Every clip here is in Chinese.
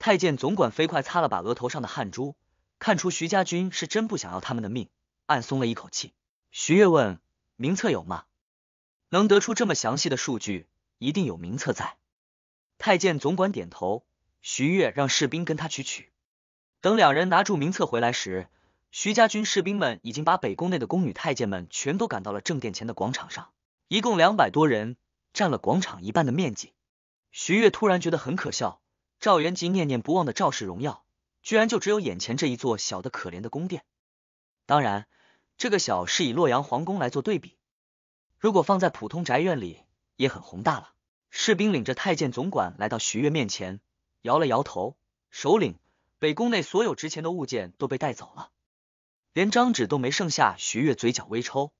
太监总管飞快擦了把额头上的汗珠，看出徐家军是真不想要他们的命，暗松了一口气。徐月问：“名册有吗？能得出这么详细的数据，一定有名册在。”太监总管点头。徐月让士兵跟他去取。等两人拿住名册回来时，徐家军士兵们已经把北宫内的宫女、太监们全都赶到了正殿前的广场上，一共两百多人，占了广场一半的面积。徐月突然觉得很可笑。赵元吉念念不忘的赵氏荣耀，居然就只有眼前这一座小的可怜的宫殿。当然，这个小是以洛阳皇宫来做对比，如果放在普通宅院里，也很宏大了。士兵领着太监总管来到徐悦面前，摇了摇头。首领，北宫内所有值钱的物件都被带走了，连张纸都没剩下。徐悦嘴角微抽。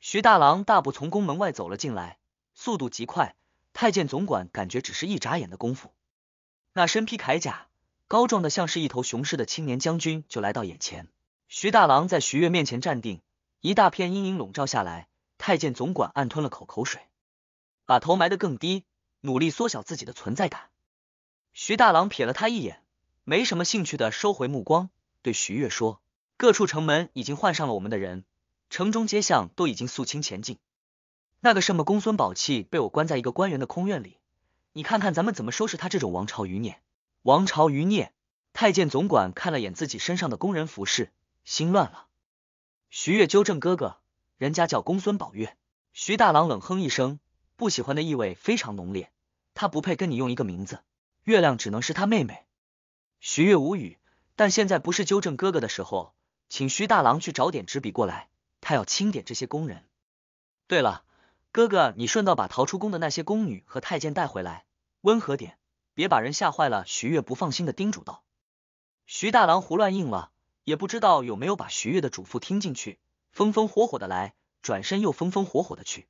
徐大郎大步从宫门外走了进来，速度极快。太监总管感觉只是一眨眼的功夫。那身披铠甲、高壮的像是一头雄狮的青年将军就来到眼前。徐大郎在徐悦面前站定，一大片阴影笼罩下来。太监总管暗吞了口口水，把头埋得更低，努力缩小自己的存在感。徐大郎瞥了他一眼，没什么兴趣的收回目光，对徐悦说：“各处城门已经换上了我们的人，城中街巷都已经肃清前进。那个什么公孙宝器被我关在一个官员的空院里。”你看看咱们怎么收拾他这种王朝余孽！王朝余孽！太监总管看了眼自己身上的工人服饰，心乱了。徐月纠正哥哥：“人家叫公孙宝月。”徐大郎冷哼一声，不喜欢的意味非常浓烈。他不配跟你用一个名字，月亮只能是他妹妹。徐月无语，但现在不是纠正哥哥的时候，请徐大郎去找点纸笔过来，他要清点这些工人。对了，哥哥，你顺道把逃出宫的那些宫女和太监带回来。温和点，别把人吓坏了。”徐月不放心的叮嘱道。徐大郎胡乱应了，也不知道有没有把徐月的嘱咐听进去。风风火火的来，转身又风风火火的去。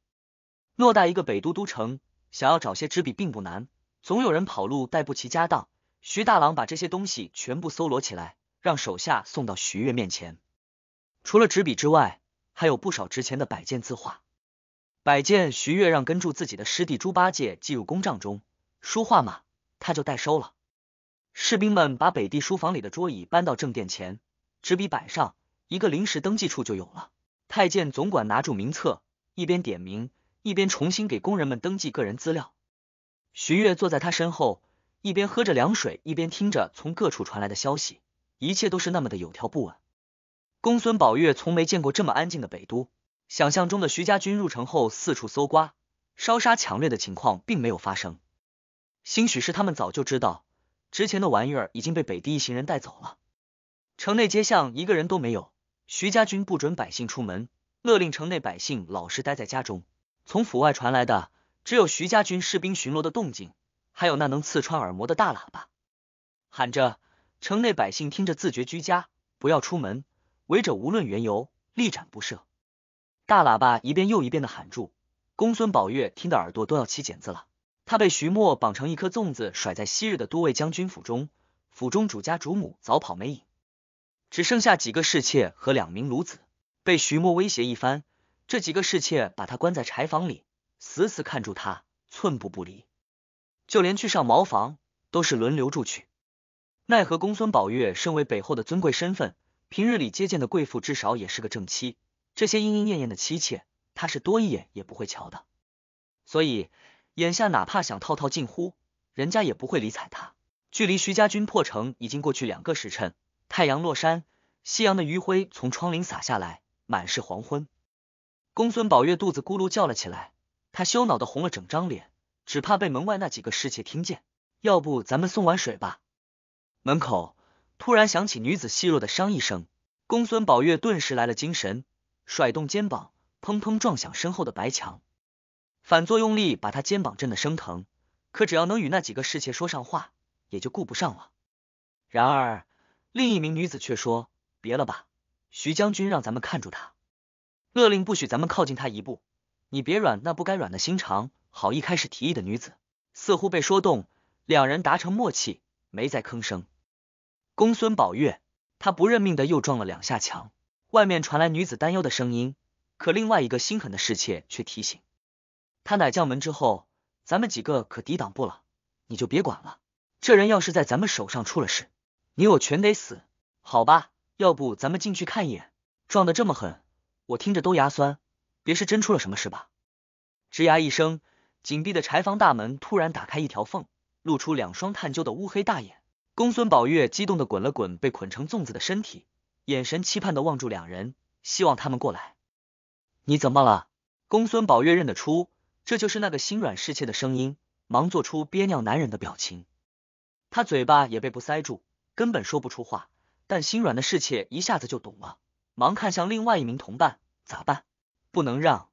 偌大一个北都都城，想要找些纸笔并不难，总有人跑路带不齐家当。徐大郎把这些东西全部搜罗起来，让手下送到徐月面前。除了纸笔之外，还有不少值钱的摆件、字画。摆件，徐月让跟住自己的师弟猪八戒记入公账中。书画嘛，他就代收了。士兵们把北地书房里的桌椅搬到正殿前，纸笔摆上，一个临时登记处就有了。太监总管拿住名册，一边点名，一边重新给工人们登记个人资料。徐悦坐在他身后，一边喝着凉水，一边听着从各处传来的消息，一切都是那么的有条不紊。公孙宝月从没见过这么安静的北都，想象中的徐家军入城后四处搜刮、烧杀抢掠的情况并没有发生。兴许是他们早就知道，值钱的玩意儿已经被北地一行人带走了。城内街巷一个人都没有，徐家军不准百姓出门，勒令城内百姓老实待在家中。从府外传来的只有徐家军士兵巡逻的动静，还有那能刺穿耳膜的大喇叭，喊着城内百姓听着自觉居家，不要出门，违者无论缘由，立斩不赦。大喇叭一遍又一遍的喊住，公孙宝月听得耳朵都要起茧子了。他被徐墨绑成一颗粽子，甩在昔日的多位将军府中。府中主家主母早跑没影，只剩下几个侍妾和两名奴子。被徐墨威胁一番，这几个侍妾把他关在柴房里，死死看住他，寸步不离。就连去上茅房，都是轮流住去。奈何公孙宝月身为北后的尊贵身份，平日里接见的贵妇至少也是个正妻，这些莺莺燕燕的妻妾，他是多一眼也不会瞧的。所以。眼下哪怕想套套近乎，人家也不会理睬他。距离徐家军破城已经过去两个时辰，太阳落山，夕阳的余晖从窗棂洒下来，满是黄昏。公孙宝月肚子咕噜叫了起来，他羞恼的红了整张脸，只怕被门外那几个侍妾听见。要不咱们送碗水吧？门口突然响起女子细弱的商议声，公孙宝月顿时来了精神，甩动肩膀，砰砰撞响身后的白墙。反作用力把他肩膀震得生疼，可只要能与那几个侍妾说上话，也就顾不上了。然而另一名女子却说：“别了吧，徐将军让咱们看住他，勒令不许咱们靠近他一步。你别软，那不该软的心肠。”好意开始提议的女子似乎被说动，两人达成默契，没再吭声。公孙宝月，他不认命的又撞了两下墙。外面传来女子担忧的声音，可另外一个心狠的侍妾却提醒。他乃将门之后，咱们几个可抵挡不了，你就别管了。这人要是在咱们手上出了事，你我全得死，好吧？要不咱们进去看一眼。撞得这么狠，我听着都牙酸，别是真出了什么事吧？吱呀一声，紧闭的柴房大门突然打开一条缝，露出两双探究的乌黑大眼。公孙宝月激动的滚了滚被捆成粽子的身体，眼神期盼的望住两人，希望他们过来。你怎么了？公孙宝月认得出。这就是那个心软侍妾的声音，忙做出憋尿难忍的表情。他嘴巴也被不塞住，根本说不出话。但心软的侍妾一下子就懂了，忙看向另外一名同伴：“咋办？不能让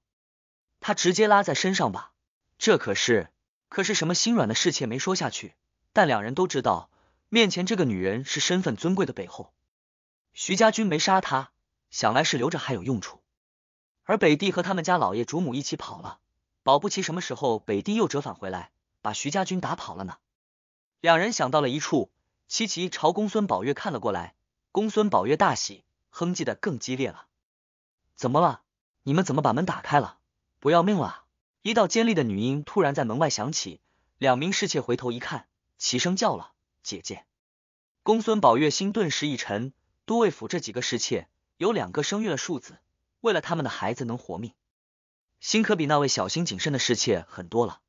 他直接拉在身上吧？这可是……可是什么？”心软的侍妾没说下去，但两人都知道，面前这个女人是身份尊贵的背后。徐家军没杀她，想来是留着还有用处。而北帝和他们家老爷主母一起跑了。保不齐什么时候北帝又折返回来，把徐家军打跑了呢？两人想到了一处，齐齐朝公孙宝月看了过来。公孙宝月大喜，哼唧的更激烈了。怎么了？你们怎么把门打开了？不要命了！一道尖利的女音突然在门外响起。两名侍妾回头一看，齐声叫了：“姐姐！”公孙宝月心顿时一沉。都尉府这几个侍妾有两个生育了庶子，为了他们的孩子能活命。心可比那位小心谨慎的侍妾狠多了。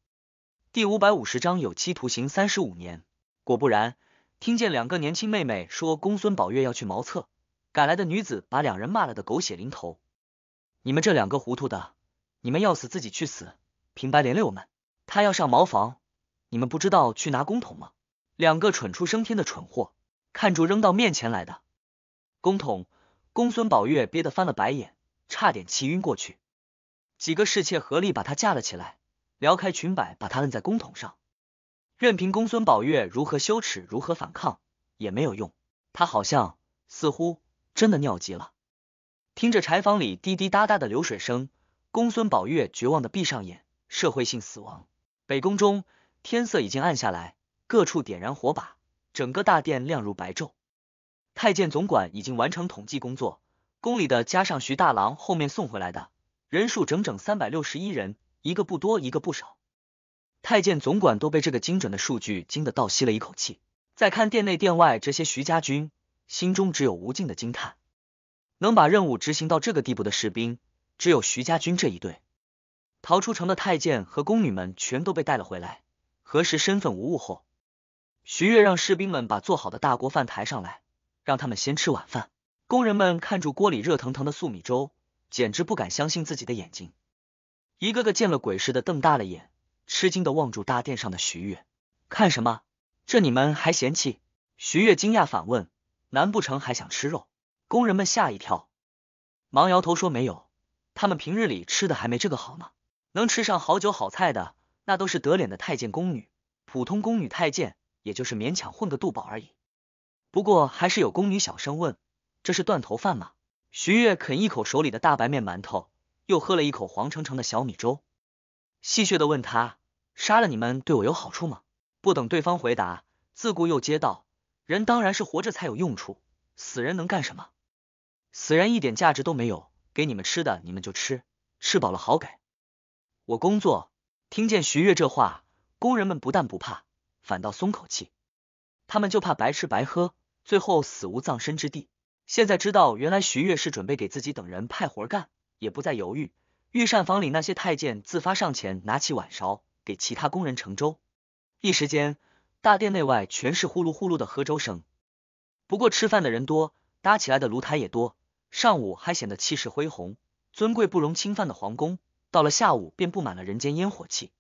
第五百五十章有期徒刑三十五年。果不然，听见两个年轻妹妹说公孙宝月要去茅厕，赶来的女子把两人骂了个狗血淋头：“你们这两个糊涂的，你们要死自己去死，平白连累我们。他要上茅房，你们不知道去拿公桶吗？两个蠢出升天的蠢货，看住扔到面前来的公桶。”公孙宝月憋得翻了白眼，差点气晕过去。几个侍妾合力把她架了起来，撩开裙摆，把她摁在公桶上，任凭公孙宝月如何羞耻，如何反抗也没有用。他好像似乎真的尿急了，听着柴房里滴滴答答的流水声，公孙宝月绝望的闭上眼，社会性死亡。北宫中天色已经暗下来，各处点燃火把，整个大殿亮如白昼。太监总管已经完成统计工作，宫里的加上徐大郎后面送回来的。人数整整三百六十一人，一个不多，一个不少。太监总管都被这个精准的数据惊得倒吸了一口气。再看殿内殿外这些徐家军，心中只有无尽的惊叹。能把任务执行到这个地步的士兵，只有徐家军这一队。逃出城的太监和宫女们全都被带了回来，核实身份无误后，徐悦让士兵们把做好的大锅饭抬上来，让他们先吃晚饭。工人们看住锅里热腾腾的粟米粥。简直不敢相信自己的眼睛，一个个见了鬼似的瞪大了眼，吃惊的望住大殿上的徐月。看什么？这你们还嫌弃？徐月惊讶反问。难不成还想吃肉？工人们吓一跳，忙摇头说没有。他们平日里吃的还没这个好呢。能吃上好酒好菜的，那都是得脸的太监宫女，普通宫女太监，也就是勉强混个度饱而已。不过还是有宫女小声问：“这是断头饭吗？”徐月啃一口手里的大白面馒头，又喝了一口黄澄澄的小米粥，戏谑的问他：“杀了你们对我有好处吗？”不等对方回答，自顾又接道：“人当然是活着才有用处，死人能干什么？死人一点价值都没有。给你们吃的，你们就吃，吃饱了好给，我工作。”听见徐月这话，工人们不但不怕，反倒松口气，他们就怕白吃白喝，最后死无葬身之地。现在知道，原来徐悦是准备给自己等人派活干，也不再犹豫。御膳房里那些太监自发上前，拿起碗勺给其他工人盛粥。一时间，大殿内外全是呼噜呼噜的喝粥声。不过吃饭的人多，搭起来的炉台也多。上午还显得气势恢宏、尊贵不容侵犯的皇宫，到了下午便布满了人间烟火气。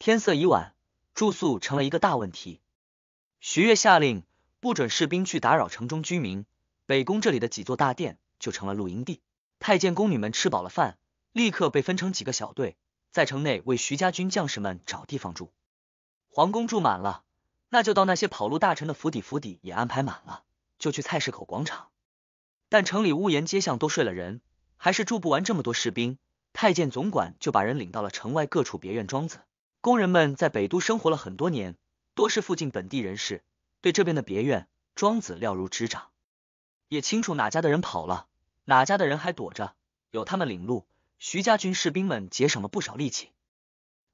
天色已晚，住宿成了一个大问题。徐悦下令，不准士兵去打扰城中居民。北宫这里的几座大殿就成了露营地。太监宫女们吃饱了饭，立刻被分成几个小队，在城内为徐家军将士们找地方住。皇宫住满了，那就到那些跑路大臣的府邸，府邸也安排满了，就去菜市口广场。但城里屋檐街巷都睡了人，还是住不完这么多士兵。太监总管就把人领到了城外各处别院庄子。宫人们在北都生活了很多年，多是附近本地人士，对这边的别院庄子了如指掌。也清楚哪家的人跑了，哪家的人还躲着，有他们领路，徐家军士兵们节省了不少力气。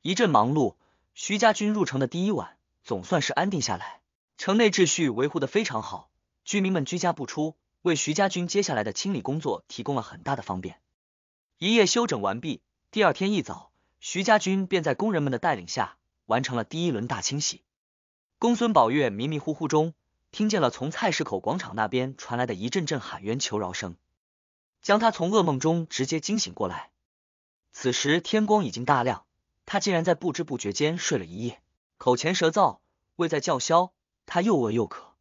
一阵忙碌，徐家军入城的第一晚总算是安定下来，城内秩序维护的非常好，居民们居家不出，为徐家军接下来的清理工作提供了很大的方便。一夜休整完毕，第二天一早，徐家军便在工人们的带领下完成了第一轮大清洗。公孙宝月迷迷糊糊中。听见了从菜市口广场那边传来的一阵阵喊冤求饶声，将他从噩梦中直接惊醒过来。此时天光已经大亮，他竟然在不知不觉间睡了一夜，口前舌燥，胃在叫嚣，他又饿又渴。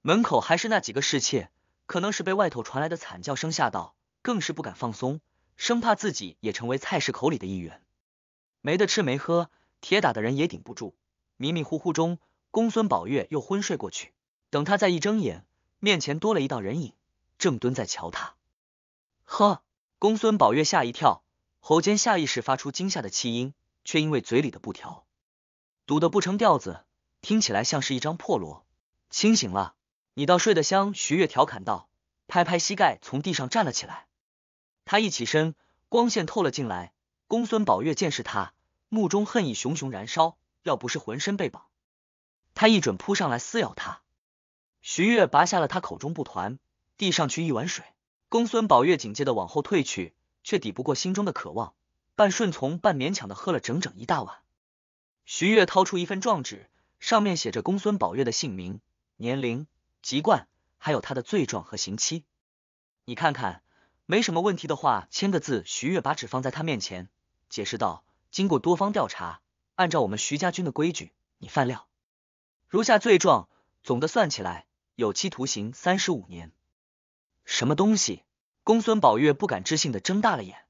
门口还是那几个侍妾，可能是被外头传来的惨叫声吓到，更是不敢放松，生怕自己也成为菜市口里的一员。没得吃没喝，铁打的人也顶不住。迷迷糊糊中，公孙宝月又昏睡过去。等他再一睁眼，面前多了一道人影，正蹲在瞧他。呵，公孙宝月吓一跳，喉间下意识发出惊吓的气音，却因为嘴里的布条堵得不成调子，听起来像是一张破锣。清醒了，你倒睡得香。”徐月调侃道，拍拍膝盖，从地上站了起来。他一起身，光线透了进来，公孙宝月见是他，目中恨意熊熊燃烧，要不是浑身被绑，他一准扑上来撕咬他。徐月拔下了他口中布团，递上去一碗水。公孙宝月警戒的往后退去，却抵不过心中的渴望，半顺从半勉强的喝了整整一大碗。徐月掏出一份状纸，上面写着公孙宝月的姓名、年龄、籍贯，还有他的罪状和刑期。你看看，没什么问题的话，签个字。徐月把纸放在他面前，解释道：“经过多方调查，按照我们徐家军的规矩，你犯料如下罪状，总的算起来。”有期徒刑三十五年，什么东西？公孙宝月不敢置信的睁大了眼。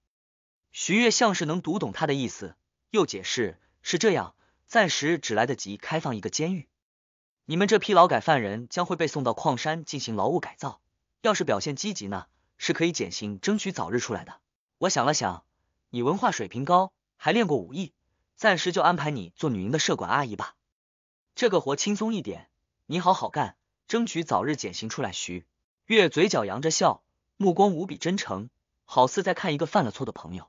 徐月像是能读懂他的意思，又解释：“是这样，暂时只来得及开放一个监狱，你们这批劳改犯人将会被送到矿山进行劳务改造。要是表现积极呢，是可以减刑，争取早日出来的。”我想了想，你文化水平高，还练过武艺，暂时就安排你做女营的社管阿姨吧，这个活轻松一点，你好好干。争取早日减刑出来。徐月嘴角扬着笑，目光无比真诚，好似在看一个犯了错的朋友，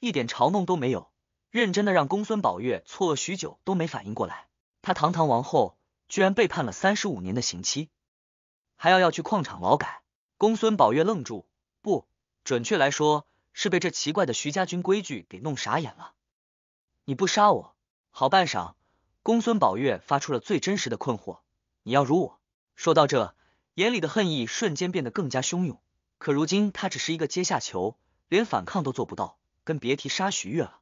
一点嘲弄都没有，认真的让公孙宝月错愕许久都没反应过来。她堂堂王后，居然被判了三十五年的刑期，还要要去矿场劳改。公孙宝月愣住，不，准确来说是被这奇怪的徐家军规矩给弄傻眼了。你不杀我？好半晌，公孙宝月发出了最真实的困惑：你要辱我？说到这，眼里的恨意瞬间变得更加汹涌。可如今他只是一个阶下囚，连反抗都做不到，更别提杀徐月了。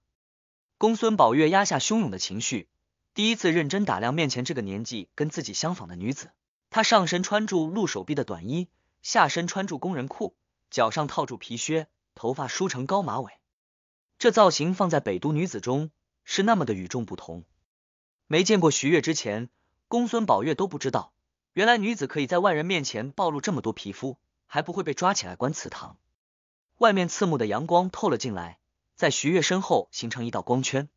公孙宝月压下汹涌的情绪，第一次认真打量面前这个年纪跟自己相仿的女子。她上身穿住露手臂的短衣，下身穿住工人裤，脚上套住皮靴，头发梳成高马尾。这造型放在北都女子中是那么的与众不同。没见过徐月之前，公孙宝月都不知道。原来女子可以在外人面前暴露这么多皮肤，还不会被抓起来关祠堂。外面刺目的阳光透了进来，在徐悦身后形成一道光圈。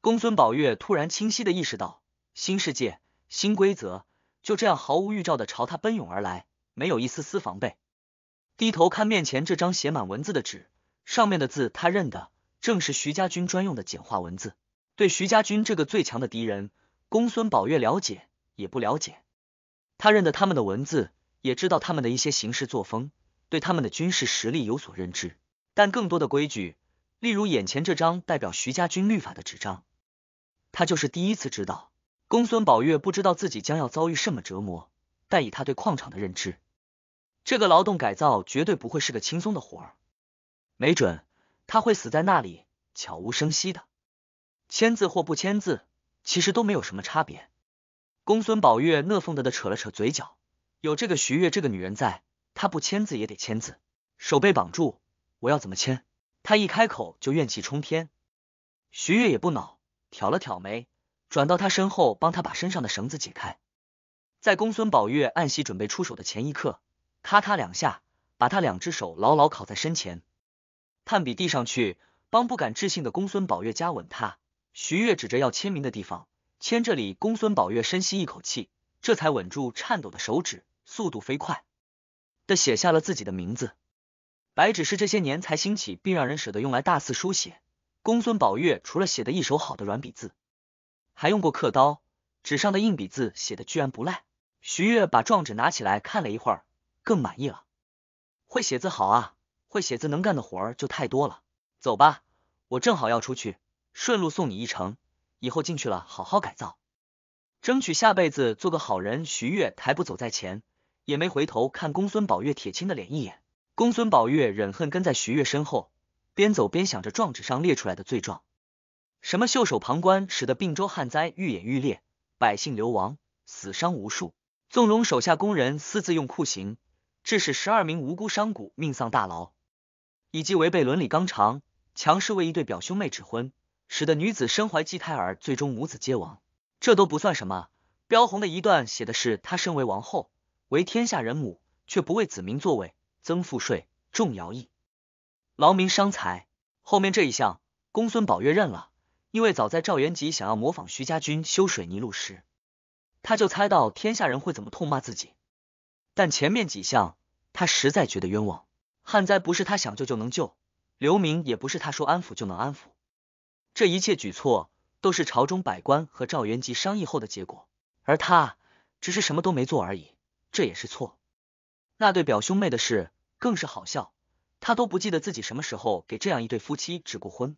公孙宝月突然清晰的意识到，新世界、新规则就这样毫无预兆的朝他奔涌而来，没有一丝丝防备。低头看面前这张写满文字的纸，上面的字他认得，正是徐家军专用的简化文字。对徐家军这个最强的敌人，公孙宝月了解也不了解。他认得他们的文字，也知道他们的一些行事作风，对他们的军事实力有所认知。但更多的规矩，例如眼前这张代表徐家军律法的纸张，他就是第一次知道。公孙宝月不知道自己将要遭遇什么折磨，但以他对矿场的认知，这个劳动改造绝对不会是个轻松的活儿。没准他会死在那里，悄无声息的签字或不签字，其实都没有什么差别。公孙宝月乐奉的的扯了扯嘴角，有这个徐月这个女人在，他不签字也得签字。手被绑住，我要怎么签？他一开口就怨气冲天。徐月也不恼，挑了挑眉，转到他身后帮他把身上的绳子解开。在公孙宝月按喜准备出手的前一刻，咔咔两下把他两只手牢牢铐在身前。炭笔递上去，帮不敢置信的公孙宝月加稳他。徐月指着要签名的地方。牵着李公孙宝月，深吸一口气，这才稳住颤抖的手指，速度飞快的写下了自己的名字。白纸是这些年才兴起，并让人舍得用来大肆书写。公孙宝月除了写的一手好的软笔字，还用过刻刀，纸上的硬笔字写的居然不赖。徐月把状纸拿起来看了一会儿，更满意了。会写字好啊，会写字能干的活就太多了。走吧，我正好要出去，顺路送你一程。以后进去了，好好改造，争取下辈子做个好人。徐月抬步走在前，也没回头看公孙宝月铁青的脸一眼。公孙宝月忍恨跟在徐月身后，边走边想着状纸上列出来的罪状：什么袖手旁观，使得并州旱灾愈演愈烈，百姓流亡，死伤无数；纵容手下工人私自用酷刑，致使十二名无辜商贾命丧大牢；以及违背伦理纲常，强势为一对表兄妹指婚。使得女子身怀畸胎儿，最终母子皆亡，这都不算什么。标红的一段写的是她身为王后，为天下人母，却不为子民作位，增赋税，重徭役，劳民伤财。后面这一项，公孙宝月认了，因为早在赵元吉想要模仿徐家军修水泥路时，他就猜到天下人会怎么痛骂自己。但前面几项，他实在觉得冤枉。旱灾不是他想救就能救，流民也不是他说安抚就能安抚。这一切举措都是朝中百官和赵元吉商议后的结果，而他只是什么都没做而已，这也是错。那对表兄妹的事更是好笑，他都不记得自己什么时候给这样一对夫妻指过婚。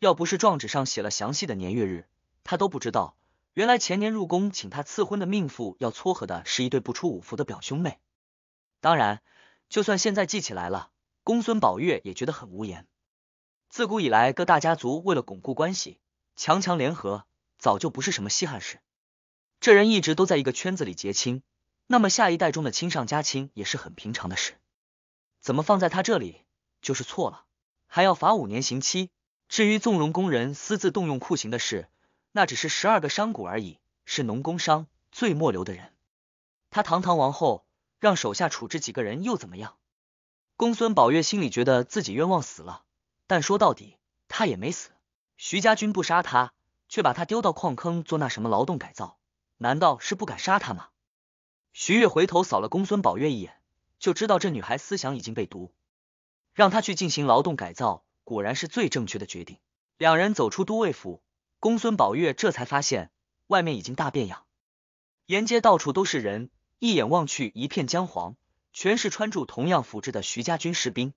要不是状纸上写了详细的年月日，他都不知道原来前年入宫请他赐婚的命妇要撮合的是一对不出五福的表兄妹。当然，就算现在记起来了，公孙宝月也觉得很无言。自古以来，各大家族为了巩固关系，强强联合，早就不是什么稀罕事。这人一直都在一个圈子里结亲，那么下一代中的亲上加亲也是很平常的事。怎么放在他这里就是错了，还要罚五年刑期。至于纵容工人私自动用酷刑的事，那只是十二个商贾而已，是农工商最末流的人。他堂堂王后，让手下处置几个人又怎么样？公孙宝月心里觉得自己冤枉死了。但说到底，他也没死。徐家军不杀他，却把他丢到矿坑做那什么劳动改造，难道是不敢杀他吗？徐月回头扫了公孙宝月一眼，就知道这女孩思想已经被毒，让她去进行劳动改造，果然是最正确的决定。两人走出都尉府，公孙宝月这才发现外面已经大变样，沿街到处都是人，一眼望去一片姜黄，全是穿住同样服饰的徐家军士兵。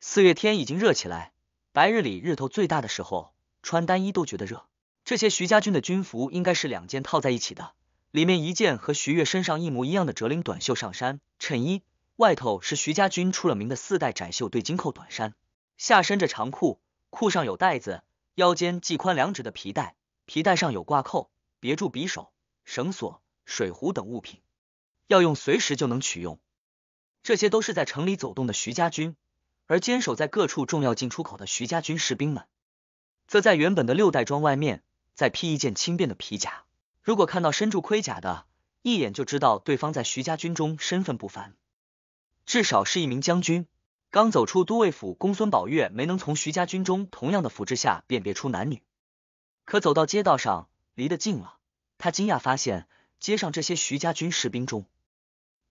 四月天已经热起来，白日里日头最大的时候，穿单衣都觉得热。这些徐家军的军服应该是两件套在一起的，里面一件和徐月身上一模一样的折领短袖上衫衬衣，外头是徐家军出了名的四带窄袖对襟扣短衫，下身着长裤，裤上有带子，腰间系宽两指的皮带，皮带上有挂扣，别住匕首、绳索、水壶等物品，要用随时就能取用。这些都是在城里走动的徐家军。而坚守在各处重要进出口的徐家军士兵们，则在原本的六代装外面再披一件轻便的皮甲。如果看到身着盔甲的，一眼就知道对方在徐家军中身份不凡，至少是一名将军。刚走出都尉府，公孙宝月没能从徐家军中同样的服饰下辨别出男女，可走到街道上，离得近了，他惊讶发现街上这些徐家军士兵中，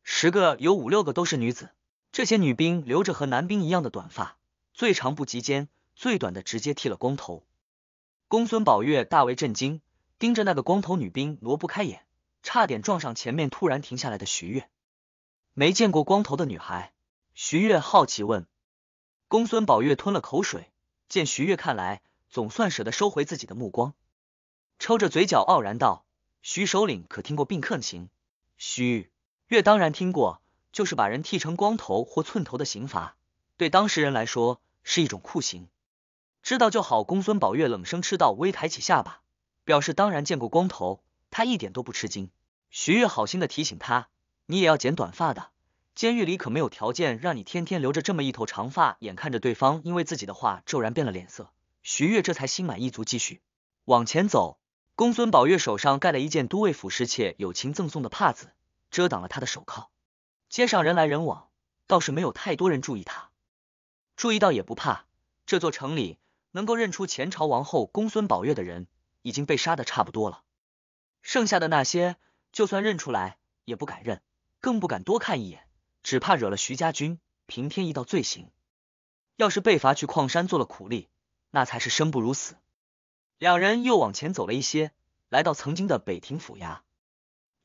十个有五六个都是女子。这些女兵留着和男兵一样的短发，最长不及肩，最短的直接剃了光头。公孙宝月大为震惊，盯着那个光头女兵挪不开眼，差点撞上前面突然停下来的徐月。没见过光头的女孩，徐月好奇问。公孙宝月吞了口水，见徐月看来，总算舍得收回自己的目光，抽着嘴角傲然道：“徐首领可听过《病客行》？”徐月当然听过。就是把人剃成光头或寸头的刑罚，对当事人来说是一种酷刑。知道就好。公孙宝月冷声吃到，微抬起下巴，表示当然见过光头，他一点都不吃惊。徐月好心的提醒他，你也要剪短发的，监狱里可没有条件让你天天留着这么一头长发。眼看着对方因为自己的话骤然变了脸色，徐月这才心满意足继续往前走。公孙宝月手上盖了一件都尉府侍妾友情赠送的帕子，遮挡了他的手铐。街上人来人往，倒是没有太多人注意他。注意到也不怕，这座城里能够认出前朝王后公孙宝月的人已经被杀的差不多了，剩下的那些就算认出来也不敢认，更不敢多看一眼，只怕惹了徐家军，平添一道罪行。要是被罚去矿山做了苦力，那才是生不如死。两人又往前走了一些，来到曾经的北庭府衙。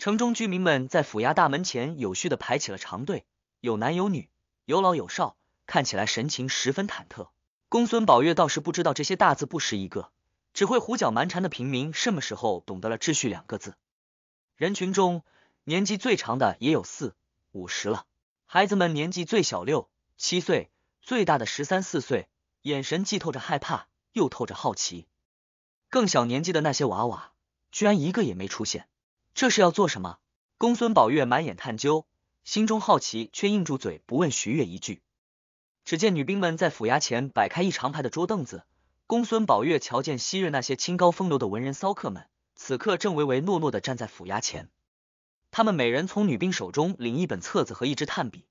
城中居民们在府衙大门前有序的排起了长队，有男有女，有老有少，看起来神情十分忐忑。公孙宝月倒是不知道这些大字不识一个，只会胡搅蛮缠的平民什么时候懂得了秩序两个字。人群中年纪最长的也有四五十了，孩子们年纪最小六七岁，最大的十三四岁，眼神既透着害怕，又透着好奇。更小年纪的那些娃娃，居然一个也没出现。这是要做什么？公孙宝月满眼探究，心中好奇，却硬住嘴不问徐月一句。只见女兵们在府衙前摆开一长排的桌凳子。公孙宝月瞧见昔日那些清高风流的文人骚客们，此刻正唯唯诺诺的站在府衙前。他们每人从女兵手中领一本册子和一支炭笔，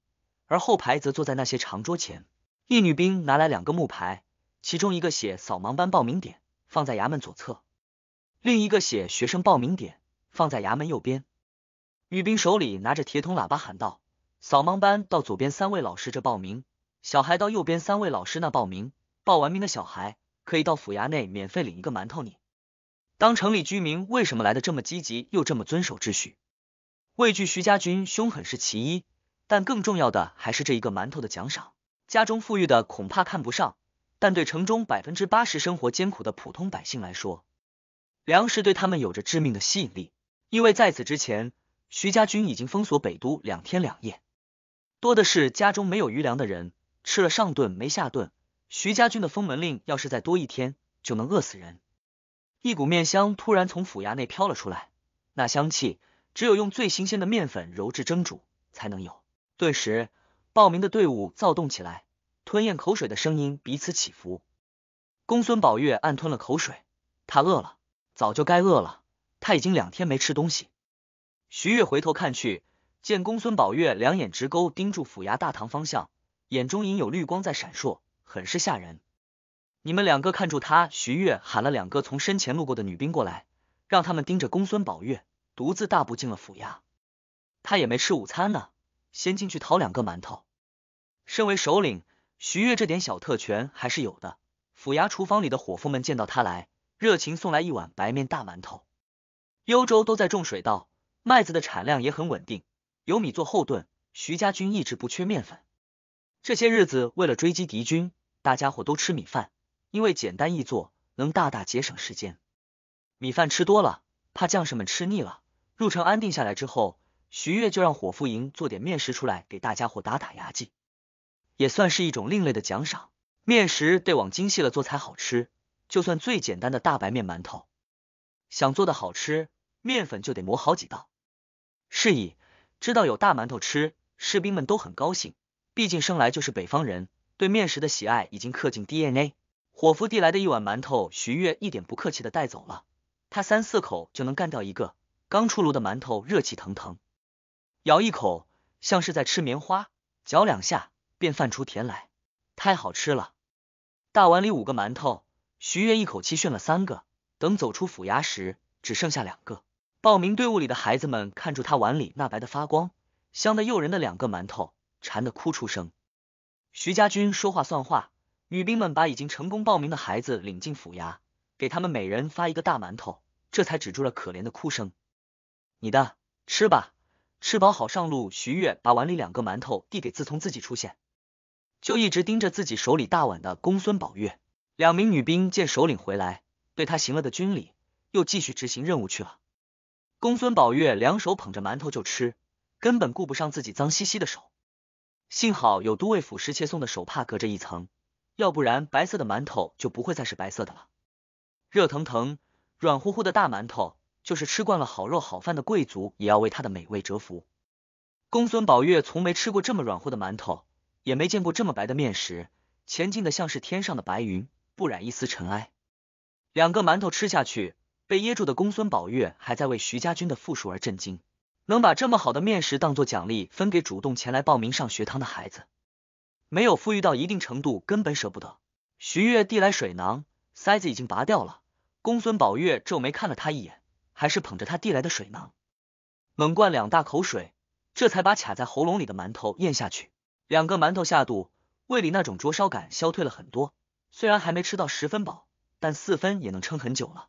而后排则坐在那些长桌前。一女兵拿来两个木牌，其中一个写“扫盲班报名点”，放在衙门左侧；另一个写“学生报名点”。放在衙门右边，女兵手里拿着铁桶喇叭喊道：“扫盲班到左边三位老师这报名，小孩到右边三位老师那报名。报完名的小孩可以到府衙内免费领一个馒头。”你，当城里居民为什么来的这么积极又这么遵守秩序？畏惧徐家军凶狠是其一，但更重要的还是这一个馒头的奖赏。家中富裕的恐怕看不上，但对城中百分之八十生活艰苦的普通百姓来说，粮食对他们有着致命的吸引力。因为在此之前，徐家军已经封锁北都两天两夜，多的是家中没有余粮的人吃了上顿没下顿。徐家军的封门令要是再多一天，就能饿死人。一股面香突然从府衙内飘了出来，那香气只有用最新鲜的面粉揉制蒸煮才能有。顿时，报名的队伍躁动起来，吞咽口水的声音彼此起伏。公孙宝月暗吞了口水，他饿了，早就该饿了。他已经两天没吃东西。徐月回头看去，见公孙宝月两眼直勾，盯住府衙大堂方向，眼中隐有绿光在闪烁，很是吓人。你们两个看住他！徐月喊了两个从身前路过的女兵过来，让他们盯着公孙宝月，独自大步进了府衙。他也没吃午餐呢，先进去讨两个馒头。身为首领，徐月这点小特权还是有的。府衙厨房里的伙夫们见到他来，热情送来一碗白面大馒头。幽州都在种水稻，麦子的产量也很稳定，有米做后盾，徐家军一直不缺面粉。这些日子为了追击敌军，大家伙都吃米饭，因为简单易做，能大大节省时间。米饭吃多了，怕将士们吃腻了。入城安定下来之后，徐越就让伙夫营做点面食出来给大家伙打打牙祭，也算是一种另类的奖赏。面食得往精细了做才好吃，就算最简单的大白面馒头。想做的好吃，面粉就得磨好几道。是以，知道有大馒头吃，士兵们都很高兴。毕竟生来就是北方人，对面食的喜爱已经刻进 DNA。伙夫递来的一碗馒头，徐月一点不客气的带走了。他三四口就能干掉一个。刚出炉的馒头热气腾腾，咬一口像是在吃棉花，嚼两下便泛出甜来，太好吃了。大碗里五个馒头，徐月一口气炫了三个。等走出府衙时，只剩下两个报名队伍里的孩子们，看住他碗里那白的发光、香的诱人的两个馒头，馋得哭出声。徐家军说话算话，女兵们把已经成功报名的孩子领进府衙，给他们每人发一个大馒头，这才止住了可怜的哭声。你的吃吧，吃饱好上路。徐月把碗里两个馒头递给自从自己出现，就一直盯着自己手里大碗的公孙宝月。两名女兵见首领回来。对他行了的军礼，又继续执行任务去了。公孙宝月两手捧着馒头就吃，根本顾不上自己脏兮兮的手，幸好有都尉府侍妾送的手帕隔着一层，要不然白色的馒头就不会再是白色的了。热腾腾、软乎乎的大馒头，就是吃惯了好肉好饭的贵族，也要为它的美味折服。公孙宝月从没吃过这么软乎的馒头，也没见过这么白的面食，前进的像是天上的白云，不染一丝尘埃。两个馒头吃下去，被噎住的公孙宝月还在为徐家军的富庶而震惊。能把这么好的面食当做奖励分给主动前来报名上学堂的孩子，没有富裕到一定程度根本舍不得。徐月递来水囊，塞子已经拔掉了。公孙宝月皱眉看了他一眼，还是捧着他递来的水囊，猛灌两大口水，这才把卡在喉咙里的馒头咽下去。两个馒头下肚，胃里那种灼烧感消退了很多，虽然还没吃到十分饱。但四分也能撑很久了。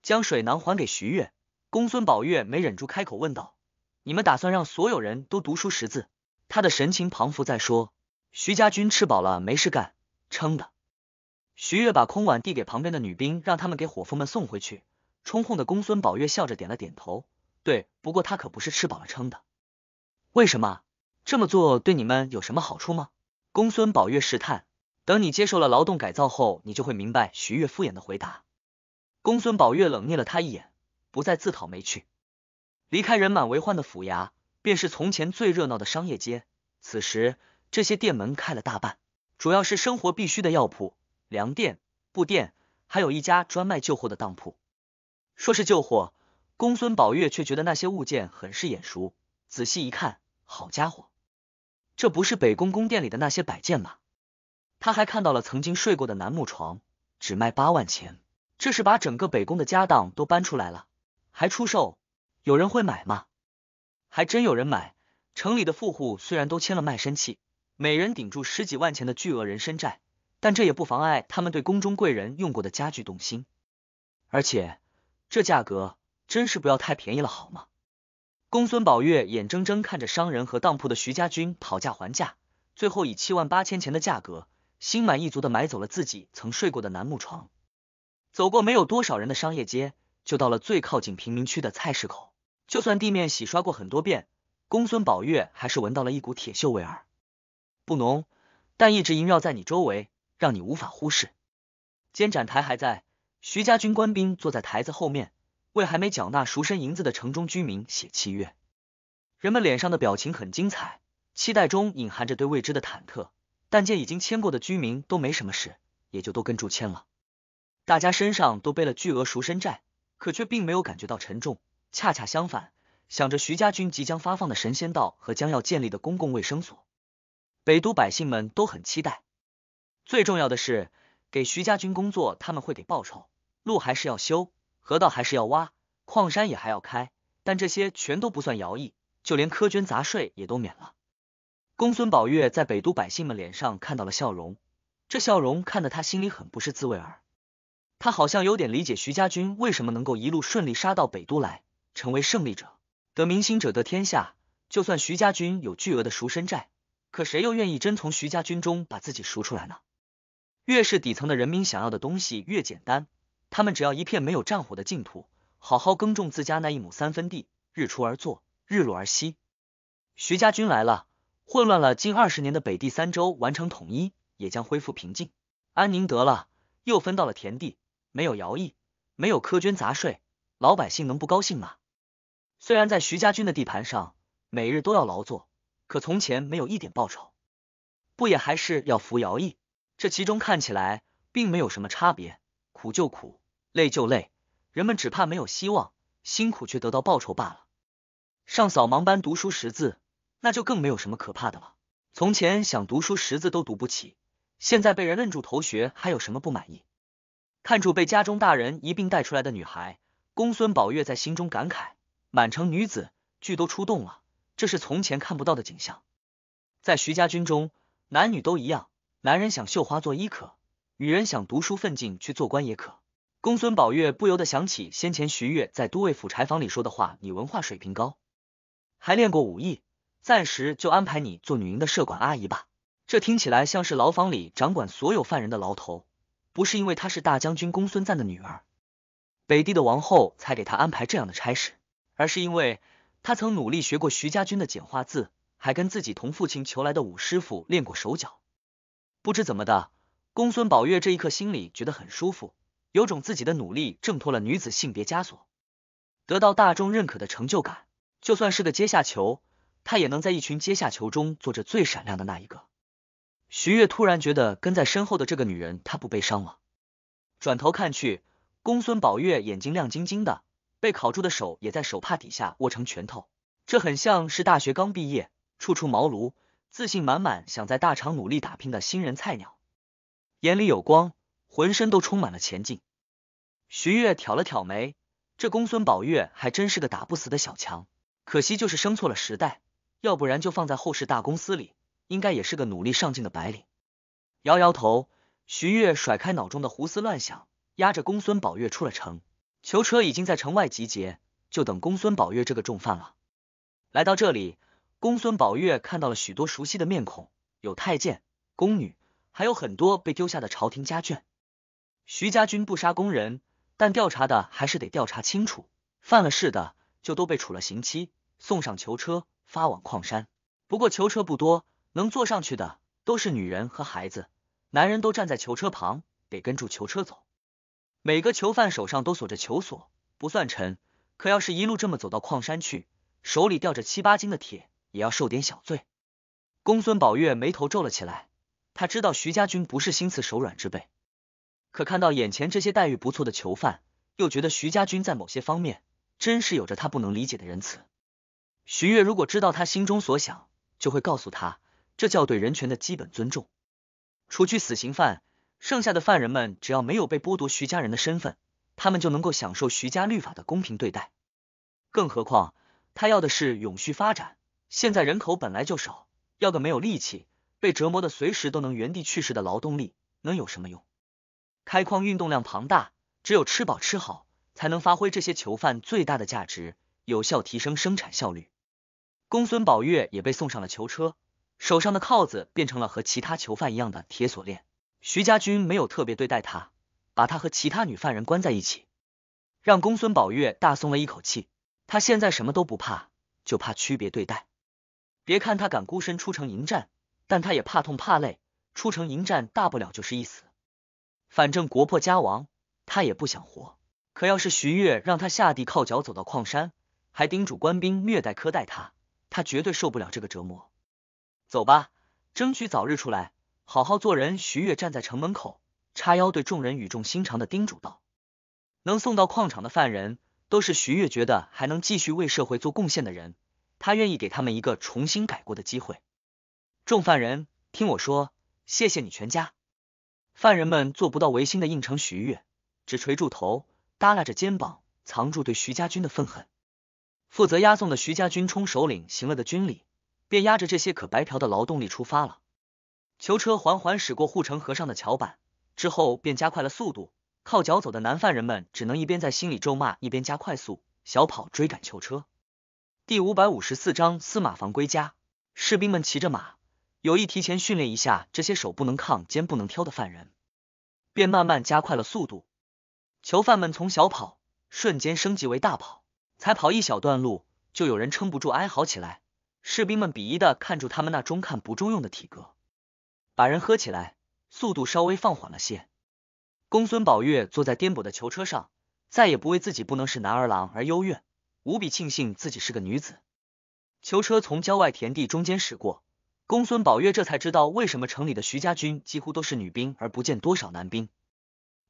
将水囊还给徐月，公孙宝月没忍住开口问道：“你们打算让所有人都读书识字？”他的神情彷佛在说：“徐家军吃饱了没事干，撑的。”徐月把空碗递给旁边的女兵，让他们给伙夫们送回去。冲哄的公孙宝月笑着点了点头：“对，不过他可不是吃饱了撑的。”“为什么？这么做对你们有什么好处吗？”公孙宝月试探。等你接受了劳动改造后，你就会明白。”徐月敷衍的回答。公孙宝月冷睨了他一眼，不再自讨没趣。离开人满为患的府衙，便是从前最热闹的商业街。此时，这些店门开了大半，主要是生活必需的药铺、粮店、布店，还有一家专卖旧货的当铺。说是旧货，公孙宝月却觉得那些物件很是眼熟。仔细一看，好家伙，这不是北宫宫殿里的那些摆件吗？他还看到了曾经睡过的楠木床，只卖八万钱。这是把整个北宫的家当都搬出来了，还出售，有人会买吗？还真有人买。城里的富户虽然都签了卖身契，每人顶住十几万钱的巨额人身债，但这也不妨碍他们对宫中贵人用过的家具动心。而且这价格真是不要太便宜了，好吗？公孙宝月眼睁睁看着商人和当铺的徐家军讨价还价，最后以七万八千钱的价格。心满意足的买走了自己曾睡过的楠木床，走过没有多少人的商业街，就到了最靠近贫民区的菜市口。就算地面洗刷过很多遍，公孙宝月还是闻到了一股铁锈味儿，不浓，但一直萦绕在你周围，让你无法忽视。监斩台还在，徐家军官兵坐在台子后面，为还没缴纳赎身银子的城中居民写契约。人们脸上的表情很精彩，期待中隐含着对未知的忐忑。但见已经签过的居民都没什么事，也就都跟住签了。大家身上都背了巨额赎身债，可却并没有感觉到沉重。恰恰相反，想着徐家军即将发放的神仙道和将要建立的公共卫生所，北都百姓们都很期待。最重要的是，给徐家军工作，他们会给报酬。路还是要修，河道还是要挖，矿山也还要开，但这些全都不算徭役，就连苛捐杂税也都免了。公孙宝月在北都百姓们脸上看到了笑容，这笑容看得他心里很不是滋味儿。他好像有点理解徐家军为什么能够一路顺利杀到北都来，成为胜利者。得民心者得天下。就算徐家军有巨额的赎身债，可谁又愿意真从徐家军中把自己赎出来呢？越是底层的人民想要的东西越简单，他们只要一片没有战火的净土，好好耕种自家那一亩三分地，日出而作，日落而息。徐家军来了。混乱了近二十年的北地三州完成统一，也将恢复平静安宁得了，又分到了田地，没有徭役，没有苛捐杂税，老百姓能不高兴吗？虽然在徐家军的地盘上，每日都要劳作，可从前没有一点报酬，不也还是要服徭役？这其中看起来并没有什么差别，苦就苦，累就累，人们只怕没有希望，辛苦却得到报酬罢了。上扫盲班读书识字。那就更没有什么可怕的了。从前想读书识字都读不起，现在被人摁住头学，还有什么不满意？看住被家中大人一并带出来的女孩，公孙宝月在心中感慨：满城女子俱都出动了，这是从前看不到的景象。在徐家军中，男女都一样，男人想绣花做衣可，女人想读书奋进去做官也可。公孙宝月不由得想起先前徐月在都尉府柴房里说的话：“你文化水平高，还练过武艺。”暂时就安排你做女营的舍管阿姨吧。这听起来像是牢房里掌管所有犯人的牢头，不是因为她是大将军公孙瓒的女儿，北地的王后才给她安排这样的差事，而是因为她曾努力学过徐家军的简化字，还跟自己同父亲求来的武师傅练过手脚。不知怎么的，公孙宝月这一刻心里觉得很舒服，有种自己的努力挣脱了女子性别枷锁，得到大众认可的成就感，就算是个阶下囚。他也能在一群阶下囚中做着最闪亮的那一个。徐月突然觉得跟在身后的这个女人她不悲伤了，转头看去，公孙宝月眼睛亮晶晶的，被烤住的手也在手帕底下握成拳头，这很像是大学刚毕业，初出茅庐，自信满满，想在大厂努力打拼的新人菜鸟，眼里有光，浑身都充满了前进。徐月挑了挑眉，这公孙宝月还真是个打不死的小强，可惜就是生错了时代。要不然就放在后世大公司里，应该也是个努力上进的白领。摇摇头，徐悦甩开脑中的胡思乱想，押着公孙宝月出了城。囚车已经在城外集结，就等公孙宝月这个重犯了。来到这里，公孙宝月看到了许多熟悉的面孔，有太监、宫女，还有很多被丢下的朝廷家眷。徐家军不杀工人，但调查的还是得调查清楚，犯了事的就都被处了刑期。送上囚车，发往矿山。不过囚车不多，能坐上去的都是女人和孩子，男人都站在囚车旁，得跟住囚车走。每个囚犯手上都锁着囚锁，不算沉，可要是一路这么走到矿山去，手里吊着七八斤的铁，也要受点小罪。公孙宝月眉头皱了起来，他知道徐家军不是心慈手软之辈，可看到眼前这些待遇不错的囚犯，又觉得徐家军在某些方面真是有着他不能理解的仁慈。徐悦如果知道他心中所想，就会告诉他，这叫对人权的基本尊重。除去死刑犯，剩下的犯人们只要没有被剥夺徐家人的身份，他们就能够享受徐家律法的公平对待。更何况，他要的是永续发展。现在人口本来就少，要个没有力气、被折磨的随时都能原地去世的劳动力，能有什么用？开矿运动量庞大，只有吃饱吃好，才能发挥这些囚犯最大的价值，有效提升生产效率。公孙宝月也被送上了囚车，手上的铐子变成了和其他囚犯一样的铁锁链。徐家军没有特别对待他，把他和其他女犯人关在一起，让公孙宝月大松了一口气。他现在什么都不怕，就怕区别对待。别看他敢孤身出城迎战，但他也怕痛怕累。出城迎战，大不了就是一死，反正国破家亡，他也不想活。可要是徐悦让他下地靠脚走到矿山，还叮嘱官兵虐待苛待他。他绝对受不了这个折磨，走吧，争取早日出来，好好做人。徐月站在城门口，叉腰对众人语重心长的叮嘱道：“能送到矿场的犯人，都是徐月觉得还能继续为社会做贡献的人，他愿意给他们一个重新改过的机会。”众犯人听我说：“谢谢你全家。”犯人们做不到违心的应承，徐月只垂住头，耷拉着肩膀，藏住对徐家军的愤恨。负责押送的徐家军冲首领行了个军礼，便押着这些可白嫖的劳动力出发了。囚车缓缓驶过护城河上的桥板，之后便加快了速度。靠脚走的男犯人们只能一边在心里咒骂，一边加快速小跑追赶囚车。第五百五十四章司马房归家。士兵们骑着马，有意提前训练一下这些手不能抗、肩不能挑的犯人，便慢慢加快了速度。囚犯们从小跑瞬间升级为大跑。才跑一小段路，就有人撑不住哀嚎起来。士兵们鄙夷的看住他们那中看不中用的体格，把人喝起来，速度稍微放缓了些。公孙宝月坐在颠簸的囚车上，再也不为自己不能是男儿郎而忧怨，无比庆幸自己是个女子。囚车从郊外田地中间驶过，公孙宝月这才知道为什么城里的徐家军几乎都是女兵而不见多少男兵。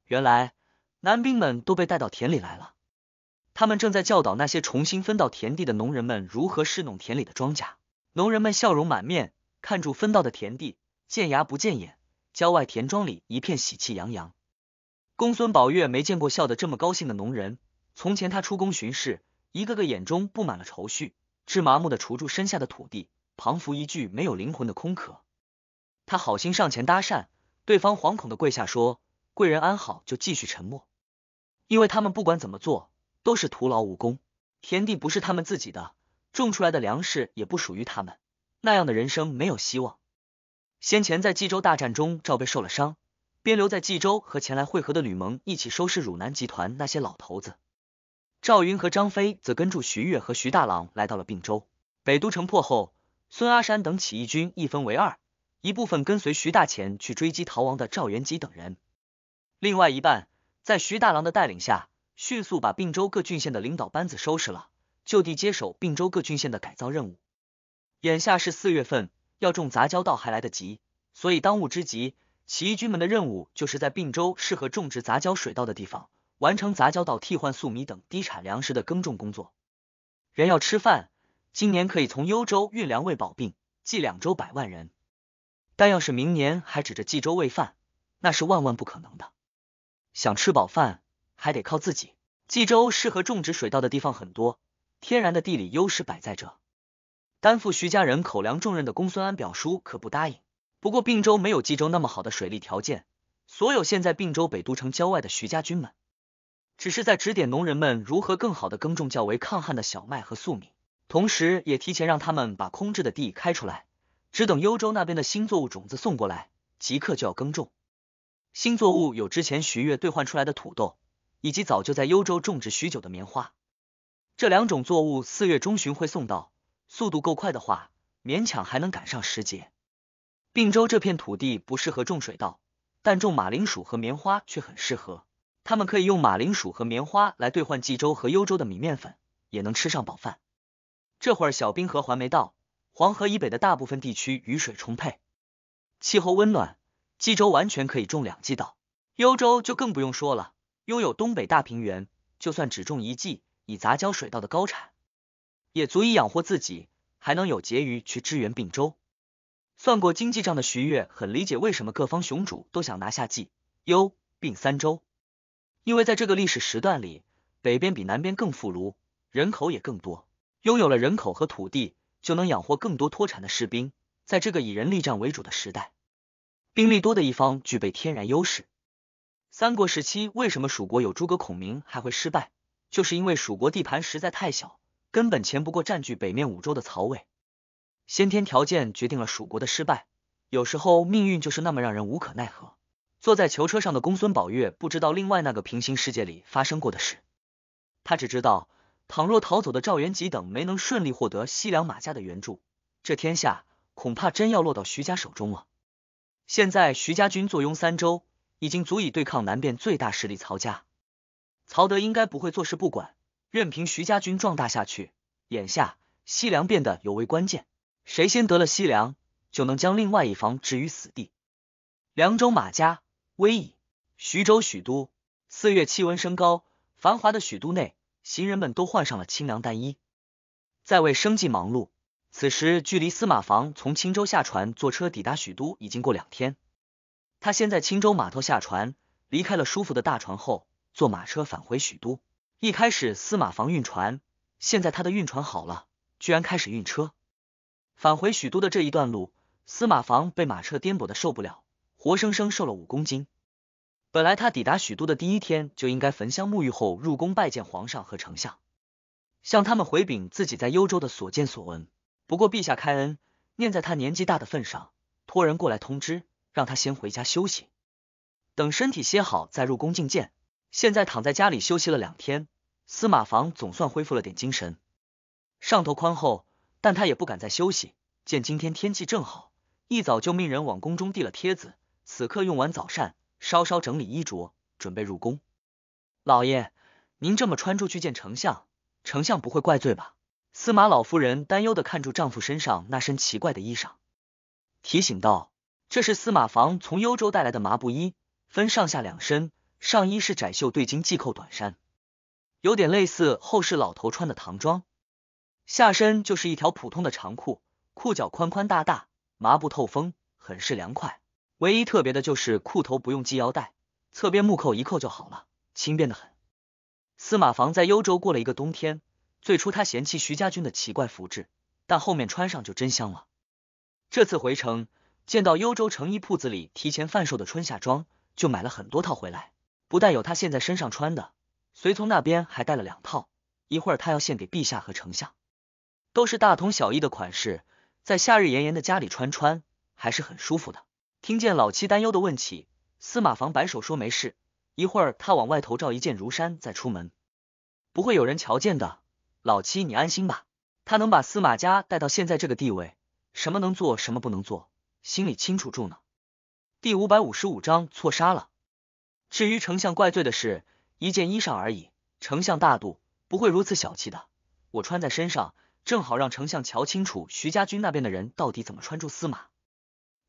原来男兵们都被带到田里来了。他们正在教导那些重新分到田地的农人们如何侍弄田里的庄稼，农人们笑容满面，看住分到的田地，见牙不见眼。郊外田庄里一片喜气洋洋。公孙宝月没见过笑得这么高兴的农人。从前他出宫巡视，一个个眼中布满了愁绪，只麻木的锄住身下的土地，旁扶一具没有灵魂的空壳。他好心上前搭讪，对方惶恐的跪下说：“贵人安好。”就继续沉默，因为他们不管怎么做。都是徒劳无功，田地不是他们自己的，种出来的粮食也不属于他们。那样的人生没有希望。先前在冀州大战中，赵备受了伤，便留在冀州和前来会合的吕蒙一起收拾汝南集团那些老头子。赵云和张飞则跟住徐悦和徐大郎来到了并州。北都城破后，孙阿山等起义军一分为二，一部分跟随徐大钱去追击逃亡的赵元吉等人，另外一半在徐大郎的带领下。迅速把并州各郡县的领导班子收拾了，就地接手并州各郡县的改造任务。眼下是四月份，要种杂交稻还来得及，所以当务之急，起义军们的任务就是在并州适合种植杂交水稻的地方，完成杂交稻替换粟米等低产粮食的耕种工作。人要吃饭，今年可以从幽州运粮喂饱并、济两州百万人，但要是明年还指着冀州喂饭，那是万万不可能的。想吃饱饭。还得靠自己。冀州适合种植水稻的地方很多，天然的地理优势摆在这。担负徐家人口粮重任的公孙安表叔可不答应。不过并州没有冀州那么好的水利条件，所有现在并州北都城郊外的徐家军们，只是在指点农人们如何更好的耕种较为抗旱的小麦和粟米，同时也提前让他们把空置的地开出来，只等幽州那边的新作物种子送过来，即刻就要耕种。新作物有之前徐悦兑换出来的土豆。以及早就在幽州种植许久的棉花，这两种作物四月中旬会送到，速度够快的话，勉强还能赶上时节。并州这片土地不适合种水稻，但种马铃薯和棉花却很适合。他们可以用马铃薯和棉花来兑换冀州和幽州的米面粉，也能吃上饱饭。这会儿小冰河还没到，黄河以北的大部分地区雨水充沛，气候温暖，冀州完全可以种两季稻，幽州就更不用说了。拥有东北大平原，就算只种一季，以杂交水稻的高产，也足以养活自己，还能有结余去支援并州。算过经济账的徐悦很理解为什么各方雄主都想拿下冀、幽、并三州，因为在这个历史时段里，北边比南边更富足，人口也更多。拥有了人口和土地，就能养活更多脱产的士兵。在这个以人力战为主的时代，兵力多的一方具备天然优势。三国时期，为什么蜀国有诸葛孔明还会失败？就是因为蜀国地盘实在太小，根本前不过占据北面五州的曹魏。先天条件决定了蜀国的失败，有时候命运就是那么让人无可奈何。坐在囚车上的公孙宝月不知道另外那个平行世界里发生过的事，他只知道，倘若逃走的赵元吉等没能顺利获得西凉马家的援助，这天下恐怕真要落到徐家手中了。现在徐家军坐拥三州。已经足以对抗南边最大势力曹家，曹德应该不会坐视不管，任凭徐家军壮大下去。眼下西凉变得尤为关键，谁先得了西凉，就能将另外一方置于死地。凉州马家威矣。徐州许都，四月气温升高，繁华的许都内，行人们都换上了清凉单衣，在为生计忙碌。此时距离司马防从青州下船，坐车抵达许都已经过两天。他先在青州码头下船，离开了舒服的大船后，坐马车返回许都。一开始司马房运船，现在他的运船好了，居然开始运车。返回许都的这一段路，司马房被马车颠簸的受不了，活生生瘦了五公斤。本来他抵达许都的第一天就应该焚香沐浴后入宫拜见皇上和丞相，向他们回禀自己在幽州的所见所闻。不过陛下开恩，念在他年纪大的份上，托人过来通知。让他先回家休息，等身体歇好再入宫觐见。现在躺在家里休息了两天，司马房总算恢复了点精神。上头宽厚，但他也不敢再休息。见今天天气正好，一早就命人往宫中递了帖子。此刻用完早膳，稍稍整理衣着，准备入宫。老爷，您这么穿出去见丞相，丞相不会怪罪吧？司马老夫人担忧的看住丈夫身上那身奇怪的衣裳，提醒道。这是司马房从幽州带来的麻布衣，分上下两身，上衣是窄袖对襟系扣短衫，有点类似后世老头穿的唐装；下身就是一条普通的长裤，裤脚宽宽大大，麻布透风，很是凉快。唯一特别的就是裤头不用系腰带，侧边木扣一扣就好了，轻便的很。司马房在幽州过了一个冬天，最初他嫌弃徐家军的奇怪服制，但后面穿上就真香了。这次回城。见到幽州成衣铺子里提前贩售的春夏装，就买了很多套回来。不但有他现在身上穿的，随从那边还带了两套。一会儿他要献给陛下和丞相，都是大同小异的款式，在夏日炎炎的家里穿穿还是很舒服的。听见老七担忧的问起，司马房摆手说没事。一会儿他往外头罩一件如衫再出门，不会有人瞧见的。老七你安心吧。他能把司马家带到现在这个地位，什么能做，什么不能做。心里清楚住呢。第五百五十五章错杀了。至于丞相怪罪的是一件衣裳而已，丞相大度，不会如此小气的。我穿在身上，正好让丞相瞧清楚徐家军那边的人到底怎么穿住司马。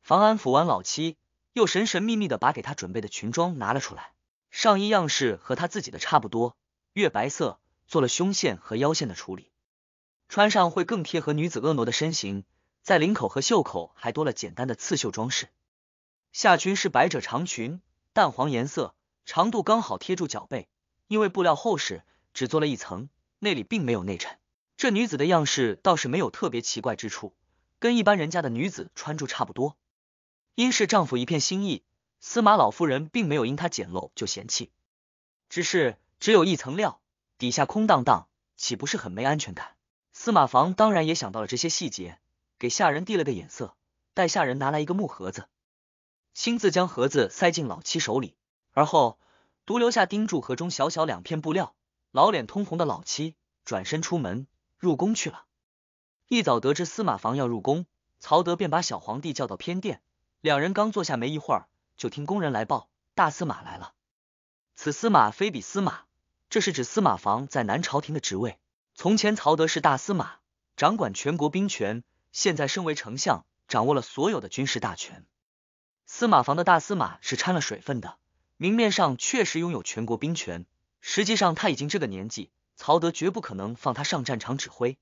房安抚完老七，又神神秘秘的把给他准备的裙装拿了出来。上衣样式和他自己的差不多，月白色做了胸线和腰线的处理，穿上会更贴合女子婀娜的身形。在领口和袖口还多了简单的刺绣装饰，下裙是百褶长裙，淡黄颜色，长度刚好贴住脚背。因为布料厚实，只做了一层，内里并没有内衬。这女子的样式倒是没有特别奇怪之处，跟一般人家的女子穿着差不多。因是丈夫一片心意，司马老夫人并没有因她简陋就嫌弃，只是只有一层料，底下空荡荡，岂不是很没安全感？司马房当然也想到了这些细节。给下人递了个眼色，待下人拿来一个木盒子，亲自将盒子塞进老七手里，而后独留下丁柱和中小小两片布料。老脸通红的老七转身出门入宫去了。一早得知司马房要入宫，曹德便把小皇帝叫到偏殿，两人刚坐下没一会儿，就听宫人来报：大司马来了。此司马非彼司马，这是指司马房在南朝廷的职位。从前曹德是大司马，掌管全国兵权。现在身为丞相，掌握了所有的军事大权。司马防的大司马是掺了水分的，明面上确实拥有全国兵权，实际上他已经这个年纪，曹德绝不可能放他上战场指挥。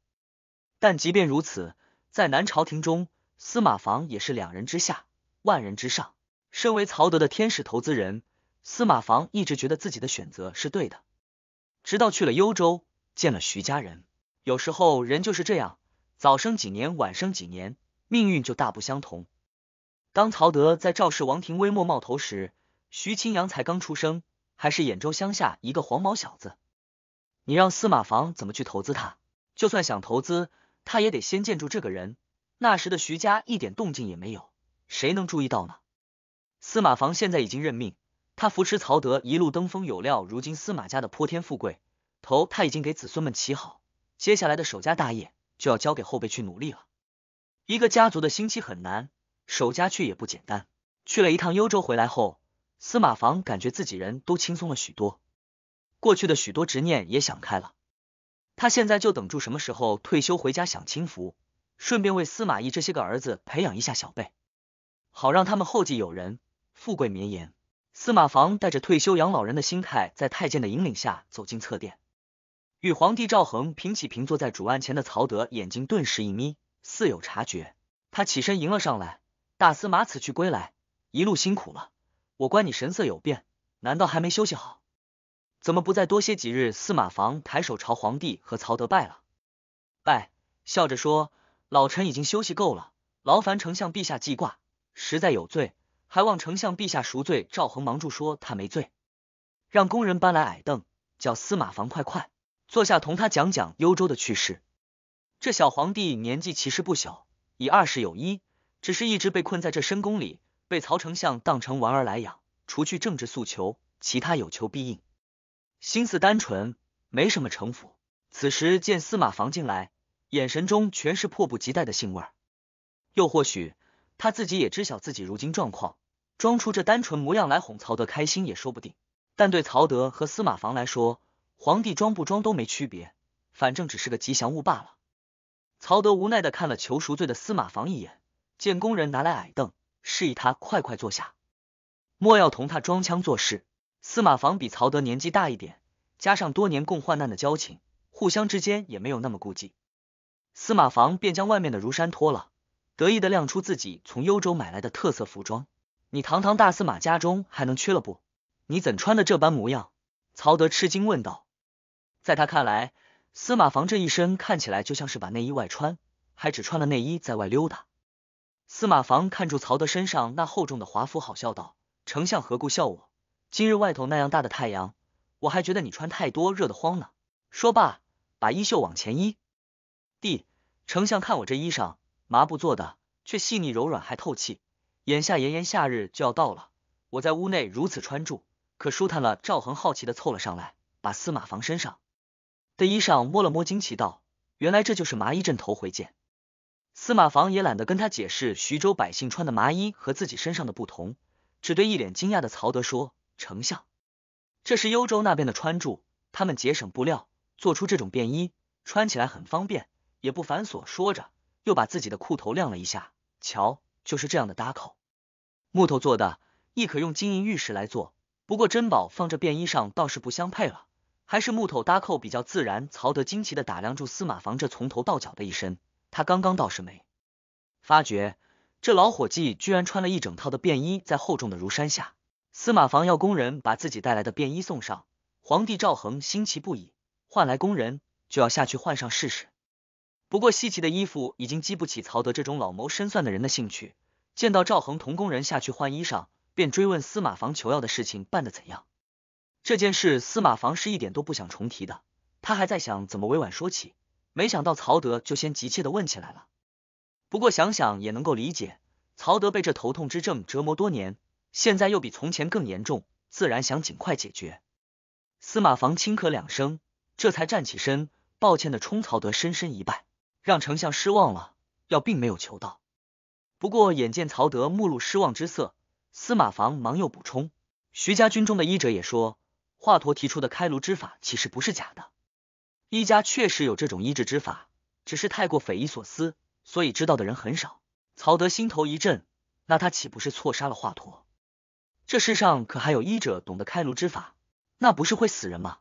但即便如此，在南朝廷中，司马防也是两人之下，万人之上。身为曹德的天使投资人，司马防一直觉得自己的选择是对的，直到去了幽州，见了徐家人。有时候人就是这样。早生几年，晚生几年，命运就大不相同。当曹德在赵氏王庭微末冒头时，徐清扬才刚出生，还是兖州乡下一个黄毛小子。你让司马房怎么去投资他？就算想投资，他也得先建住这个人。那时的徐家一点动静也没有，谁能注意到呢？司马房现在已经认命，他扶持曹德一路登峰有料。如今司马家的泼天富贵，头他已经给子孙们起好，接下来的守家大业。就要交给后辈去努力了。一个家族的兴起很难，守家却也不简单。去了一趟幽州回来后，司马房感觉自己人都轻松了许多，过去的许多执念也想开了。他现在就等住什么时候退休回家享清福，顺便为司马懿这些个儿子培养一下小辈，好让他们后继有人，富贵绵延。司马房带着退休养老人的心态，在太监的引领下走进侧殿。与皇帝赵恒平起平坐在主案前的曹德眼睛顿时一眯，似有察觉。他起身迎了上来：“大司马此去归来，一路辛苦了。我观你神色有变，难道还没休息好？怎么不再多歇几日？”司马房抬手朝皇帝和曹德拜了拜，笑着说：“老臣已经休息够了，劳烦丞相陛下记挂。实在有罪，还望丞相陛下赎罪。”赵恒忙住说：“他没罪。”让工人搬来矮凳，叫司马房快快。坐下，同他讲讲幽州的趣事。这小皇帝年纪其实不小，已二十有一，只是一直被困在这深宫里，被曹丞相当成玩儿来养。除去政治诉求，其他有求必应，心思单纯，没什么城府。此时见司马房进来，眼神中全是迫不及待的兴味。又或许他自己也知晓自己如今状况，装出这单纯模样来哄曹德开心也说不定。但对曹德和司马房来说，皇帝装不装都没区别，反正只是个吉祥物罢了。曹德无奈的看了求赎罪的司马房一眼，见工人拿来矮凳，示意他快快坐下，莫要同他装腔作势。司马房比曹德年纪大一点，加上多年共患难的交情，互相之间也没有那么顾忌。司马房便将外面的如山脱了，得意的亮出自己从幽州买来的特色服装。你堂堂大司马家中还能缺了不？你怎穿的这般模样？曹德吃惊问道。在他看来，司马房这一身看起来就像是把内衣外穿，还只穿了内衣在外溜达。司马房看住曹德身上那厚重的华服，好笑道：“丞相何故笑我？今日外头那样大的太阳，我还觉得你穿太多，热得慌呢。”说罢，把衣袖往前一递。丞相看我这衣裳，麻布做的，却细腻柔软还透气。眼下炎炎夏日就要到了，我在屋内如此穿住，可舒坦了。赵恒好奇的凑了上来，把司马房身上。的衣裳摸了摸，惊奇道：“原来这就是麻衣镇头回见。”司马房也懒得跟他解释徐州百姓穿的麻衣和自己身上的不同，只对一脸惊讶的曹德说：“丞相，这是幽州那边的穿着，他们节省布料，做出这种便衣，穿起来很方便，也不繁琐。”说着，又把自己的裤头晾了一下，瞧，就是这样的搭扣，木头做的，亦可用金银玉石来做，不过珍宝放这便衣上倒是不相配了。还是木头搭扣比较自然。曹德惊奇的打量住司马房这从头到脚的一身，他刚刚倒是没发觉，这老伙计居然穿了一整套的便衣，在厚重的如山下。司马房要工人把自己带来的便衣送上，皇帝赵恒心奇不已，换来工人就要下去换上试试。不过稀奇的衣服已经激不起曹德这种老谋深算的人的兴趣，见到赵恒同工人下去换衣裳，便追问司马房求药的事情办得怎样。这件事司马房是一点都不想重提的，他还在想怎么委婉说起，没想到曹德就先急切的问起来了。不过想想也能够理解，曹德被这头痛之症折磨多年，现在又比从前更严重，自然想尽快解决。司马房轻咳两声，这才站起身，抱歉的冲曹德深深一拜，让丞相失望了，药并没有求到。不过眼见曹德目露失望之色，司马房忙又补充，徐家军中的医者也说。华佗提出的开颅之法，其实不是假的。医家确实有这种医治之法，只是太过匪夷所思，所以知道的人很少。曹德心头一震，那他岂不是错杀了华佗？这世上可还有医者懂得开颅之法？那不是会死人吗？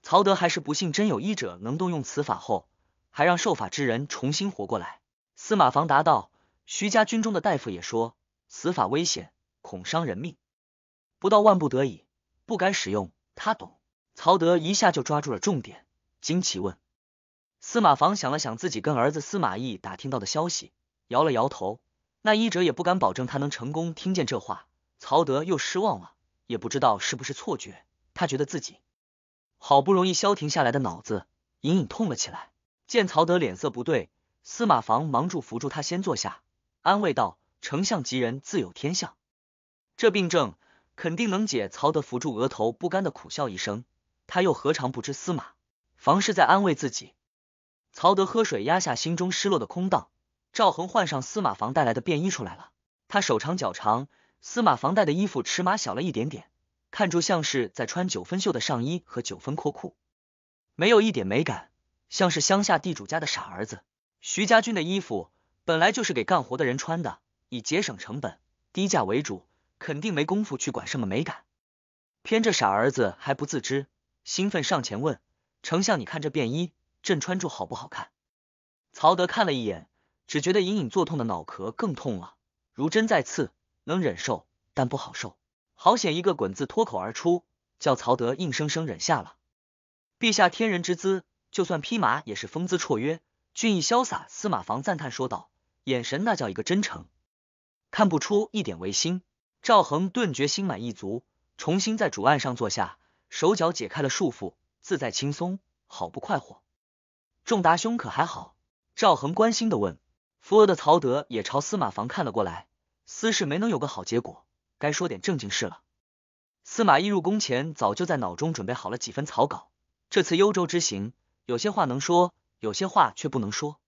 曹德还是不信，真有医者能动用此法后，还让受法之人重新活过来。司马防答道：“徐家军中的大夫也说，此法危险，恐伤人命，不到万不得已，不敢使用。”他懂，曹德一下就抓住了重点，惊奇问司马房想了想自己跟儿子司马懿打听到的消息，摇了摇头，那医者也不敢保证他能成功听见这话。曹德又失望了，也不知道是不是错觉，他觉得自己好不容易消停下来的脑子隐隐痛了起来。见曹德脸色不对，司马房忙住扶住他先坐下，安慰道：“丞相吉人自有天相，这病症。”肯定能解。曹德扶住额头，不甘的苦笑一声。他又何尝不知司马房是在安慰自己。曹德喝水，压下心中失落的空荡。赵恒换上司马房带来的便衣出来了。他手长脚长，司马房带的衣服尺码小了一点点，看着像是在穿九分袖的上衣和九分阔裤，没有一点美感，像是乡下地主家的傻儿子。徐家军的衣服本来就是给干活的人穿的，以节省成本、低价为主。肯定没工夫去管什么美感，偏这傻儿子还不自知，兴奋上前问：“丞相，你看这便衣，朕穿住好不好看？”曹德看了一眼，只觉得隐隐作痛的脑壳更痛了，如针在刺，能忍受，但不好受。好险一个“滚”字脱口而出，叫曹德硬生生忍下了。陛下天人之姿，就算披马也是风姿绰约、俊逸潇洒。司马房赞叹说道，眼神那叫一个真诚，看不出一点违心。赵恒顿觉心满意足，重新在主案上坐下，手脚解开了束缚，自在轻松，好不快活。仲达兄可还好？赵恒关心的问。扶额的曹德也朝司马防看了过来。私事没能有个好结果，该说点正经事了。司马懿入宫前，早就在脑中准备好了几分草稿。这次幽州之行，有些话能说，有些话却不能说。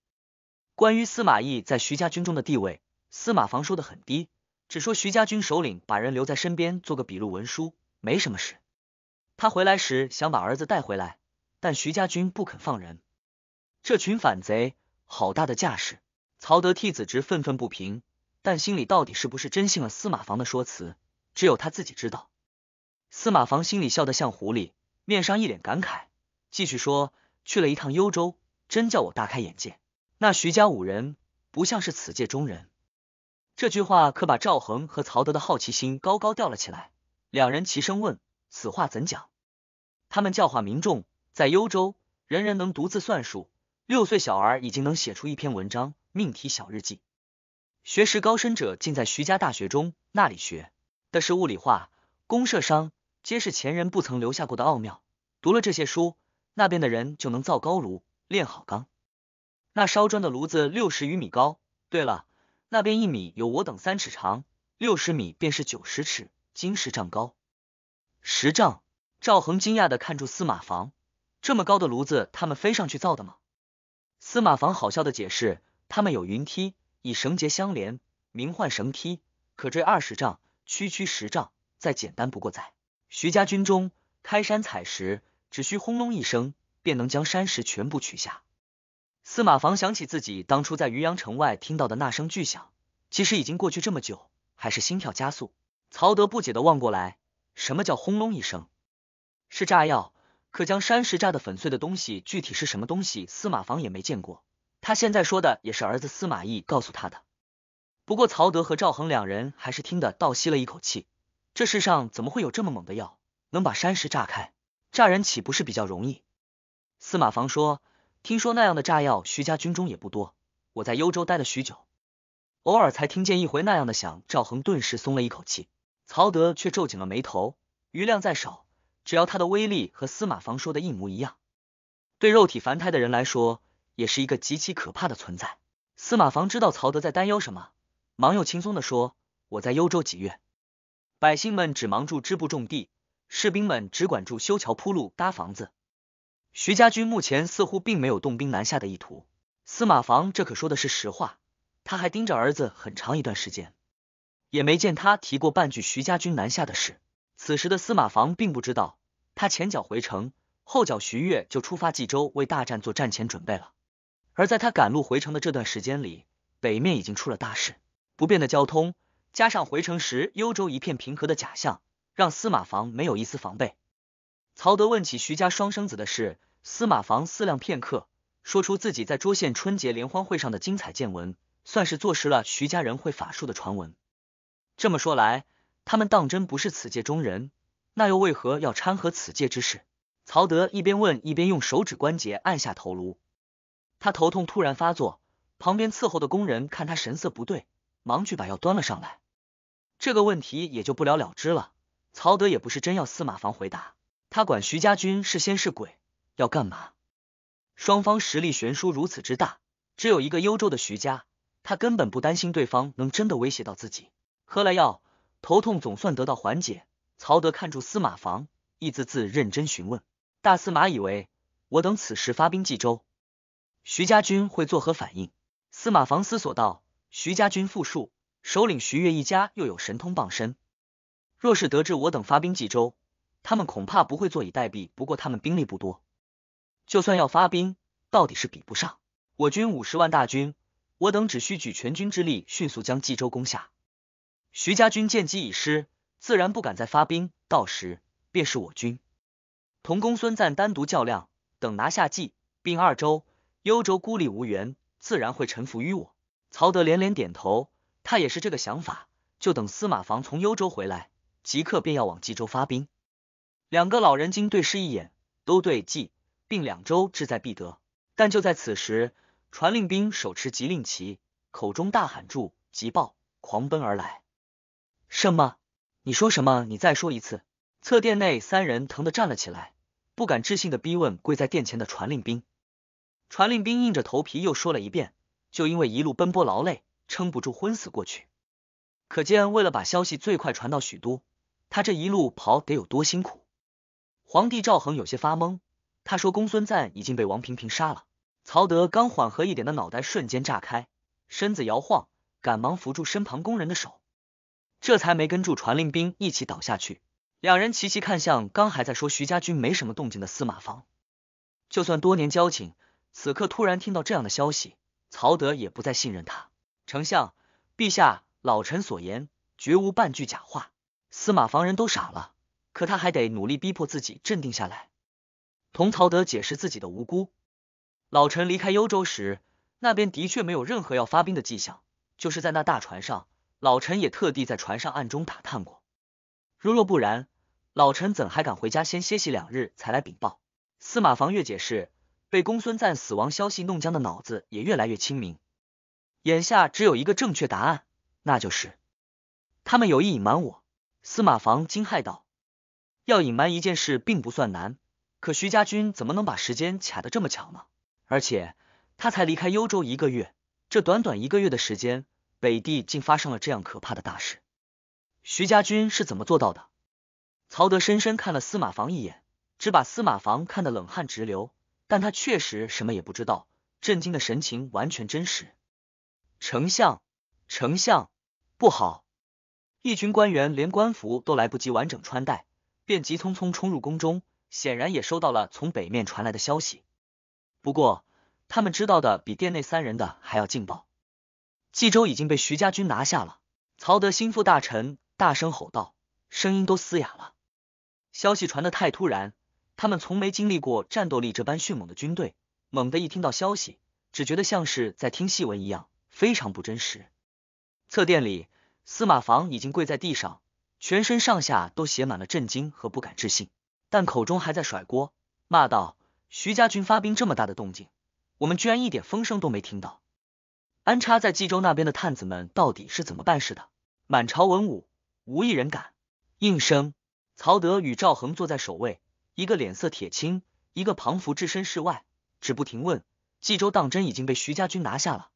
关于司马懿在徐家军中的地位，司马防说的很低。只说徐家军首领把人留在身边做个笔录文书，没什么事。他回来时想把儿子带回来，但徐家军不肯放人。这群反贼好大的架势！曹德替子侄愤愤不平，但心里到底是不是真信了司马房的说辞，只有他自己知道。司马房心里笑得像狐狸，面上一脸感慨，继续说：“去了一趟幽州，真叫我大开眼界。那徐家五人不像是此界中人。”这句话可把赵恒和曹德的好奇心高高吊了起来，两人齐声问：“此话怎讲？”他们教化民众，在幽州，人人能独自算术，六岁小儿已经能写出一篇文章命题小日记。学识高深者，尽在徐家大学中那里学的是物理化、公社商，皆是前人不曾留下过的奥妙。读了这些书，那边的人就能造高炉、炼好钢。那烧砖的炉子六十余米高。对了。那边一米有我等三尺长，六十米便是九十尺，今十丈高。十丈，赵恒惊讶的看住司马房，这么高的炉子，他们飞上去造的吗？司马房好笑的解释，他们有云梯，以绳结相连，名唤绳梯，可坠二十丈，区区十丈，再简单不过。在徐家军中，开山采石，只需轰隆一声，便能将山石全部取下。司马房想起自己当初在渔阳城外听到的那声巨响，其实已经过去这么久，还是心跳加速。曹德不解的望过来，什么叫轰隆一声？是炸药，可将山石炸得粉碎的东西，具体是什么东西，司马房也没见过。他现在说的也是儿子司马懿告诉他的。不过曹德和赵恒两人还是听得倒吸了一口气，这世上怎么会有这么猛的药，能把山石炸开？炸人岂不是比较容易？司马房说。听说那样的炸药，徐家军中也不多。我在幽州待了许久，偶尔才听见一回那样的响。赵恒顿时松了一口气，曹德却皱紧了眉头。余量再少，只要他的威力和司马房说的一模一样，对肉体凡胎的人来说，也是一个极其可怕的存在。司马房知道曹德在担忧什么，忙又轻松的说：“我在幽州几月，百姓们只忙住织布种地，士兵们只管住修桥铺路搭房子。”徐家军目前似乎并没有动兵南下的意图。司马房这可说的是实话，他还盯着儿子很长一段时间，也没见他提过半句徐家军南下的事。此时的司马房并不知道，他前脚回城，后脚徐悦就出发冀州为大战做战前准备了。而在他赶路回城的这段时间里，北面已经出了大事。不便的交通，加上回城时幽州一片平和的假象，让司马房没有一丝防备。曹德问起徐家双生子的事，司马房思量片刻，说出自己在涿县春节联欢会上的精彩见闻，算是坐实了徐家人会法术的传闻。这么说来，他们当真不是此界中人，那又为何要掺和此界之事？曹德一边问，一边用手指关节按下头颅，他头痛突然发作。旁边伺候的工人看他神色不对，忙去把药端了上来。这个问题也就不了了之了。曹德也不是真要司马房回答。他管徐家军是仙是鬼，要干嘛？双方实力悬殊如此之大，只有一个幽州的徐家，他根本不担心对方能真的威胁到自己。喝了药，头痛总算得到缓解。曹德看住司马防，一字字认真询问：“大司马以为我等此时发兵冀州，徐家军会作何反应？”司马防思索道：“徐家军富庶，首领徐越一家又有神通傍身，若是得知我等发兵冀州，”他们恐怕不会坐以待毙，不过他们兵力不多，就算要发兵，到底是比不上我军五十万大军。我等只需举全军之力，迅速将冀州攻下。徐家军见机已失，自然不敢再发兵，到时便是我军同公孙瓒单独较量。等拿下冀并二州，幽州孤立无援，自然会臣服于我。曹德连连点头，他也是这个想法。就等司马防从幽州回来，即刻便要往冀州发兵。两个老人精对视一眼，都对冀并两周志在必得。但就在此时，传令兵手持急令旗，口中大喊住急报，狂奔而来。什么？你说什么？你再说一次！侧殿内三人疼得站了起来，不敢置信的逼问跪在殿前的传令兵。传令兵硬着头皮又说了一遍：就因为一路奔波劳累，撑不住昏死过去。可见为了把消息最快传到许都，他这一路跑得有多辛苦。皇帝赵恒有些发懵，他说：“公孙瓒已经被王平平杀了。”曹德刚缓和一点的脑袋瞬间炸开，身子摇晃，赶忙扶住身旁工人的手，这才没跟住传令兵一起倒下去。两人齐齐看向刚还在说徐家军没什么动静的司马防，就算多年交情，此刻突然听到这样的消息，曹德也不再信任他。丞相，陛下，老臣所言绝无半句假话。司马房人都傻了。可他还得努力逼迫自己镇定下来，同曹德解释自己的无辜。老陈离开幽州时，那边的确没有任何要发兵的迹象。就是在那大船上，老陈也特地在船上暗中打探过。如若不然，老陈怎还敢回家先歇息两日才来禀报？司马房越解释，被公孙瓒死亡消息弄僵的脑子也越来越清明。眼下只有一个正确答案，那就是他们有意隐瞒我。司马房惊骇道。要隐瞒一件事并不算难，可徐家军怎么能把时间卡得这么巧呢？而且他才离开幽州一个月，这短短一个月的时间，北地竟发生了这样可怕的大事，徐家军是怎么做到的？曹德深深看了司马房一眼，只把司马房看得冷汗直流，但他确实什么也不知道，震惊的神情完全真实。丞相，丞相不好！一群官员连官服都来不及完整穿戴。便急匆匆冲入宫中，显然也收到了从北面传来的消息。不过，他们知道的比殿内三人的还要劲爆。冀州已经被徐家军拿下了。曹德心腹大臣大声吼道，声音都嘶哑了。消息传得太突然，他们从没经历过战斗力这般迅猛的军队。猛的一听到消息，只觉得像是在听戏文一样，非常不真实。侧殿里，司马房已经跪在地上。全身上下都写满了震惊和不敢置信，但口中还在甩锅骂道：“徐家军发兵这么大的动静，我们居然一点风声都没听到！安插在冀州那边的探子们到底是怎么办事的？”满朝文武无一人敢应声。曹德与赵恒坐在首位，一个脸色铁青，一个旁服置身事外，只不停问：“冀州当真已经被徐家军拿下了？”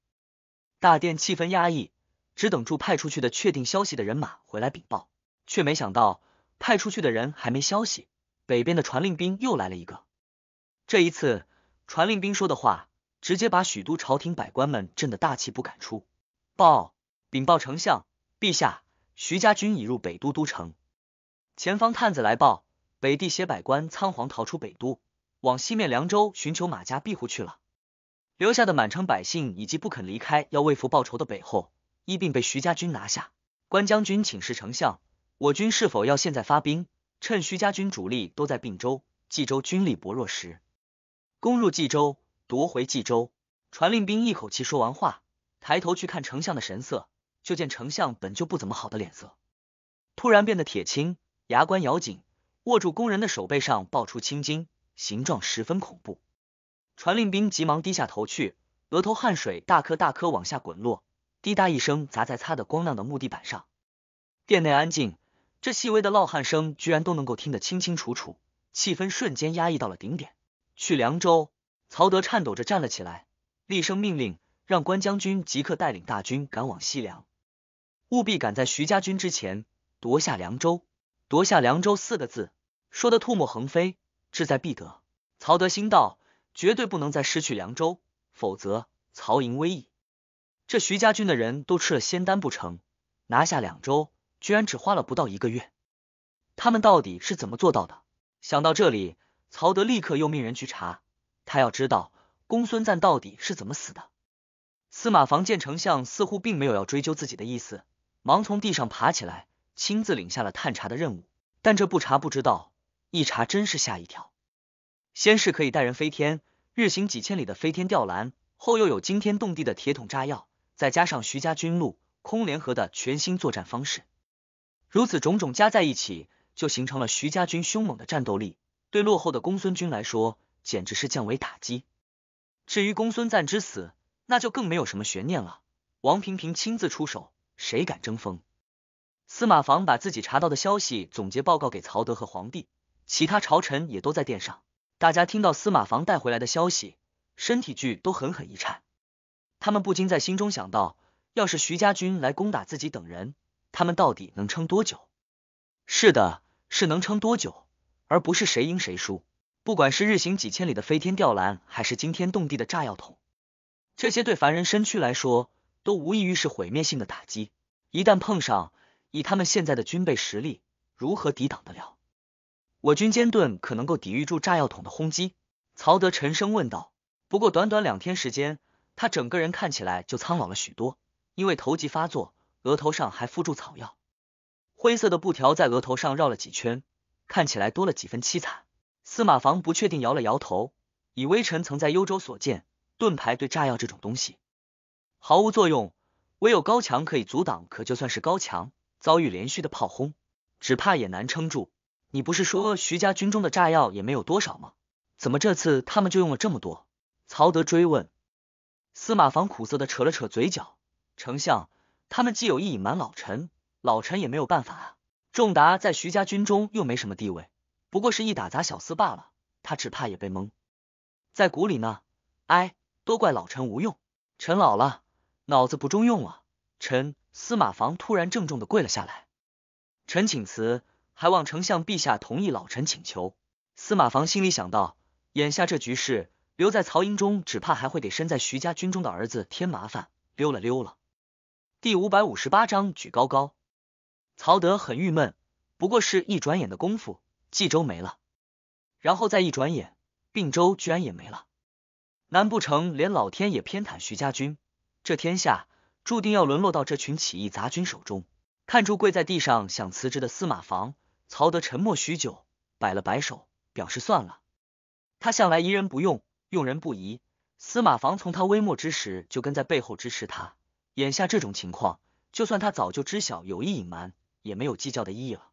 大殿气氛压抑，只等住派出去的确定消息的人马回来禀报。却没想到派出去的人还没消息，北边的传令兵又来了一个。这一次，传令兵说的话直接把许都朝廷百官们震得大气不敢出。报，禀报丞相、陛下，徐家军已入北都都城。前方探子来报，北地携百官仓皇逃出北都，往西面凉州寻求马家庇护去了。留下的满城百姓以及不肯离开要为父报仇的北后一并被徐家军拿下。关将军请示丞相。我军是否要现在发兵？趁徐家军主力都在并州、冀州，军力薄弱时，攻入冀州，夺回冀州。传令兵一口气说完话，抬头去看丞相的神色，就见丞相本就不怎么好的脸色，突然变得铁青，牙关咬紧，握住工人的手背上爆出青筋，形状十分恐怖。传令兵急忙低下头去，额头汗水大颗大颗往下滚落，滴答一声砸在擦的光亮的木地板上。殿内安静。这细微的涝汗声，居然都能够听得清清楚楚，气氛瞬间压抑到了顶点。去凉州！曹德颤抖着站了起来，厉声命令：“让关将军即刻带领大军赶往西凉，务必赶在徐家军之前夺下凉州！”夺下凉州四个字，说的唾沫横飞，志在必得。曹德心道：绝对不能再失去凉州，否则曹营危矣。这徐家军的人都吃了仙丹不成？拿下两州！居然只花了不到一个月，他们到底是怎么做到的？想到这里，曹德立刻又命人去查，他要知道公孙瓒到底是怎么死的。司马房见丞相似乎并没有要追究自己的意思，忙从地上爬起来，亲自领下了探查的任务。但这不查不知道，一查真是吓一跳。先是可以带人飞天、日行几千里的飞天吊篮，后又有惊天动地的铁桶炸药，再加上徐家军陆空联合的全新作战方式。如此种种加在一起，就形成了徐家军凶猛的战斗力，对落后的公孙军来说，简直是降维打击。至于公孙瓒之死，那就更没有什么悬念了。王平平亲自出手，谁敢争锋？司马防把自己查到的消息总结报告给曹德和皇帝，其他朝臣也都在殿上。大家听到司马防带回来的消息，身体俱都狠狠一颤，他们不禁在心中想到：要是徐家军来攻打自己等人。他们到底能撑多久？是的，是能撑多久，而不是谁赢谁输。不管是日行几千里的飞天吊篮，还是惊天动地的炸药桶，这些对凡人身躯来说，都无异于是毁灭性的打击。一旦碰上，以他们现在的军备实力，如何抵挡得了？我军尖盾可能够抵御住炸药桶的轰击。曹德沉声问道。不过短短两天时间，他整个人看起来就苍老了许多，因为头疾发作。额头上还敷住草药，灰色的布条在额头上绕了几圈，看起来多了几分凄惨。司马房不确定，摇了摇头。以微臣曾在幽州所见，盾牌对炸药这种东西毫无作用，唯有高墙可以阻挡。可就算是高墙，遭遇连续的炮轰，只怕也难撑住。你不是说徐家军中的炸药也没有多少吗？怎么这次他们就用了这么多？曹德追问。司马房苦涩的扯了扯嘴角，丞相。他们既有意隐瞒老臣，老臣也没有办法啊。仲达在徐家军中又没什么地位，不过是一打杂小厮罢了。他只怕也被蒙在鼓里呢。哎，都怪老臣无用，臣老了，脑子不中用了。臣司马房突然郑重的跪了下来，臣请辞，还望丞相陛下同意老臣请求。司马房心里想到，眼下这局势，留在曹营中，只怕还会给身在徐家军中的儿子添麻烦。溜了溜了。第五百五十八章举高高。曹德很郁闷，不过是一转眼的功夫，冀州没了，然后再一转眼，并州居然也没了。难不成连老天也偏袒徐家军？这天下注定要沦落到这群起义杂军手中。看住跪在地上想辞职的司马防，曹德沉默许久，摆了摆手，表示算了。他向来疑人不用，用人不疑。司马防从他微末之时就跟在背后支持他。眼下这种情况，就算他早就知晓有意隐瞒，也没有计较的意义了。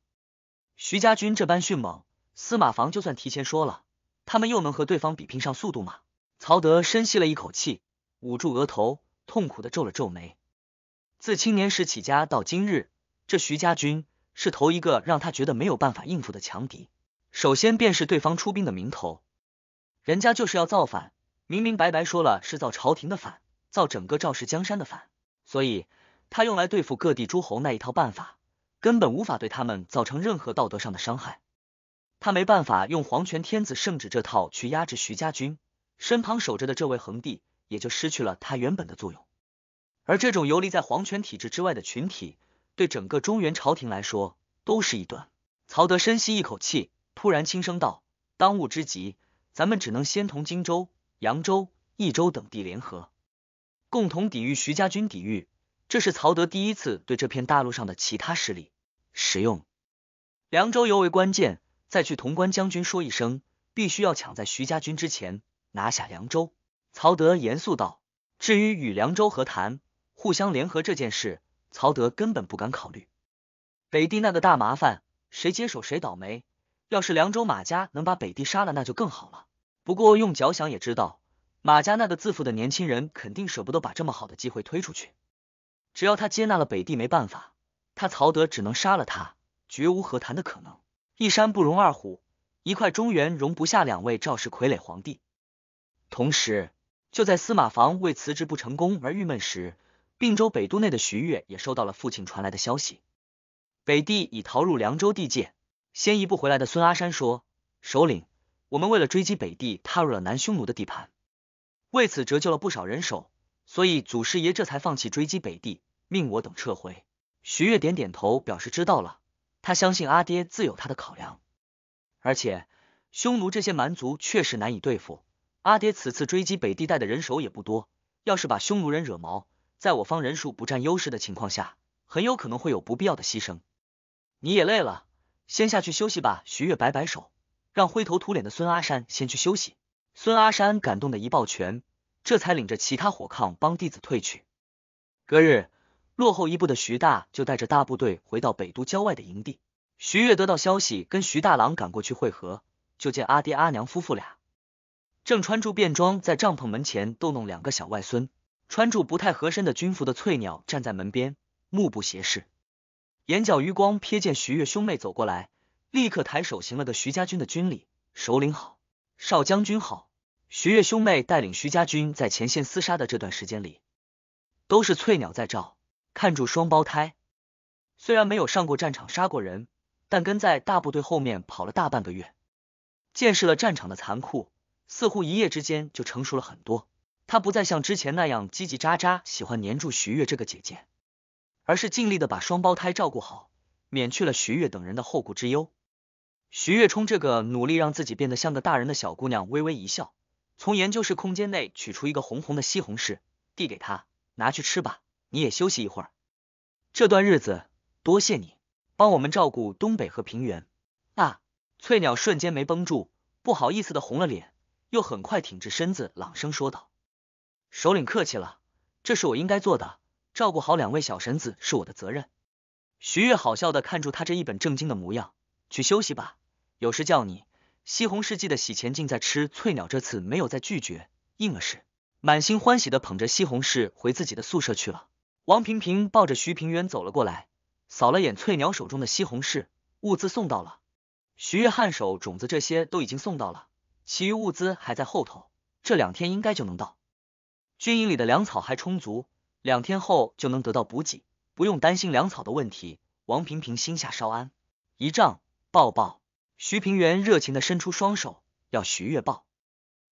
徐家军这般迅猛，司马防就算提前说了，他们又能和对方比拼上速度吗？曹德深吸了一口气，捂住额头，痛苦的皱了皱眉。自青年时起家到今日，这徐家军是头一个让他觉得没有办法应付的强敌。首先便是对方出兵的名头，人家就是要造反，明明白白说了是造朝廷的反，造整个赵氏江山的反。所以，他用来对付各地诸侯那一套办法，根本无法对他们造成任何道德上的伤害。他没办法用皇权天子圣旨这套去压制徐家军，身旁守着的这位恒帝也就失去了他原本的作用。而这种游离在皇权体制之外的群体，对整个中原朝廷来说都是一端。曹德深吸一口气，突然轻声道：“当务之急，咱们只能先同荆州、扬州、益州等地联合。”共同抵御徐家军，抵御，这是曹德第一次对这片大陆上的其他势力使用凉州尤为关键，再去潼关将军说一声，必须要抢在徐家军之前拿下凉州。曹德严肃道：“至于与凉州和谈，互相联合这件事，曹德根本不敢考虑。北地那个大麻烦，谁接手谁倒霉。要是凉州马家能把北地杀了，那就更好了。不过用脚想也知道。”马家那个自负的年轻人肯定舍不得把这么好的机会推出去。只要他接纳了北地没办法，他曹德只能杀了他，绝无和谈的可能。一山不容二虎，一块中原容不下两位赵氏傀儡皇帝。同时，就在司马房为辞职不成功而郁闷时，并州北都内的徐悦也收到了父亲传来的消息：北地已逃入凉州地界。先一步回来的孙阿山说：“首领，我们为了追击北地，踏入了南匈奴的地盘。”为此折旧了不少人手，所以祖师爷这才放弃追击北地，命我等撤回。徐月点点头，表示知道了。他相信阿爹自有他的考量，而且匈奴这些蛮族确实难以对付。阿爹此次追击北地带的人手也不多，要是把匈奴人惹毛，在我方人数不占优势的情况下，很有可能会有不必要的牺牲。你也累了，先下去休息吧。徐月摆摆手，让灰头土脸的孙阿山先去休息。孙阿山感动的一抱拳，这才领着其他火炕帮弟子退去。隔日，落后一步的徐大就带着大部队回到北都郊外的营地。徐月得到消息，跟徐大郎赶过去会合，就见阿爹阿娘夫妇俩正穿着便装在帐篷门前逗弄两个小外孙，穿住不太合身的军服的翠鸟站在门边，目不斜视，眼角余光瞥见徐月兄妹走过来，立刻抬手行了个徐家军的军礼，首领好。少将军好，徐月兄妹带领徐家军在前线厮杀的这段时间里，都是翠鸟在照看住双胞胎。虽然没有上过战场杀过人，但跟在大部队后面跑了大半个月，见识了战场的残酷，似乎一夜之间就成熟了很多。他不再像之前那样叽叽喳喳，喜欢黏住徐月这个姐姐，而是尽力的把双胞胎照顾好，免去了徐月等人的后顾之忧。徐月冲这个努力让自己变得像个大人的小姑娘微微一笑，从研究室空间内取出一个红红的西红柿，递给她：“拿去吃吧，你也休息一会儿。这段日子多谢你帮我们照顾东北和平原。”啊！翠鸟瞬间没绷住，不好意思的红了脸，又很快挺直身子，朗声说道：“首领客气了，这是我应该做的，照顾好两位小神子是我的责任。”徐月好笑的看住他这一本正经的模样，去休息吧。有事叫你。西红柿记得洗前净再吃。翠鸟这次没有再拒绝，应了是，满心欢喜的捧着西红柿回自己的宿舍去了。王平平抱着徐平原走了过来，扫了眼翠鸟手中的西红柿，物资送到了。徐月汉手种子这些都已经送到了，其余物资还在后头，这两天应该就能到。军营里的粮草还充足，两天后就能得到补给，不用担心粮草的问题。王平平心下稍安。仪仗，抱抱。徐平原热情的伸出双手要徐月抱，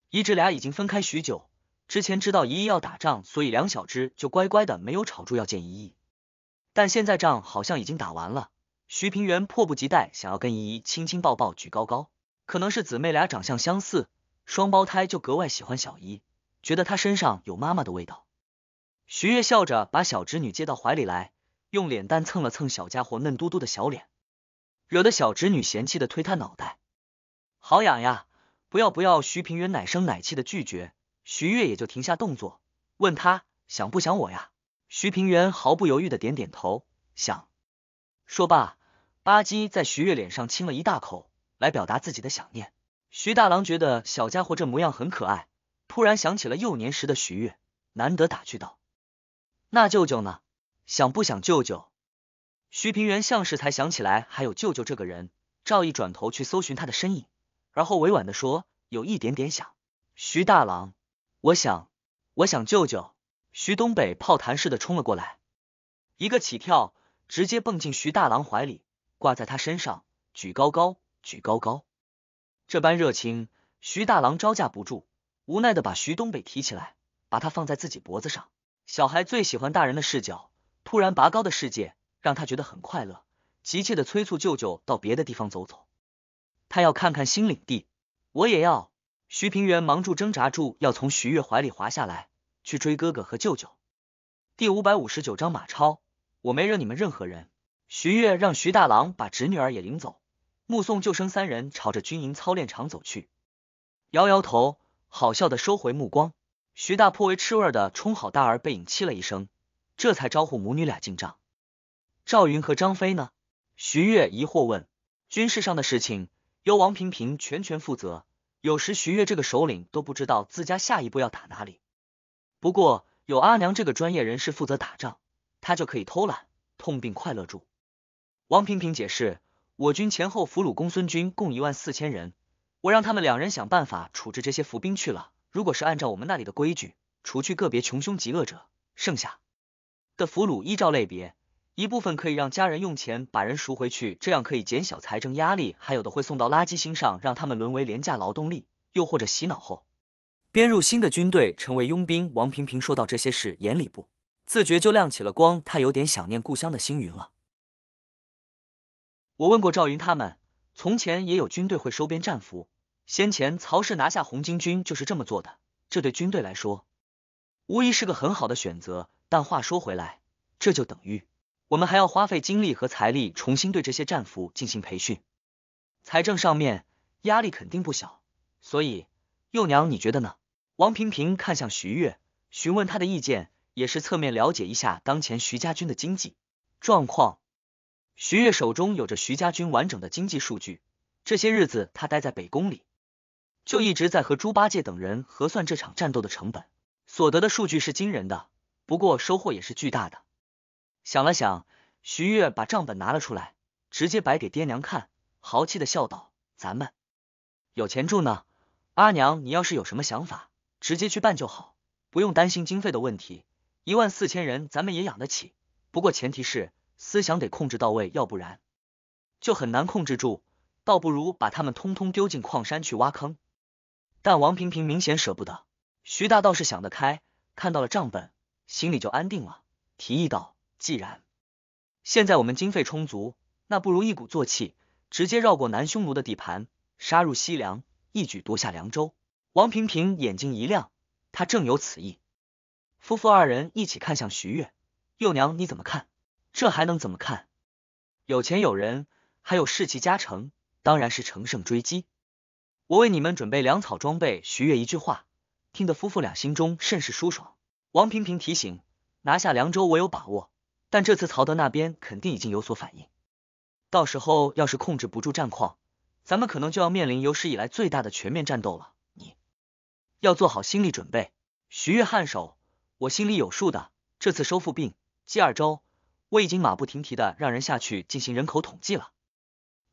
姨侄俩已经分开许久，之前知道姨姨要打仗，所以两小只就乖乖的没有吵住要见姨姨，但现在仗好像已经打完了，徐平原迫不及待想要跟姨姨亲亲抱抱举高高，可能是姊妹俩长相相似，双胞胎就格外喜欢小姨，觉得她身上有妈妈的味道。徐月笑着把小侄女接到怀里来，用脸蛋蹭了蹭小家伙嫩嘟嘟的小脸。惹得小侄女嫌弃的推他脑袋，好痒呀！不要不要！徐平原奶声奶气的拒绝，徐月也就停下动作，问他想不想我呀？徐平原毫不犹豫的点点头，想。说罢，吧唧在徐月脸上亲了一大口，来表达自己的想念。徐大郎觉得小家伙这模样很可爱，突然想起了幼年时的徐月，难得打趣道：“那舅舅呢？想不想舅舅？”徐平原像是才想起来还有舅舅这个人，赵毅转头去搜寻他的身影，而后委婉的说：“有一点点想徐大郎，我想，我想舅舅。”徐东北炮弹似的冲了过来，一个起跳，直接蹦进徐大郎怀里，挂在他身上，举高高，举高高。这般热情，徐大郎招架不住，无奈的把徐东北提起来，把他放在自己脖子上。小孩最喜欢大人的视角，突然拔高的世界。让他觉得很快乐，急切的催促舅舅到别的地方走走，他要看看新领地，我也要。徐平原忙住挣扎住，要从徐月怀里滑下来，去追哥哥和舅舅。第五百五十九章马超，我没惹你们任何人。徐月让徐大郎把侄女儿也领走，目送救生三人朝着军营操练场走去，摇摇头，好笑的收回目光。徐大颇为吃味的冲好大儿背影气了一声，这才招呼母女俩进帐。赵云和张飞呢？徐悦疑惑问。军事上的事情由王平平全权负责，有时徐悦这个首领都不知道自家下一步要打哪里。不过有阿娘这个专业人士负责打仗，他就可以偷懒，痛并快乐住。王平平解释：我军前后俘虏公孙军共一万四千人，我让他们两人想办法处置这些伏兵去了。如果是按照我们那里的规矩，除去个别穷凶极恶者，剩下的俘虏依照类别。一部分可以让家人用钱把人赎回去，这样可以减小财政压力；还有的会送到垃圾星上，让他们沦为廉价劳动力，又或者洗脑后编入新的军队，成为佣兵。王平平说到这些事，眼里不自觉就亮起了光。他有点想念故乡的星云了。我问过赵云他们，从前也有军队会收编战俘，先前曹氏拿下红巾军就是这么做的。这对军队来说，无疑是个很好的选择。但话说回来，这就等于。我们还要花费精力和财力重新对这些战俘进行培训，财政上面压力肯定不小。所以，幼娘，你觉得呢？王平平看向徐悦，询问他的意见，也是侧面了解一下当前徐家军的经济状况。徐悦手中有着徐家军完整的经济数据，这些日子他待在北宫里，就一直在和猪八戒等人核算这场战斗的成本，所得的数据是惊人的，不过收获也是巨大的。想了想，徐月把账本拿了出来，直接摆给爹娘看，豪气的笑道：“咱们有钱住呢，阿娘，你要是有什么想法，直接去办就好，不用担心经费的问题。一万四千人，咱们也养得起。不过前提是思想得控制到位，要不然就很难控制住。倒不如把他们通通丢进矿山去挖坑。”但王平平明显舍不得，徐大倒是想得开，看到了账本，心里就安定了，提议道。既然现在我们经费充足，那不如一鼓作气，直接绕过南匈奴的地盘，杀入西凉，一举夺下凉州。王平平眼睛一亮，他正有此意。夫妇二人一起看向徐月，幼娘你怎么看？这还能怎么看？有钱有人，还有士气加成，当然是乘胜追击。我为你们准备粮草装备。徐月一句话，听得夫妇俩心中甚是舒爽。王平平提醒：拿下凉州，我有把握。但这次曹德那边肯定已经有所反应，到时候要是控制不住战况，咱们可能就要面临有史以来最大的全面战斗了。你要做好心理准备。徐悦颔首，我心里有数的。这次收复并济二州，我已经马不停蹄的让人下去进行人口统计了，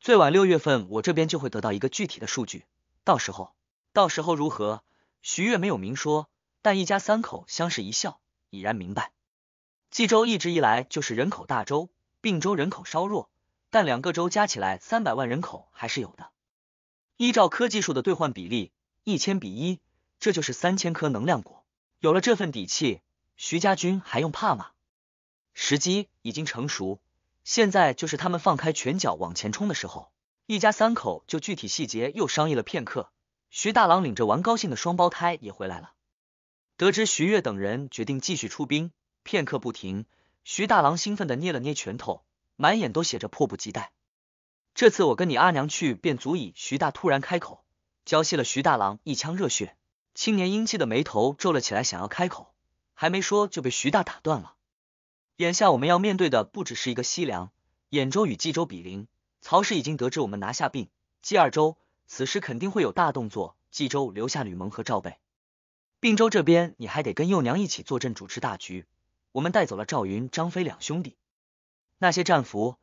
最晚六月份我这边就会得到一个具体的数据。到时候，到时候如何？徐月没有明说，但一家三口相视一笑，已然明白。冀州一直以来就是人口大州，并州人口稍弱，但两个州加起来三百万人口还是有的。依照科技树的兑换比例，一千比一，这就是三千颗能量果。有了这份底气，徐家军还用怕吗？时机已经成熟，现在就是他们放开拳脚往前冲的时候。一家三口就具体细节又商议了片刻，徐大郎领着玩高兴的双胞胎也回来了。得知徐悦等人决定继续出兵。片刻不停，徐大郎兴奋的捏了捏拳头，满眼都写着迫不及待。这次我跟你阿娘去便足以。徐大突然开口，浇熄了徐大郎一腔热血。青年英气的眉头皱了起来，想要开口，还没说就被徐大打断了。眼下我们要面对的不只是一个西凉，兖州与冀州比邻，曹氏已经得知我们拿下并冀二州，此时肯定会有大动作。冀州留下吕蒙和赵备，并州这边你还得跟幼娘一起坐镇主持大局。我们带走了赵云、张飞两兄弟，那些战俘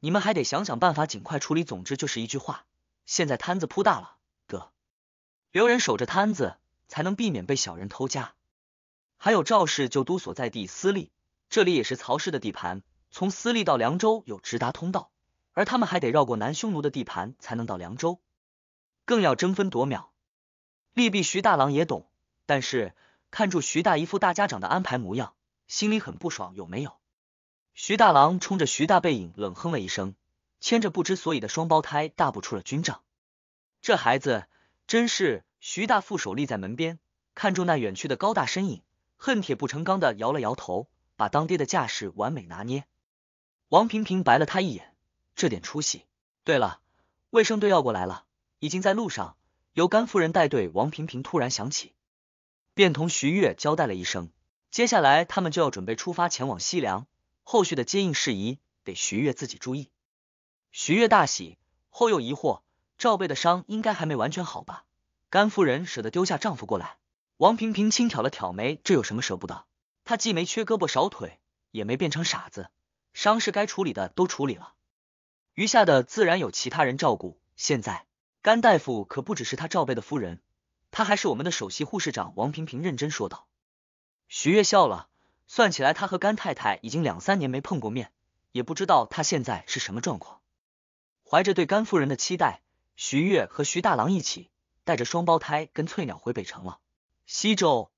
你们还得想想办法尽快处理。总之就是一句话，现在摊子铺大了，哥留人守着摊子才能避免被小人偷家。还有赵氏旧都所在地私立，这里也是曹氏的地盘，从私立到凉州有直达通道，而他们还得绕过南匈奴的地盘才能到凉州，更要争分夺秒。利弊徐大郎也懂，但是看住徐大一副大家长的安排模样。心里很不爽，有没有？徐大郎冲着徐大背影冷哼了一声，牵着不知所以的双胞胎大步出了军帐。这孩子真是……徐大副手立在门边，看住那远去的高大身影，恨铁不成钢的摇了摇头，把当爹的架势完美拿捏。王平平白了他一眼，这点出息。对了，卫生队要过来了，已经在路上，由甘夫人带队。王平平突然想起，便同徐月交代了一声。接下来他们就要准备出发前往西凉，后续的接应事宜得徐月自己注意。徐月大喜，后又疑惑：赵贝的伤应该还没完全好吧？甘夫人舍得丢下丈夫过来？王平平轻挑了挑眉，这有什么舍不得？他既没缺胳膊少腿，也没变成傻子，伤势该处理的都处理了，余下的自然有其他人照顾。现在甘大夫可不只是他赵贝的夫人，他还是我们的首席护士长。王平平认真说道。徐月笑了，算起来他和甘太太已经两三年没碰过面，也不知道他现在是什么状况。怀着对甘夫人的期待，徐月和徐大郎一起带着双胞胎跟翠鸟回北城了。西周，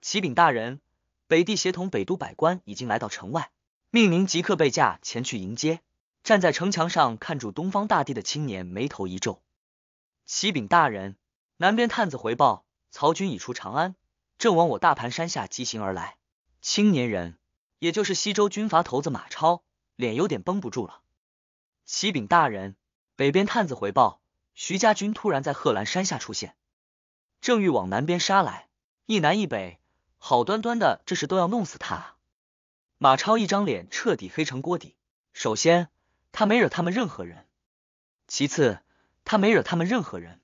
启禀大人，北地协同北都百官已经来到城外，命您即刻备驾前去迎接。站在城墙上看住东方大地的青年眉头一皱。启禀大人，南边探子回报，曹军已出长安。正往我大盘山下疾行而来，青年人，也就是西周军阀头子马超，脸有点绷不住了。启禀大人，北边探子回报，徐家军突然在贺兰山下出现，正欲往南边杀来。一南一北，好端端的，这是都要弄死他！啊！马超一张脸彻底黑成锅底。首先，他没惹他们任何人；其次，他没惹他们任何人；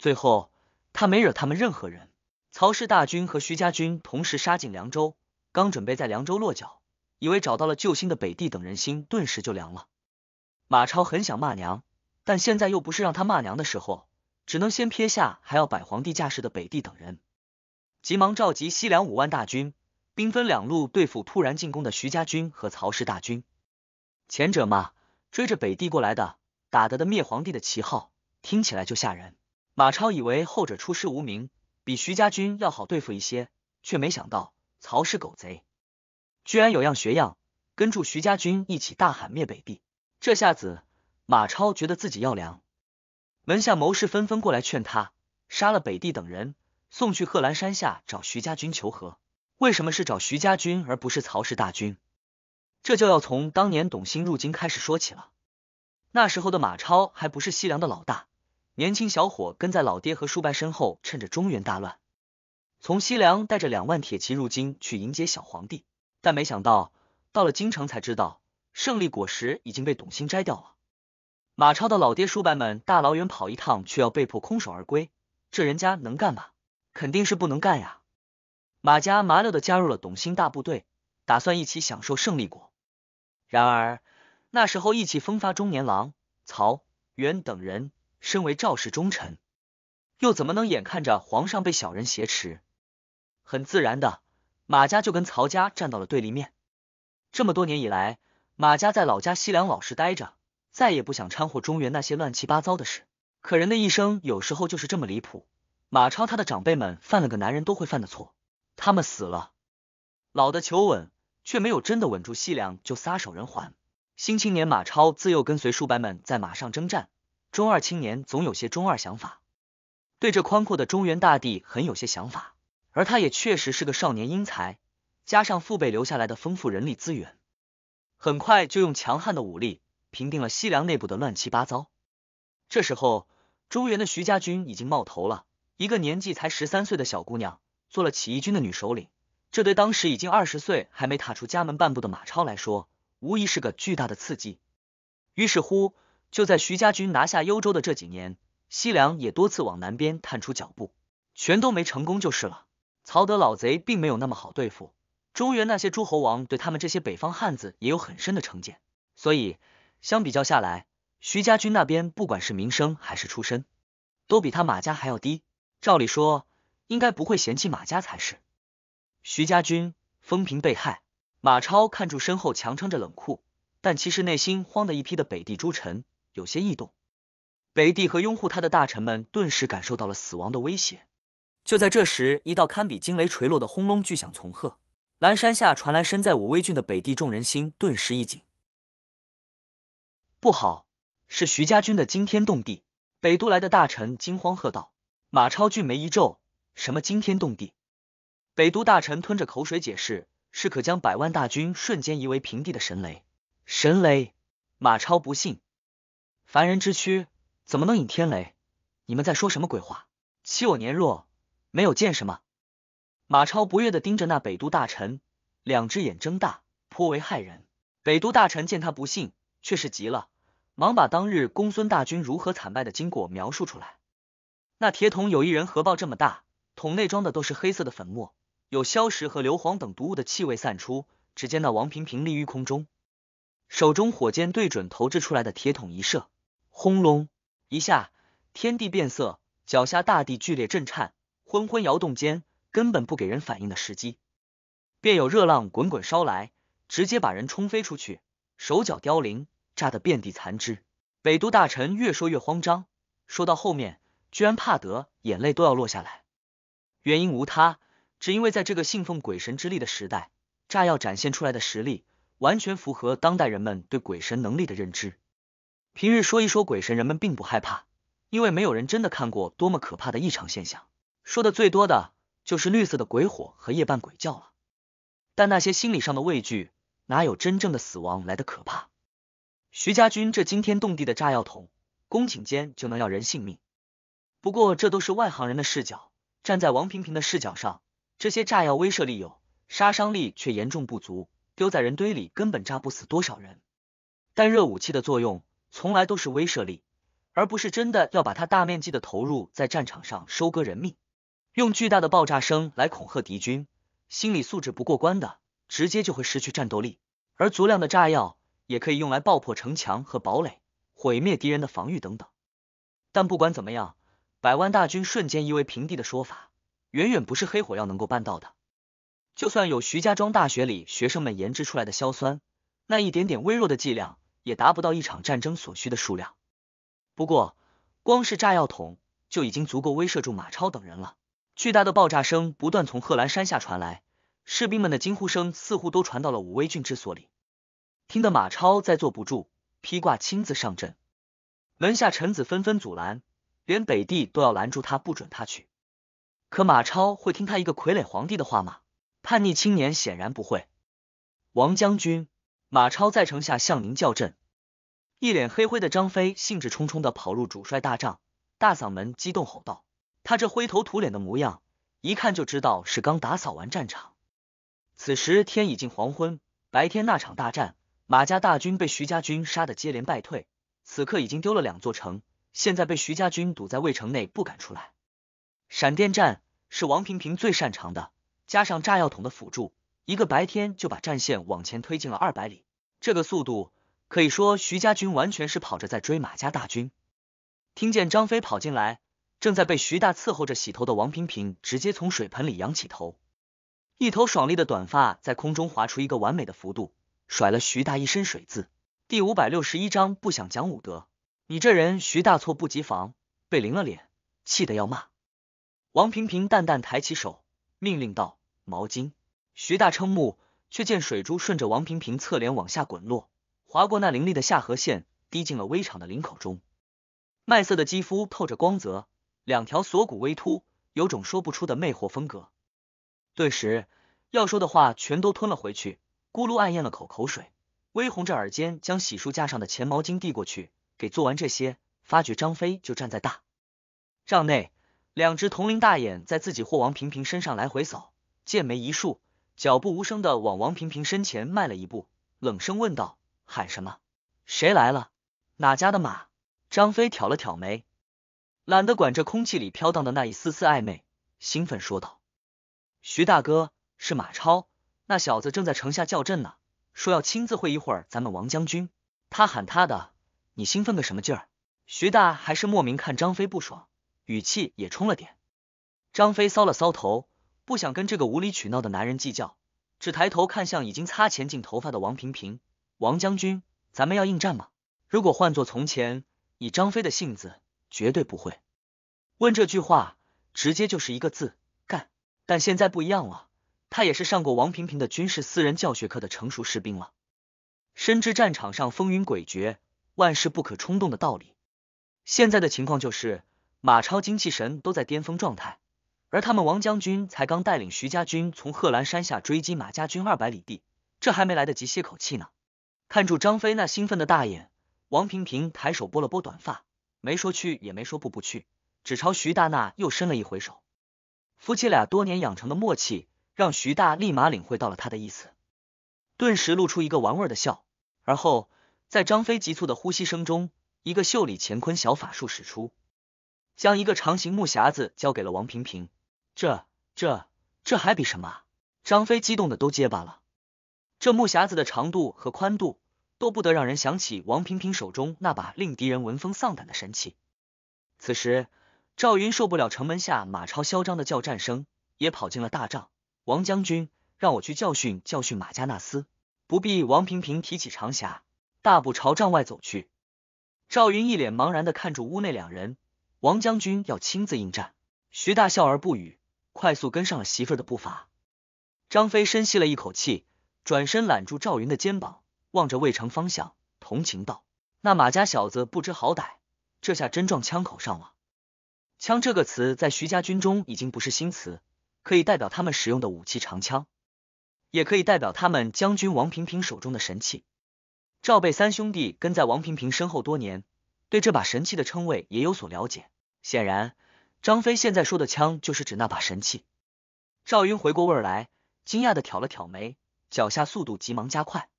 最后，他没惹他们任何人。曹氏大军和徐家军同时杀进凉州，刚准备在凉州落脚，以为找到了救星的北帝等人心顿时就凉了。马超很想骂娘，但现在又不是让他骂娘的时候，只能先撇下还要摆皇帝架势的北帝等人，急忙召集西凉五万大军，兵分两路对付突然进攻的徐家军和曹氏大军。前者嘛，追着北帝过来的，打得的灭皇帝的旗号，听起来就吓人。马超以为后者出师无名。比徐家军要好对付一些，却没想到曹氏狗贼居然有样学样，跟住徐家军一起大喊灭北地。这下子马超觉得自己要凉，门下谋士纷纷过来劝他杀了北地等人，送去贺兰山下找徐家军求和。为什么是找徐家军而不是曹氏大军？这就要从当年董兴入京开始说起了。那时候的马超还不是西凉的老大。年轻小伙跟在老爹和叔伯身后，趁着中原大乱，从西凉带着两万铁骑入京去迎接小皇帝。但没想到到了京城才知道，胜利果实已经被董欣摘掉了。马超的老爹叔伯们大老远跑一趟，却要被迫空手而归，这人家能干吗？肯定是不能干呀！马家麻溜的加入了董欣大部队，打算一起享受胜利果。然而那时候意气风发中年郎曹元等人。身为赵氏忠臣，又怎么能眼看着皇上被小人挟持？很自然的，马家就跟曹家站到了对立面。这么多年以来，马家在老家西凉老实待着，再也不想掺和中原那些乱七八糟的事。可人的一生有时候就是这么离谱。马超他的长辈们犯了个男人都会犯的错，他们死了，老的求稳，却没有真的稳住西凉就撒手人寰。新青年马超自幼跟随叔伯们在马上征战。中二青年总有些中二想法，对这宽阔的中原大地很有些想法。而他也确实是个少年英才，加上父辈留下来的丰富人力资源，很快就用强悍的武力平定了西凉内部的乱七八糟。这时候，中原的徐家军已经冒头了，一个年纪才十三岁的小姑娘做了起义军的女首领。这对当时已经二十岁还没踏出家门半步的马超来说，无疑是个巨大的刺激。于是乎。就在徐家军拿下幽州的这几年，西凉也多次往南边探出脚步，全都没成功就是了。曹德老贼并没有那么好对付，中原那些诸侯王对他们这些北方汉子也有很深的成见，所以相比较下来，徐家军那边不管是名声还是出身，都比他马家还要低。照理说，应该不会嫌弃马家才是。徐家军风平被害，马超看住身后强撑着冷酷，但其实内心慌的一批的北地诸臣。有些异动，北帝和拥护他的大臣们顿时感受到了死亡的威胁。就在这时，一道堪比惊雷垂落的轰隆巨响从贺兰山下传来，身在武威郡的北帝众人心顿时一紧。不好，是徐家军的惊天动地！北都来的大臣惊慌喝道：“马超，俊眉一皱，什么惊天动地？”北都大臣吞着口水解释：“是可将百万大军瞬间夷为平地的神雷！”神雷！马超不信。凡人之躯怎么能引天雷？你们在说什么鬼话？欺我年弱，没有见识吗？马超不悦的盯着那北都大臣，两只眼睁大，颇为骇人。北都大臣见他不信，却是急了，忙把当日公孙大军如何惨败的经过描述出来。那铁桶有一人合抱这么大，桶内装的都是黑色的粉末，有硝石和硫磺等毒物的气味散出。只见那王平平立于空中，手中火箭对准投掷出来的铁桶一射。轰隆一下，天地变色，脚下大地剧烈震颤，昏昏摇动间，根本不给人反应的时机，便有热浪滚滚烧来，直接把人冲飞出去，手脚凋零，炸得遍地残肢。北都大臣越说越慌张，说到后面居然怕得眼泪都要落下来。原因无他，只因为在这个信奉鬼神之力的时代，炸药展现出来的实力，完全符合当代人们对鬼神能力的认知。平日说一说鬼神，人们并不害怕，因为没有人真的看过多么可怕的异常现象。说的最多的就是绿色的鬼火和夜半鬼叫了。但那些心理上的畏惧，哪有真正的死亡来的可怕？徐家军这惊天动地的炸药桶，恭请间就能要人性命。不过这都是外行人的视角，站在王平平的视角上，这些炸药威慑力有，杀伤力却严重不足，丢在人堆里根本炸不死多少人。但热武器的作用。从来都是威慑力，而不是真的要把它大面积的投入在战场上收割人命，用巨大的爆炸声来恐吓敌军。心理素质不过关的，直接就会失去战斗力。而足量的炸药也可以用来爆破城墙和堡垒，毁灭敌人的防御等等。但不管怎么样，百万大军瞬间夷为平地的说法，远远不是黑火药能够办到的。就算有徐家庄大学里学生们研制出来的硝酸，那一点点微弱的剂量。也达不到一场战争所需的数量。不过，光是炸药桶就已经足够威慑住马超等人了。巨大的爆炸声不断从贺兰山下传来，士兵们的惊呼声似乎都传到了武威郡之所里，听得马超再坐不住，披挂亲自上阵。门下臣子纷纷阻拦，连北帝都要拦住他，不准他去。可马超会听他一个傀儡皇帝的话吗？叛逆青年显然不会。王将军。马超在城下向您叫阵。一脸黑灰的张飞兴致冲冲的跑入主帅大帐，大嗓门激动吼道：“他这灰头土脸的模样，一看就知道是刚打扫完战场。”此时天已近黄昏，白天那场大战，马家大军被徐家军杀得接连败退，此刻已经丢了两座城，现在被徐家军堵在魏城内不敢出来。闪电战是王平平最擅长的，加上炸药桶的辅助，一个白天就把战线往前推进了二百里。这个速度，可以说徐家军完全是跑着在追马家大军。听见张飞跑进来，正在被徐大伺候着洗头的王平平直接从水盆里扬起头，一头爽利的短发在空中划出一个完美的幅度，甩了徐大一身水渍。第五百六十一章不想讲武德，你这人！徐大措不及防，被淋了脸，气得要骂。王平平淡淡抬起手，命令道：“毛巾。”徐大瞠目。却见水珠顺着王平平侧脸往下滚落，划过那凌厉的下颌线，滴进了微敞的领口中。麦色的肌肤透着光泽，两条锁骨微凸，有种说不出的魅惑风格。顿时要说的话全都吞了回去，咕噜暗咽了口口水，微红着耳尖将洗漱架上的钱毛巾递过去，给做完这些，发觉张飞就站在大帐内，两只铜铃大眼在自己或王平平身上来回扫，剑眉一竖。脚步无声的往王平平身前迈了一步，冷声问道：“喊什么？谁来了？哪家的马？”张飞挑了挑眉，懒得管这空气里飘荡的那一丝丝暧昧，兴奋说道：“徐大哥，是马超那小子正在城下叫阵呢，说要亲自会一会儿咱们王将军。他喊他的，你兴奋个什么劲儿？”徐大还是莫名看张飞不爽，语气也冲了点。张飞搔了搔头。不想跟这个无理取闹的男人计较，只抬头看向已经擦前进头发的王平平。王将军，咱们要应战吗？如果换做从前，以张飞的性子，绝对不会问这句话，直接就是一个字干。但现在不一样了，他也是上过王平平的军事私人教学课的成熟士兵了，深知战场上风云诡谲，万事不可冲动的道理。现在的情况就是，马超精气神都在巅峰状态。而他们王将军才刚带领徐家军从贺兰山下追击马家军二百里地，这还没来得及歇口气呢。看住张飞那兴奋的大眼，王平平抬手拨了拨短发，没说去也没说不不去，只朝徐大那又伸了一回手。夫妻俩多年养成的默契，让徐大立马领会到了他的意思，顿时露出一个玩味儿的笑。而后，在张飞急促的呼吸声中，一个袖里乾坤小法术使出，将一个长形木匣子交给了王平平。这这这还比什么？张飞激动的都结巴了。这木匣子的长度和宽度都不得让人想起王平平手中那把令敌人闻风丧胆的神器。此时，赵云受不了城门下马超嚣张的叫战声，也跑进了大帐。王将军让我去教训教训马加纳斯，不必王平平提起长匣，大步朝帐外走去。赵云一脸茫然的看住屋内两人，王将军要亲自应战。徐大笑而不语。快速跟上了媳妇儿的步伐，张飞深吸了一口气，转身揽住赵云的肩膀，望着魏城方向，同情道：“那马家小子不知好歹，这下真撞枪口上了。”“枪”这个词在徐家军中已经不是新词，可以代表他们使用的武器长枪，也可以代表他们将军王平平手中的神器。赵贝三兄弟跟在王平平身后多年，对这把神器的称谓也有所了解。显然。张飞现在说的枪，就是指那把神器。赵云回过味儿来，惊讶的挑了挑眉，脚下速度急忙加快，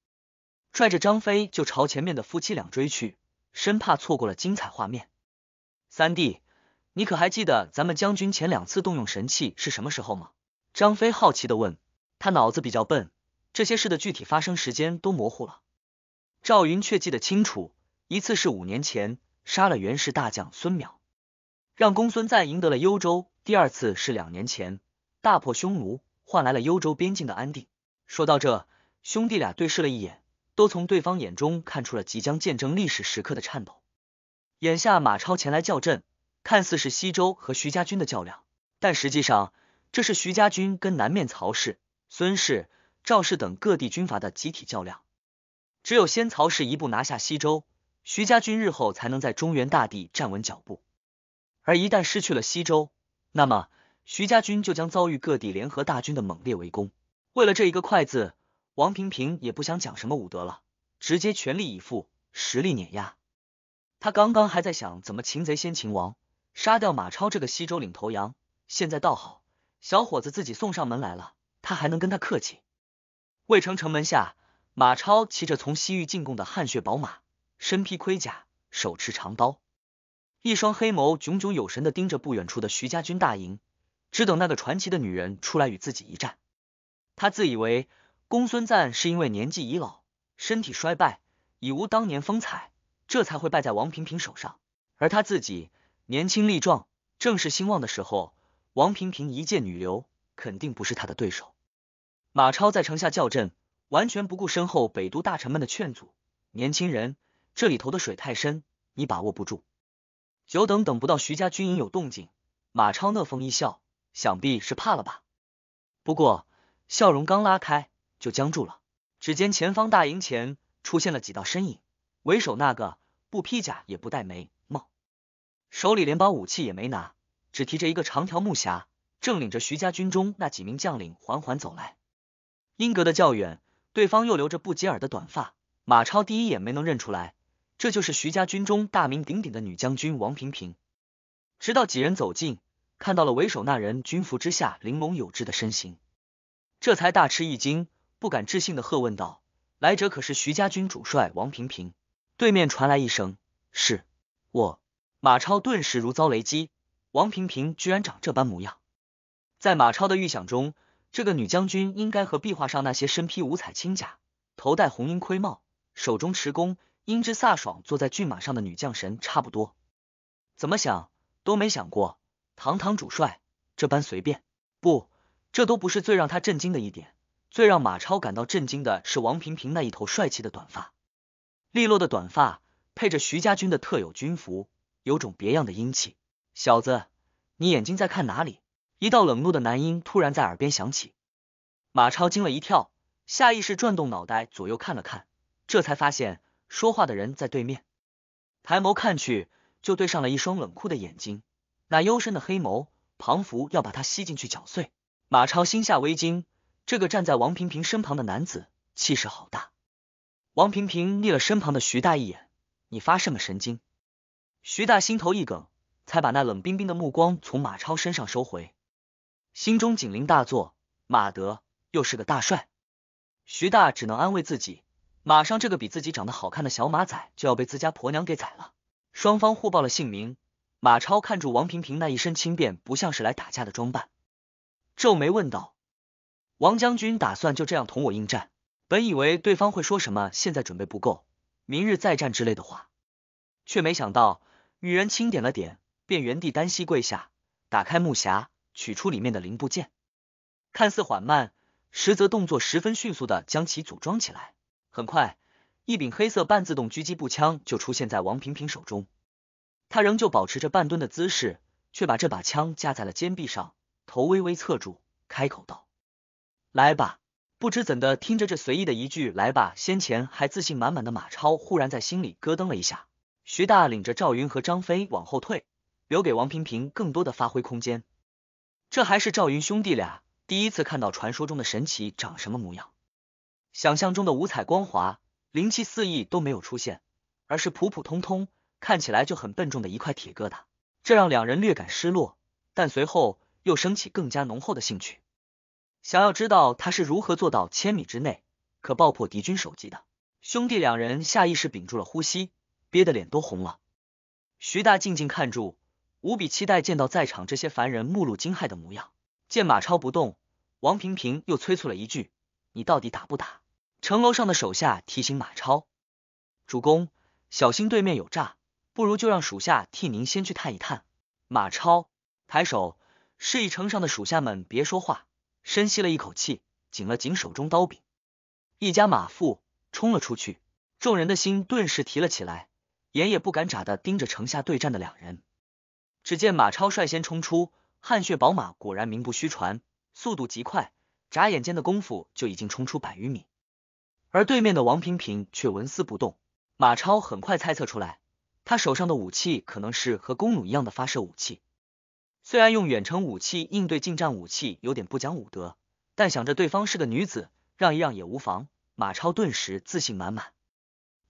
拽着张飞就朝前面的夫妻俩追去，生怕错过了精彩画面。三弟，你可还记得咱们将军前两次动用神器是什么时候吗？张飞好奇的问。他脑子比较笨，这些事的具体发生时间都模糊了。赵云却记得清楚，一次是五年前杀了袁氏大将孙淼。让公孙瓒赢得了幽州。第二次是两年前大破匈奴，换来了幽州边境的安定。说到这，兄弟俩对视了一眼，都从对方眼中看出了即将见证历史时刻的颤抖。眼下马超前来叫阵，看似是西周和徐家军的较量，但实际上这是徐家军跟南面曹氏、孙氏、赵氏等各地军阀的集体较量。只有先曹氏一步拿下西周，徐家军日后才能在中原大地站稳脚步。而一旦失去了西周，那么徐家军就将遭遇各地联合大军的猛烈围攻。为了这一个快字，王平平也不想讲什么武德了，直接全力以赴，实力碾压。他刚刚还在想怎么擒贼先擒王，杀掉马超这个西周领头羊，现在倒好，小伙子自己送上门来了，他还能跟他客气？魏城城门下，马超骑着从西域进贡的汗血宝马，身披盔甲，手持长刀。一双黑眸炯炯有神的盯着不远处的徐家军大营，只等那个传奇的女人出来与自己一战。他自以为公孙瓒是因为年纪已老，身体衰败，已无当年风采，这才会败在王平平手上。而他自己年轻力壮，正是兴旺的时候，王平平一介女流，肯定不是他的对手。马超在城下叫阵，完全不顾身后北都大臣们的劝阻。年轻人，这里头的水太深，你把握不住。久等等不到徐家军营有动静，马超乐风一笑，想必是怕了吧。不过笑容刚拉开就僵住了，只见前方大营前出现了几道身影，为首那个不披甲也不戴眉毛，手里连把武器也没拿，只提着一个长条木匣，正领着徐家军中那几名将领缓缓走来。因隔得较远，对方又留着不及耳的短发，马超第一眼没能认出来。这就是徐家军中大名鼎鼎的女将军王平平。直到几人走近，看到了为首那人军服之下玲珑有致的身形，这才大吃一惊，不敢置信的喝问道：“来者可是徐家军主帅王平平？”对面传来一声：“是我。”马超顿时如遭雷击，王平平居然长这般模样。在马超的预想中，这个女将军应该和壁画上那些身披五彩轻甲、头戴红缨盔帽、手中持弓。英姿飒爽，坐在骏马上的女将神差不多，怎么想都没想过，堂堂主帅这般随便。不，这都不是最让他震惊的一点。最让马超感到震惊的是王平平那一头帅气的短发，利落的短发配着徐家军的特有军服，有种别样的英气。小子，你眼睛在看哪里？一道冷怒的男音突然在耳边响起，马超惊了一跳，下意识转动脑袋左右看了看，这才发现。说话的人在对面，抬眸看去，就对上了一双冷酷的眼睛。那幽深的黑眸，仿佛要把他吸进去搅碎。马超心下微惊，这个站在王平平身旁的男子，气势好大。王平平睨了身旁的徐大一眼：“你发什么神经？”徐大心头一梗，才把那冷冰冰的目光从马超身上收回，心中警铃大作。马德又是个大帅，徐大只能安慰自己。马上，这个比自己长得好看的小马仔就要被自家婆娘给宰了。双方互报了姓名，马超看住王平平那一身轻便，不像是来打架的装扮，皱眉问道：“王将军打算就这样同我应战？”本以为对方会说什么“现在准备不够，明日再战”之类的话，却没想到女人轻点了点，便原地单膝跪下，打开木匣，取出里面的零部件，看似缓慢，实则动作十分迅速的将其组装起来。很快，一柄黑色半自动狙击步枪就出现在王平平手中。他仍旧保持着半蹲的姿势，却把这把枪架在了肩臂上，头微微侧住，开口道：“来吧。”不知怎的，听着这随意的一句“来吧”，先前还自信满满的马超忽然在心里咯噔了一下。徐大领着赵云和张飞往后退，留给王平平更多的发挥空间。这还是赵云兄弟俩第一次看到传说中的神奇长什么模样。想象中的五彩光华、灵气四溢都没有出现，而是普普通通、看起来就很笨重的一块铁疙瘩，这让两人略感失落，但随后又升起更加浓厚的兴趣，想要知道他是如何做到千米之内可爆破敌军首级的。兄弟两人下意识屏住了呼吸，憋得脸都红了。徐大静静看住，无比期待见到在场这些凡人目露惊骇的模样。见马超不动，王平平又催促了一句：“你到底打不打？”城楼上的手下提醒马超：“主公，小心对面有诈，不如就让属下替您先去探一探。”马超抬手示意城上的属下们别说话，深吸了一口气，紧了紧手中刀柄。一家马腹冲了出去，众人的心顿时提了起来，眼也不敢眨的盯着城下对战的两人。只见马超率先冲出，汗血宝马果然名不虚传，速度极快，眨眼间的功夫就已经冲出百余米。而对面的王平平却纹丝不动。马超很快猜测出来，他手上的武器可能是和弓弩一样的发射武器。虽然用远程武器应对近战武器有点不讲武德，但想着对方是个女子，让一让也无妨。马超顿时自信满满，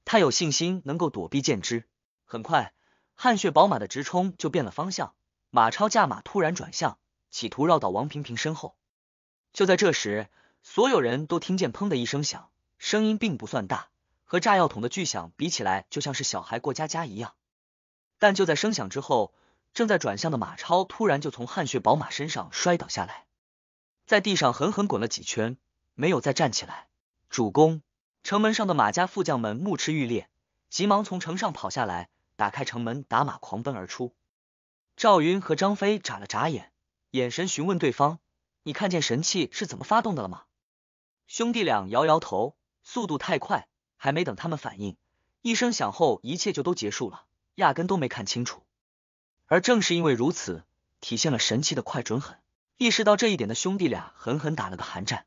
他有信心能够躲避箭支。很快，汗血宝马的直冲就变了方向，马超驾马突然转向，企图绕到王平平身后。就在这时，所有人都听见砰的一声响。声音并不算大，和炸药桶的巨响比起来，就像是小孩过家家一样。但就在声响之后，正在转向的马超突然就从汗血宝马身上摔倒下来，在地上狠狠滚了几圈，没有再站起来。主公，城门上的马家副将们目赤欲裂，急忙从城上跑下来，打开城门，打马狂奔而出。赵云和张飞眨了眨眼，眼神询问对方：“你看见神器是怎么发动的了吗？”兄弟俩摇摇头。速度太快，还没等他们反应，一声响后，一切就都结束了，压根都没看清楚。而正是因为如此，体现了神奇的快、准、狠。意识到这一点的兄弟俩，狠狠打了个寒战。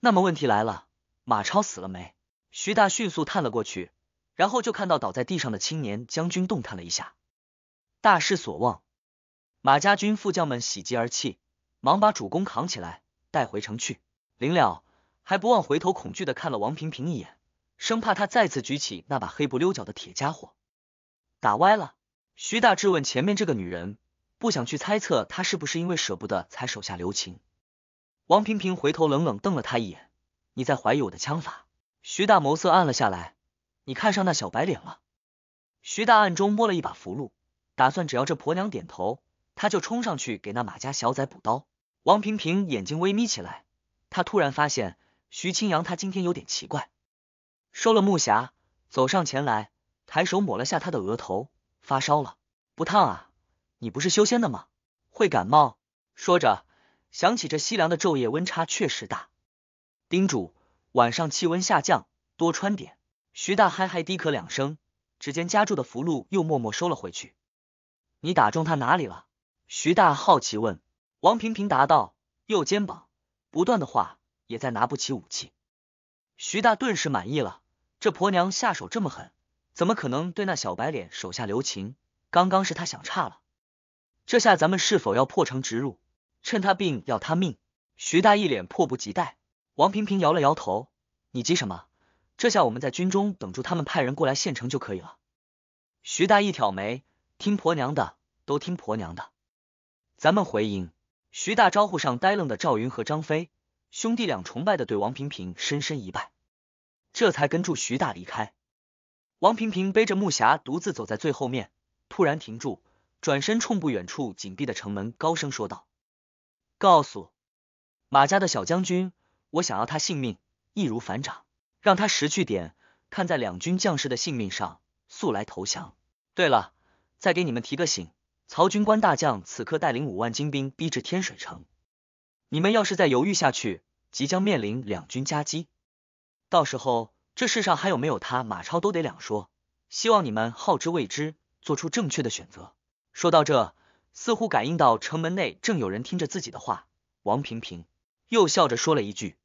那么问题来了，马超死了没？徐大迅速探了过去，然后就看到倒在地上的青年将军动弹了一下，大失所望。马家军副将们喜极而泣，忙把主公扛起来带回城去。临了。还不忘回头，恐惧的看了王平平一眼，生怕他再次举起那把黑不溜脚的铁家伙，打歪了。徐大质问前面这个女人，不想去猜测她是不是因为舍不得才手下留情。王平平回头冷冷瞪了他一眼：“你在怀疑我的枪法？”徐大眸色暗了下来：“你看上那小白脸了？”徐大暗中摸了一把符箓，打算只要这婆娘点头，他就冲上去给那马家小仔补刀。王平平眼睛微眯起来，他突然发现。徐清扬他今天有点奇怪，收了木匣，走上前来，抬手抹了下他的额头，发烧了，不烫啊？你不是修仙的吗？会感冒？说着，想起这西凉的昼夜温差确实大，叮嘱晚上气温下降多穿点。徐大嗨嗨低咳两声，只见夹住的符箓又默默收了回去。你打中他哪里了？徐大好奇问。王平平答道：右肩膀。不断的话。也再拿不起武器，徐大顿时满意了。这婆娘下手这么狠，怎么可能对那小白脸手下留情？刚刚是他想差了。这下咱们是否要破城直入，趁他病要他命？徐大一脸迫不及待。王平平摇了摇头：“你急什么？这下我们在军中等住他们，派人过来县城就可以了。”徐大一挑眉：“听婆娘的，都听婆娘的。咱们回营。”徐大招呼上呆愣的赵云和张飞。兄弟俩崇拜的对王平平深深一拜，这才跟住徐大离开。王平平背着木匣，独自走在最后面，突然停住，转身冲不远处紧闭的城门高声说道：“告诉马家的小将军，我想要他性命，易如反掌，让他识趣点，看在两军将士的性命上，速来投降。对了，再给你们提个醒，曹军官大将此刻带领五万精兵逼至天水城。”你们要是再犹豫下去，即将面临两军夹击，到时候这世上还有没有他马超都得两说。希望你们好之未之，做出正确的选择。说到这，似乎感应到城门内正有人听着自己的话，王平平又笑着说了一句：“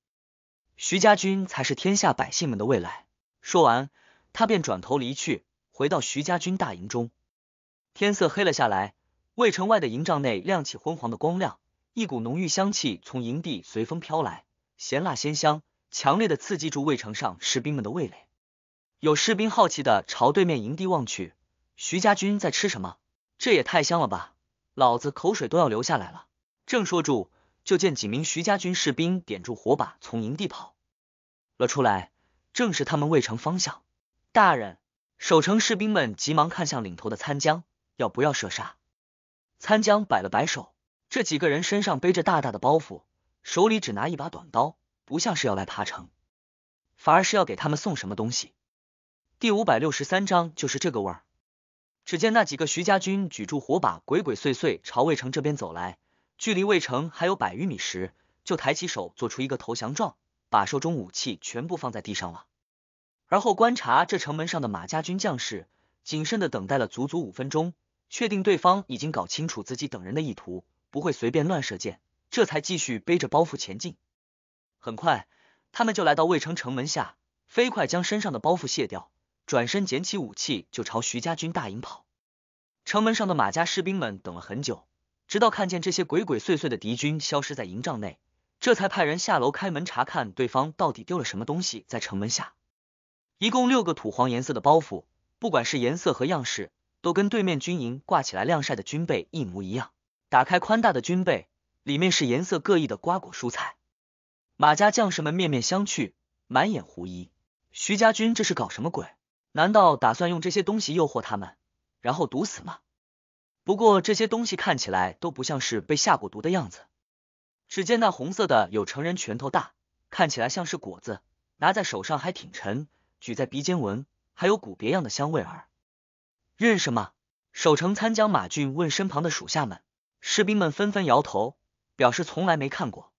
徐家军才是天下百姓们的未来。”说完，他便转头离去，回到徐家军大营中。天色黑了下来，魏城外的营帐内亮起昏黄的光亮。一股浓郁香气从营地随风飘来，咸辣鲜香，强烈的刺激住渭城上士兵们的味蕾。有士兵好奇的朝对面营地望去，徐家军在吃什么？这也太香了吧，老子口水都要流下来了。正说住，就见几名徐家军士兵点住火把从营地跑了出来，正是他们渭城方向。大人，守城士兵们急忙看向领头的参将，要不要射杀？参将摆了摆手。这几个人身上背着大大的包袱，手里只拿一把短刀，不像是要来爬城，反而是要给他们送什么东西。第五百六十三章就是这个味儿。只见那几个徐家军举着火把，鬼鬼祟祟朝魏城这边走来。距离魏城还有百余米时，就抬起手做出一个投降状，把手中武器全部放在地上了，而后观察这城门上的马家军将士，谨慎的等待了足足五分钟，确定对方已经搞清楚自己等人的意图。不会随便乱射箭，这才继续背着包袱前进。很快，他们就来到魏城城门下，飞快将身上的包袱卸掉，转身捡起武器就朝徐家军大营跑。城门上的马家士兵们等了很久，直到看见这些鬼鬼祟祟的敌军消失在营帐内，这才派人下楼开门查看，对方到底丢了什么东西在城门下。一共六个土黄颜色的包袱，不管是颜色和样式，都跟对面军营挂起来晾晒的军备一模一样。打开宽大的军被，里面是颜色各异的瓜果蔬菜。马家将士们面面相觑，满眼狐疑。徐家军这是搞什么鬼？难道打算用这些东西诱惑他们，然后毒死吗？不过这些东西看起来都不像是被下过毒的样子。只见那红色的有成人拳头大，看起来像是果子，拿在手上还挺沉，举在鼻尖闻，还有股别样的香味儿。认识吗？守城参将马俊问身旁的属下们。士兵们纷纷摇头，表示从来没看过。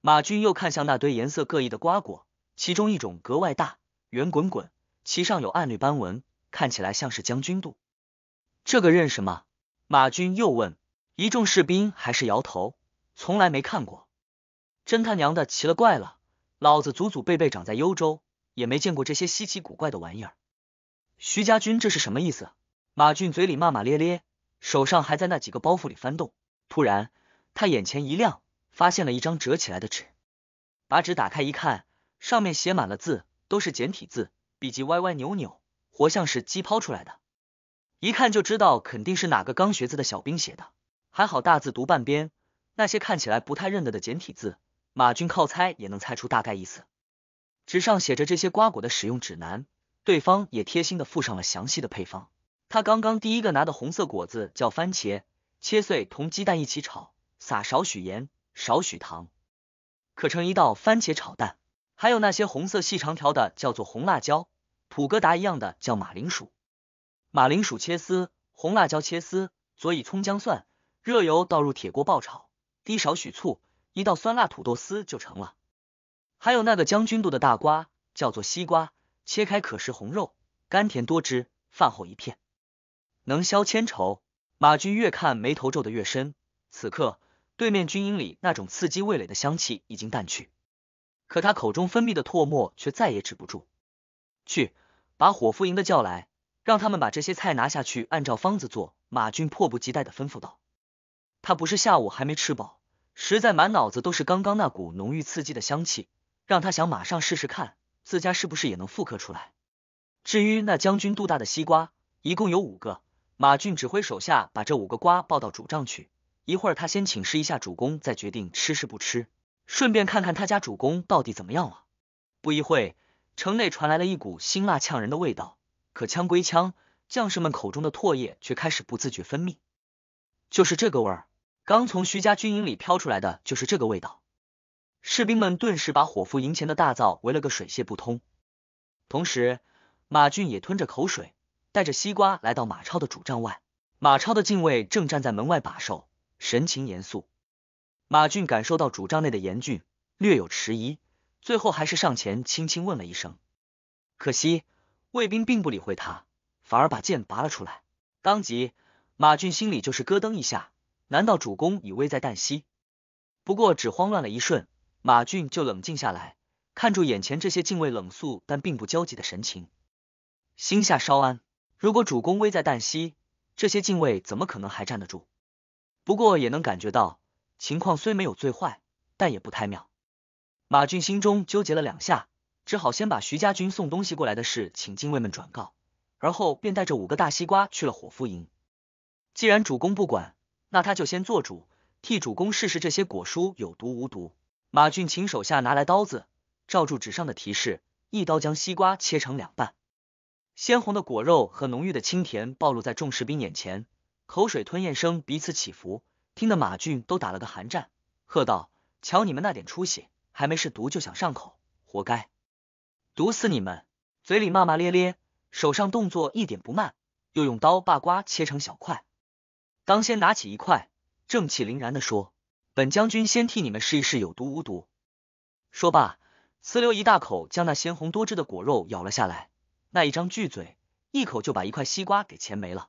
马军又看向那堆颜色各异的瓜果，其中一种格外大，圆滚滚，其上有暗绿斑纹，看起来像是将军肚。这个认识吗？马军又问。一众士兵还是摇头，从来没看过。真他娘的奇了怪了，老子祖祖辈辈长在幽州，也没见过这些稀奇古怪的玩意儿。徐家军这是什么意思？马俊嘴里骂骂咧咧。手上还在那几个包袱里翻动，突然他眼前一亮，发现了一张折起来的纸，把纸打开一看，上面写满了字，都是简体字，笔迹歪歪扭扭，活像是鸡抛出来的。一看就知道肯定是哪个刚学字的小兵写的。还好大字读半边，那些看起来不太认得的简体字，马军靠猜也能猜出大概意思。纸上写着这些瓜果的使用指南，对方也贴心的附上了详细的配方。他刚刚第一个拿的红色果子叫番茄，切碎同鸡蛋一起炒，撒少许盐、少许糖，可成一道番茄炒蛋。还有那些红色细长条的叫做红辣椒，土疙瘩一样的叫马铃薯，马铃薯切丝，红辣椒切丝，佐以葱姜蒜，热油倒入铁锅爆炒，滴少许醋，一道酸辣土豆丝就成了。还有那个将军肚的大瓜叫做西瓜，切开可食红肉，甘甜多汁，饭后一片。能消千愁。马军越看眉头皱得越深。此刻对面军营里那种刺激味蕾的香气已经淡去，可他口中分泌的唾沫却再也止不住。去，把伙夫营的叫来，让他们把这些菜拿下去，按照方子做。马军迫不及待的吩咐道。他不是下午还没吃饱，实在满脑子都是刚刚那股浓郁刺激的香气，让他想马上试试看自家是不是也能复刻出来。至于那将军肚大的西瓜，一共有五个。马俊指挥手下把这五个瓜抱到主帐去，一会儿他先请示一下主公，再决定吃是不吃，顺便看看他家主公到底怎么样了。不一会城内传来了一股辛辣呛人的味道，可呛归呛，将士们口中的唾液却开始不自觉分泌。就是这个味儿，刚从徐家军营里飘出来的就是这个味道。士兵们顿时把火夫营前的大灶围了个水泄不通，同时马俊也吞着口水。带着西瓜来到马超的主帐外，马超的禁卫正站在门外把守，神情严肃。马俊感受到主帐内的严峻，略有迟疑，最后还是上前轻轻问了一声。可惜卫兵并不理会他，反而把剑拔了出来。当即，马俊心里就是咯噔一下，难道主公已危在旦夕？不过只慌乱了一瞬，马俊就冷静下来，看住眼前这些敬卫冷肃但并不焦急的神情，心下稍安。如果主公危在旦夕，这些禁卫怎么可能还站得住？不过也能感觉到，情况虽没有最坏，但也不太妙。马俊心中纠结了两下，只好先把徐家军送东西过来的事请禁卫们转告，而后便带着五个大西瓜去了火夫营。既然主公不管，那他就先做主，替主公试试这些果蔬有毒无毒。马俊请手下拿来刀子，照住纸上的提示，一刀将西瓜切成两半。鲜红的果肉和浓郁的清甜暴露在众士兵眼前，口水吞咽声彼此起伏，听得马俊都打了个寒战，喝道：“瞧你们那点出息，还没试毒就想上口，活该，毒死你们！”嘴里骂骂咧咧，手上动作一点不慢，又用刀把瓜切成小块，当先拿起一块，正气凛然的说：“本将军先替你们试一试有毒无毒。”说罢，呲溜一大口将那鲜红多汁的果肉咬了下来。那一张巨嘴，一口就把一块西瓜给钱没了。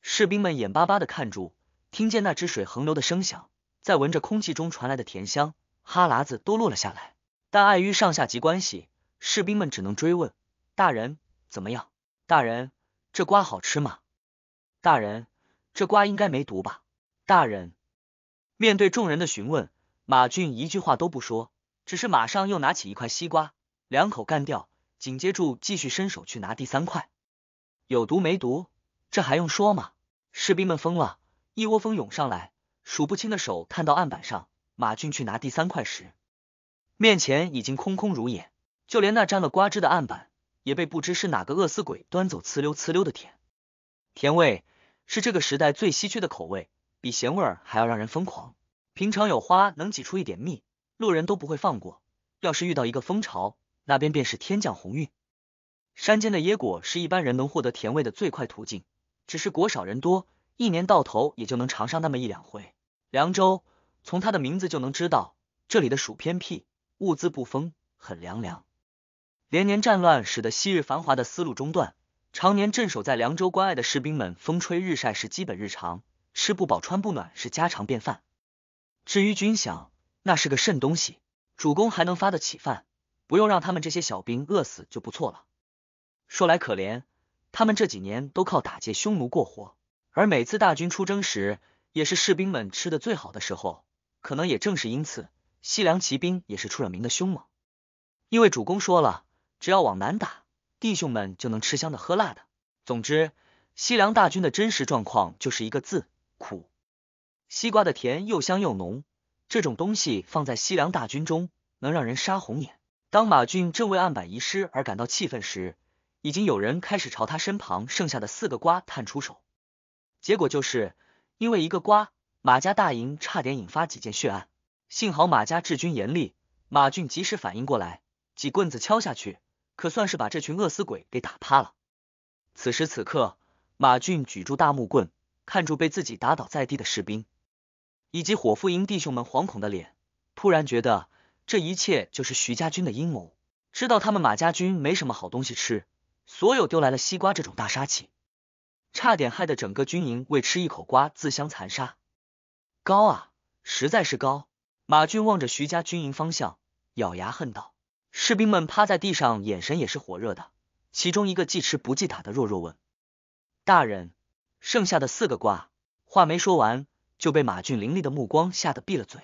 士兵们眼巴巴的看住，听见那汁水横流的声响，在闻着空气中传来的甜香，哈喇子都落了下来。但碍于上下级关系，士兵们只能追问：“大人怎么样？大人，这瓜好吃吗？大人，这瓜应该没毒吧？”大人，面对众人的询问，马俊一句话都不说，只是马上又拿起一块西瓜，两口干掉。紧接住继续伸手去拿第三块，有毒没毒，这还用说吗？士兵们疯了，一窝蜂涌上来，数不清的手探到案板上。马俊去拿第三块时，面前已经空空如也，就连那沾了瓜汁的案板也被不知是哪个饿死鬼端走，呲溜呲溜的舔。甜味是这个时代最稀缺的口味，比咸味儿还要让人疯狂。平常有花能挤出一点蜜，路人都不会放过，要是遇到一个蜂巢。那边便是天降鸿运，山间的野果是一般人能获得甜味的最快途径，只是果少人多，一年到头也就能尝上那么一两回。凉州，从它的名字就能知道，这里的属偏僻，物资不丰，很凉凉。连年战乱使得昔日繁华的丝路中断，常年镇守在凉州关隘的士兵们，风吹日晒是基本日常，吃不饱穿不暖是家常便饭。至于军饷，那是个甚东西？主公还能发得起饭？不用让他们这些小兵饿死就不错了。说来可怜，他们这几年都靠打劫匈奴过活，而每次大军出征时，也是士兵们吃的最好的时候。可能也正是因此，西凉骑兵也是出了名的凶猛。因为主公说了，只要往南打，弟兄们就能吃香的喝辣的。总之，西凉大军的真实状况就是一个字：苦。西瓜的甜又香又浓，这种东西放在西凉大军中，能让人杀红眼。当马俊正为案板遗失而感到气愤时，已经有人开始朝他身旁剩下的四个瓜探出手。结果就是，因为一个瓜，马家大营差点引发几件血案。幸好马家治军严厉，马俊及时反应过来，几棍子敲下去，可算是把这群饿死鬼给打趴了。此时此刻，马俊举住大木棍，看住被自己打倒在地的士兵，以及火夫营弟兄们惶恐的脸，突然觉得。这一切就是徐家军的阴谋，知道他们马家军没什么好东西吃，所有丢来了西瓜这种大杀器，差点害得整个军营为吃一口瓜自相残杀。高啊，实在是高！马俊望着徐家军营方向，咬牙恨道。士兵们趴在地上，眼神也是火热的。其中一个记吃不记打的弱弱问：“大人，剩下的四个瓜？”话没说完就被马俊凌厉的目光吓得闭了嘴。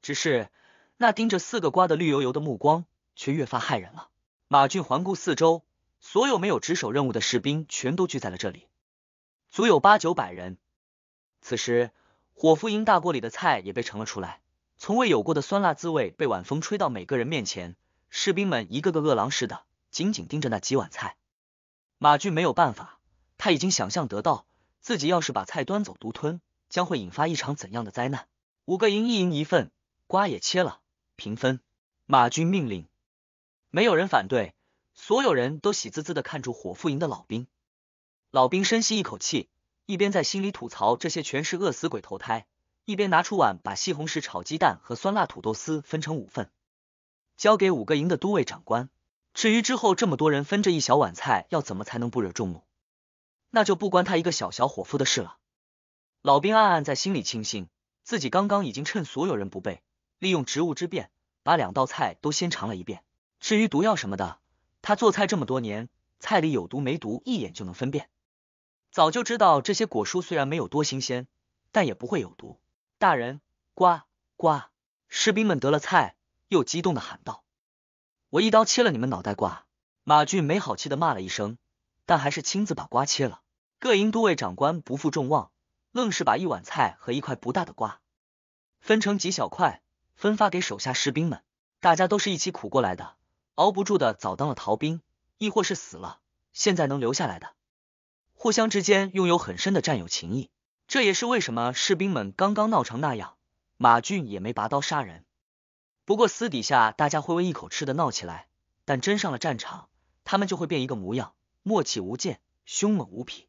只是。那盯着四个瓜的绿油油的目光却越发骇人了。马俊环顾四周，所有没有值守任务的士兵全都聚在了这里，足有八九百人。此时，火夫营大锅里的菜也被盛了出来，从未有过的酸辣滋味被晚风吹到每个人面前。士兵们一个个饿狼似的，紧紧盯着那几碗菜。马俊没有办法，他已经想象得到，自己要是把菜端走独吞，将会引发一场怎样的灾难。五个营，一营一份，瓜也切了。平分，马军命令，没有人反对，所有人都喜滋滋的看着火夫营的老兵。老兵深吸一口气，一边在心里吐槽这些全是饿死鬼投胎，一边拿出碗把西红柿炒鸡蛋和酸辣土豆丝分成五份，交给五个营的都尉长官。至于之后这么多人分这一小碗菜要怎么才能不惹众怒，那就不关他一个小小伙夫的事了。老兵暗暗在心里庆幸，自己刚刚已经趁所有人不备。利用职务之便，把两道菜都先尝了一遍。至于毒药什么的，他做菜这么多年，菜里有毒没毒一眼就能分辨。早就知道这些果蔬虽然没有多新鲜，但也不会有毒。大人，瓜瓜！士兵们得了菜，又激动的喊道：“我一刀切了你们脑袋瓜！”马俊没好气的骂了一声，但还是亲自把瓜切了。各营都尉长官不负众望，愣是把一碗菜和一块不大的瓜分成几小块。分发给手下士兵们，大家都是一起苦过来的，熬不住的早当了逃兵，亦或是死了。现在能留下来的，互相之间拥有很深的战友情谊，这也是为什么士兵们刚刚闹成那样，马俊也没拔刀杀人。不过私底下大家会为一口吃的闹起来，但真上了战场，他们就会变一个模样，默契无间，凶猛无比。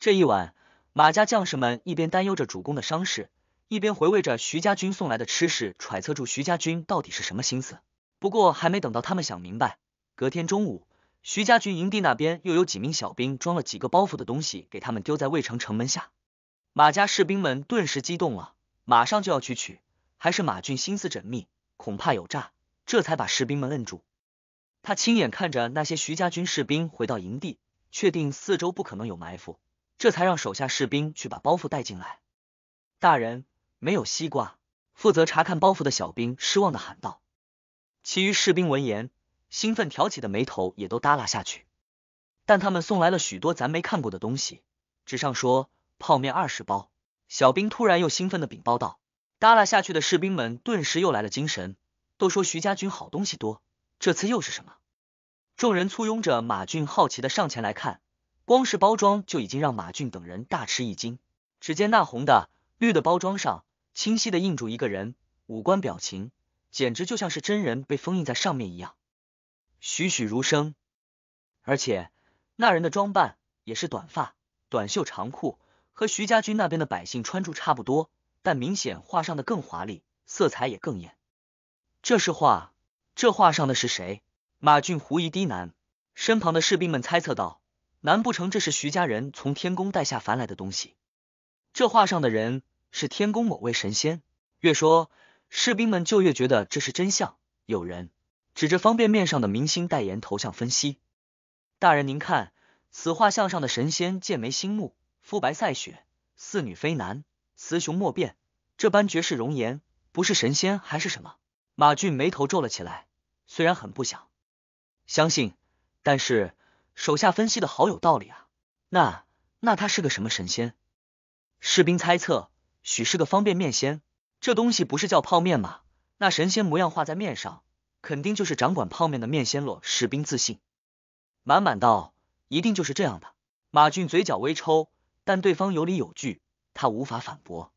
这一晚，马家将士们一边担忧着主公的伤势。一边回味着徐家军送来的吃食，揣测住徐家军到底是什么心思。不过还没等到他们想明白，隔天中午，徐家军营地那边又有几名小兵装了几个包袱的东西，给他们丢在魏城城门下。马家士兵们顿时激动了，马上就要去取。还是马俊心思缜密，恐怕有诈，这才把士兵们摁住。他亲眼看着那些徐家军士兵回到营地，确定四周不可能有埋伏，这才让手下士兵去把包袱带进来。大人。没有西瓜，负责查看包袱的小兵失望的喊道。其余士兵闻言，兴奋挑起的眉头也都耷拉下去。但他们送来了许多咱没看过的东西。纸上说泡面二十包。小兵突然又兴奋的禀报道。耷拉下去的士兵们顿时又来了精神。都说徐家军好东西多，这次又是什么？众人簇拥着马俊，好奇的上前来看，光是包装就已经让马俊等人大吃一惊。只见那红的、绿的包装上。清晰的印住一个人五官表情，简直就像是真人被封印在上面一样，栩栩如生。而且那人的装扮也是短发、短袖、长裤，和徐家军那边的百姓穿着差不多，但明显画上的更华丽，色彩也更艳。这是画，这画上的是谁？马俊狐疑低喃。身旁的士兵们猜测道：“难不成这是徐家人从天宫带下凡来的东西？”这画上的人。是天宫某位神仙。越说，士兵们就越觉得这是真相。有人指着方便面上的明星代言头像分析：“大人，您看，此画像上的神仙剑眉星目，肤白赛雪，似女非男，雌雄莫辨，这般绝世容颜，不是神仙还是什么？”马俊眉头皱了起来，虽然很不想相信，但是手下分析的好有道理啊。那那他是个什么神仙？士兵猜测。许是个方便面仙，这东西不是叫泡面吗？那神仙模样画在面上，肯定就是掌管泡面的面仙咯。士兵自信满满道，一定就是这样的。马俊嘴角微抽，但对方有理有据，他无法反驳。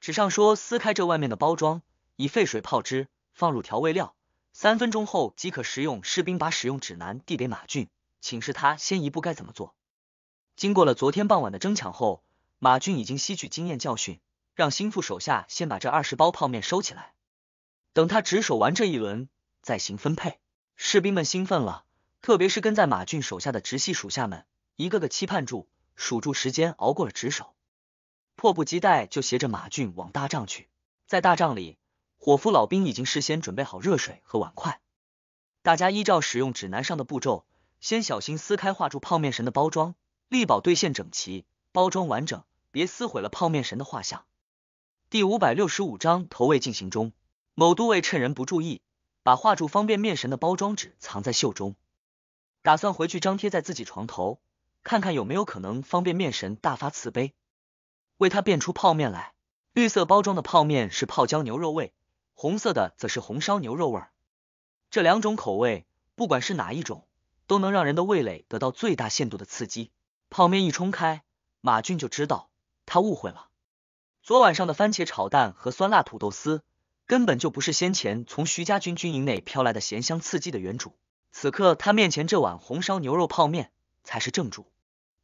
纸上说撕开这外面的包装，以沸水泡之，放入调味料，三分钟后即可食用。士兵把使用指南递给马俊，请示他先一步该怎么做。经过了昨天傍晚的争抢后。马俊已经吸取经验教训，让心腹手下先把这二十包泡面收起来，等他值守完这一轮再行分配。士兵们兴奋了，特别是跟在马俊手下的直系属下们，一个个期盼住，数住时间，熬过了值守，迫不及待就携着马俊往大帐去。在大帐里，伙夫老兵已经事先准备好热水和碗筷，大家依照使用指南上的步骤，先小心撕开画住泡面神的包装，力保兑现整齐，包装完整。别撕毁了泡面神的画像。第五百六十五章投喂进行中。某都尉趁人不注意，把画住方便面神的包装纸藏在袖中，打算回去张贴在自己床头，看看有没有可能方便面神大发慈悲，为他变出泡面来。绿色包装的泡面是泡椒牛肉味，红色的则是红烧牛肉味。这两种口味，不管是哪一种，都能让人的味蕾得到最大限度的刺激。泡面一冲开，马俊就知道。他误会了，昨晚上的番茄炒蛋和酸辣土豆丝根本就不是先前从徐家军军营内飘来的咸香刺激的原主，此刻他面前这碗红烧牛肉泡面才是正主。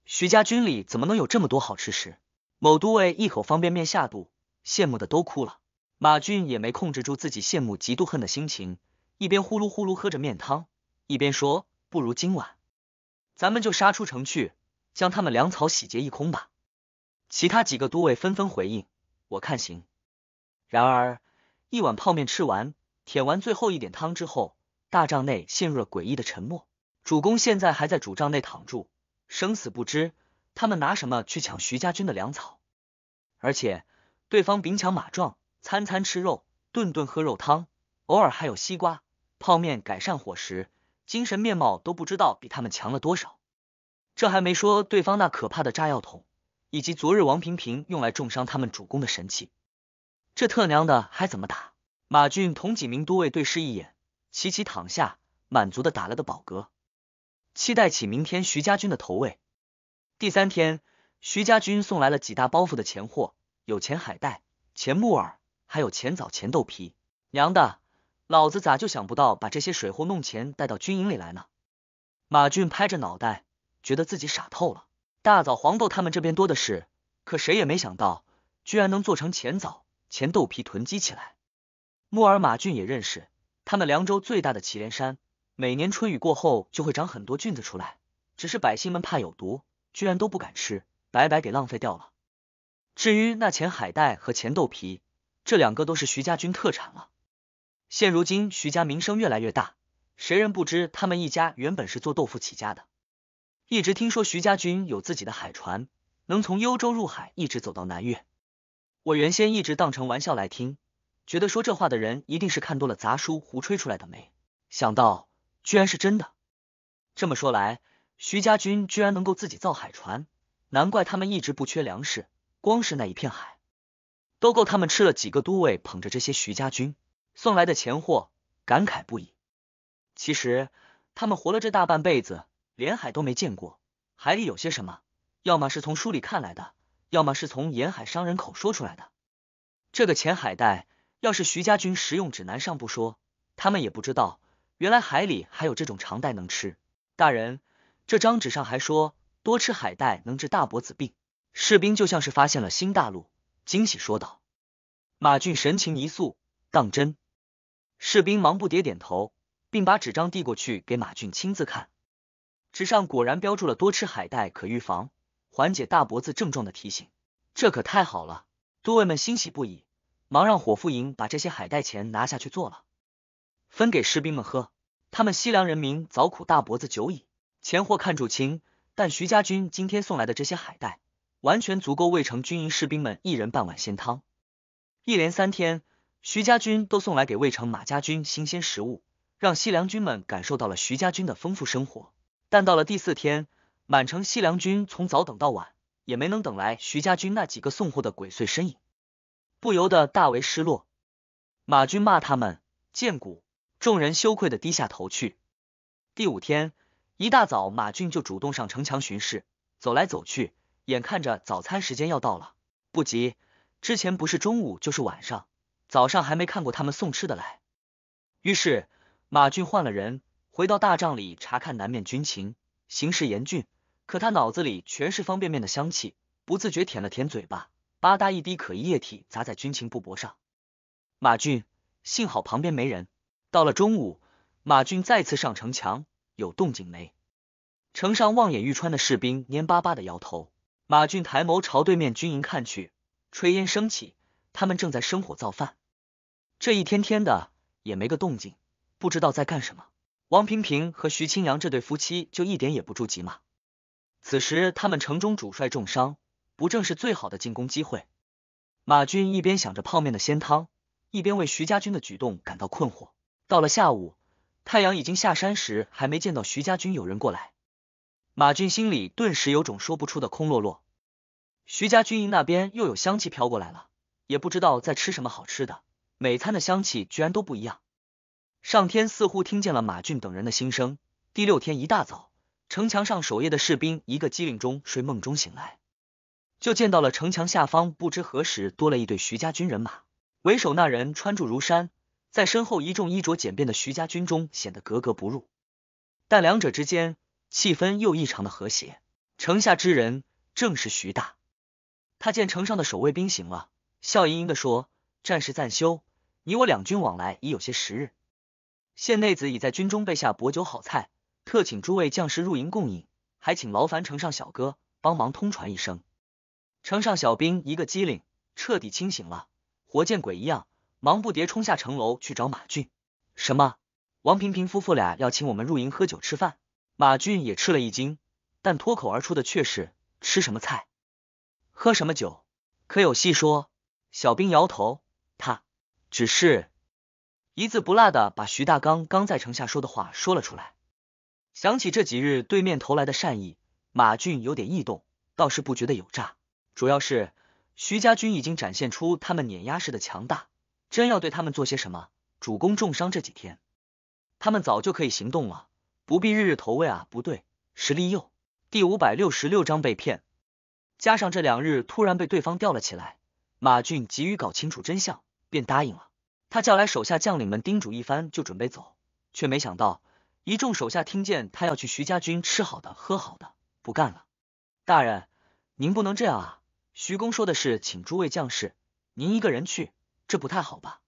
徐家军里怎么能有这么多好吃食？某都尉一口方便面下肚，羡慕的都哭了。马俊也没控制住自己羡慕、嫉妒、恨的心情，一边呼噜呼噜喝着面汤，一边说：“不如今晚，咱们就杀出城去，将他们粮草洗劫一空吧。”其他几个都尉纷纷回应：“我看行。”然而，一碗泡面吃完，舔完最后一点汤之后，大帐内陷入了诡异的沉默。主公现在还在主帐内躺住，生死不知。他们拿什么去抢徐家军的粮草？而且，对方兵强马壮，餐餐吃肉，顿顿喝肉汤，偶尔还有西瓜、泡面改善伙食，精神面貌都不知道比他们强了多少。这还没说对方那可怕的炸药桶。以及昨日王平平用来重伤他们主攻的神器，这特娘的还怎么打？马俊同几名都尉对视一眼，齐齐躺下，满足的打了个饱嗝，期待起明天徐家军的投喂。第三天，徐家军送来了几大包袱的钱货，有钱海带、钱木耳，还有钱枣、钱豆皮。娘的，老子咋就想不到把这些水货弄钱带到军营里来呢？马俊拍着脑袋，觉得自己傻透了。大枣、黄豆他们这边多的是，可谁也没想到，居然能做成前枣、前豆皮囤积起来。木耳、马菌也认识，他们凉州最大的祁连山，每年春雨过后就会长很多菌子出来，只是百姓们怕有毒，居然都不敢吃，白白给浪费掉了。至于那前海带和前豆皮，这两个都是徐家军特产了。现如今徐家名声越来越大，谁人不知他们一家原本是做豆腐起家的？一直听说徐家军有自己的海船，能从幽州入海，一直走到南越。我原先一直当成玩笑来听，觉得说这话的人一定是看多了杂书，胡吹出来的。没想到居然是真的。这么说来，徐家军居然能够自己造海船，难怪他们一直不缺粮食，光是那一片海都够他们吃了。几个都尉捧着这些徐家军送来的钱货，感慨不已。其实他们活了这大半辈子。连海都没见过，海里有些什么？要么是从书里看来的，要么是从沿海商人口说出来的。这个浅海带，要是徐家军食用指南上不说，他们也不知道。原来海里还有这种长带能吃。大人，这张纸上还说，多吃海带能治大脖子病。士兵就像是发现了新大陆，惊喜说道。马俊神情一肃，当真？士兵忙不迭点头，并把纸张递过去给马俊亲自看。纸上果然标注了多吃海带可预防缓解大脖子症状的提醒，这可太好了！诸位们欣喜不已，忙让伙夫营把这些海带钱拿下去做了，分给士兵们喝。他们西凉人民早苦大脖子久矣，钱货看住轻，但徐家军今天送来的这些海带，完全足够魏城军营士兵们一人半碗鲜汤。一连三天，徐家军都送来给魏城马家军新鲜食物，让西凉军们感受到了徐家军的丰富生活。但到了第四天，满城西凉军从早等到晚，也没能等来徐家军那几个送货的鬼祟身影，不由得大为失落。马军骂他们贱骨，众人羞愧的低下头去。第五天一大早，马俊就主动上城墙巡视，走来走去，眼看着早餐时间要到了，不急，之前不是中午就是晚上，早上还没看过他们送吃的来。于是马俊换了人。回到大帐里查看南面军情，形势严峻，可他脑子里全是方便面的香气，不自觉舔了舔嘴巴，吧嗒一滴可疑液体砸在军情布帛上。马俊幸好旁边没人。到了中午，马俊再次上城墙，有动静没？城上望眼欲穿的士兵蔫巴巴的摇头。马俊抬眸朝对面军营看去，炊烟升起，他们正在生火造饭。这一天天的也没个动静，不知道在干什么。王平平和徐清扬这对夫妻就一点也不着急嘛。此时他们城中主帅重伤，不正是最好的进攻机会？马军一边想着泡面的鲜汤，一边为徐家军的举动感到困惑。到了下午，太阳已经下山时，还没见到徐家军有人过来，马军心里顿时有种说不出的空落落。徐家军营那边又有香气飘过来了，也不知道在吃什么好吃的，每餐的香气居然都不一样。上天似乎听见了马俊等人的心声。第六天一大早，城墙上守夜的士兵一个机灵中睡梦中醒来，就见到了城墙下方不知何时多了一队徐家军人马，为首那人穿着如山，在身后一众衣着简便的徐家军中显得格格不入，但两者之间气氛又异常的和谐。城下之人正是徐大，他见城上的守卫兵醒了，笑盈盈的说：“战事暂休，你我两军往来已有些时日。”县内子已在军中备下薄酒好菜，特请诸位将士入营共饮。还请劳烦城上小哥帮忙通传一声。城上小兵一个机灵，彻底清醒了，活见鬼一样，忙不迭冲下城楼去找马俊。什么？王平平夫妇俩要请我们入营喝酒吃饭？马俊也吃了一惊，但脱口而出的却是吃什么菜，喝什么酒，可有细说？小兵摇头，他只是。一字不落的把徐大刚刚在城下说的话说了出来。想起这几日对面投来的善意，马俊有点异动，倒是不觉得有诈。主要是徐家军已经展现出他们碾压式的强大，真要对他们做些什么，主公重伤这几天，他们早就可以行动了，不必日日投喂啊。不对，是利诱。第五百六十六章被骗。加上这两日突然被对方吊了起来，马俊急于搞清楚真相，便答应了。他叫来手下将领们叮嘱一番，就准备走，却没想到一众手下听见他要去徐家军吃好的喝好的，不干了。大人，您不能这样啊！徐公说的是请诸位将士，您一个人去，这不太好吧？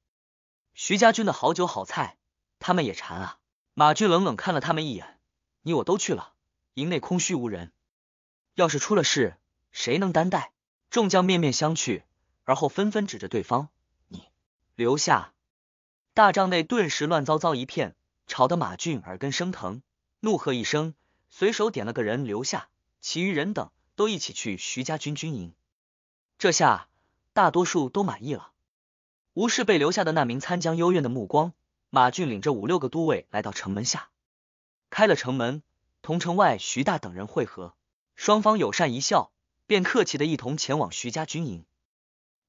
徐家军的好酒好菜，他们也馋啊！马俊冷冷看了他们一眼：“你我都去了，营内空虚无人，要是出了事，谁能担待？”众将面面相觑，而后纷纷指着对方。留下，大帐内顿时乱糟糟一片，吵得马俊耳根生疼，怒喝一声，随手点了个人留下，其余人等都一起去徐家军军营。这下大多数都满意了。无视被留下的那名参将幽怨的目光。马俊领着五六个都尉来到城门下，开了城门，同城外徐大等人会合，双方友善一笑，便客气的一同前往徐家军营。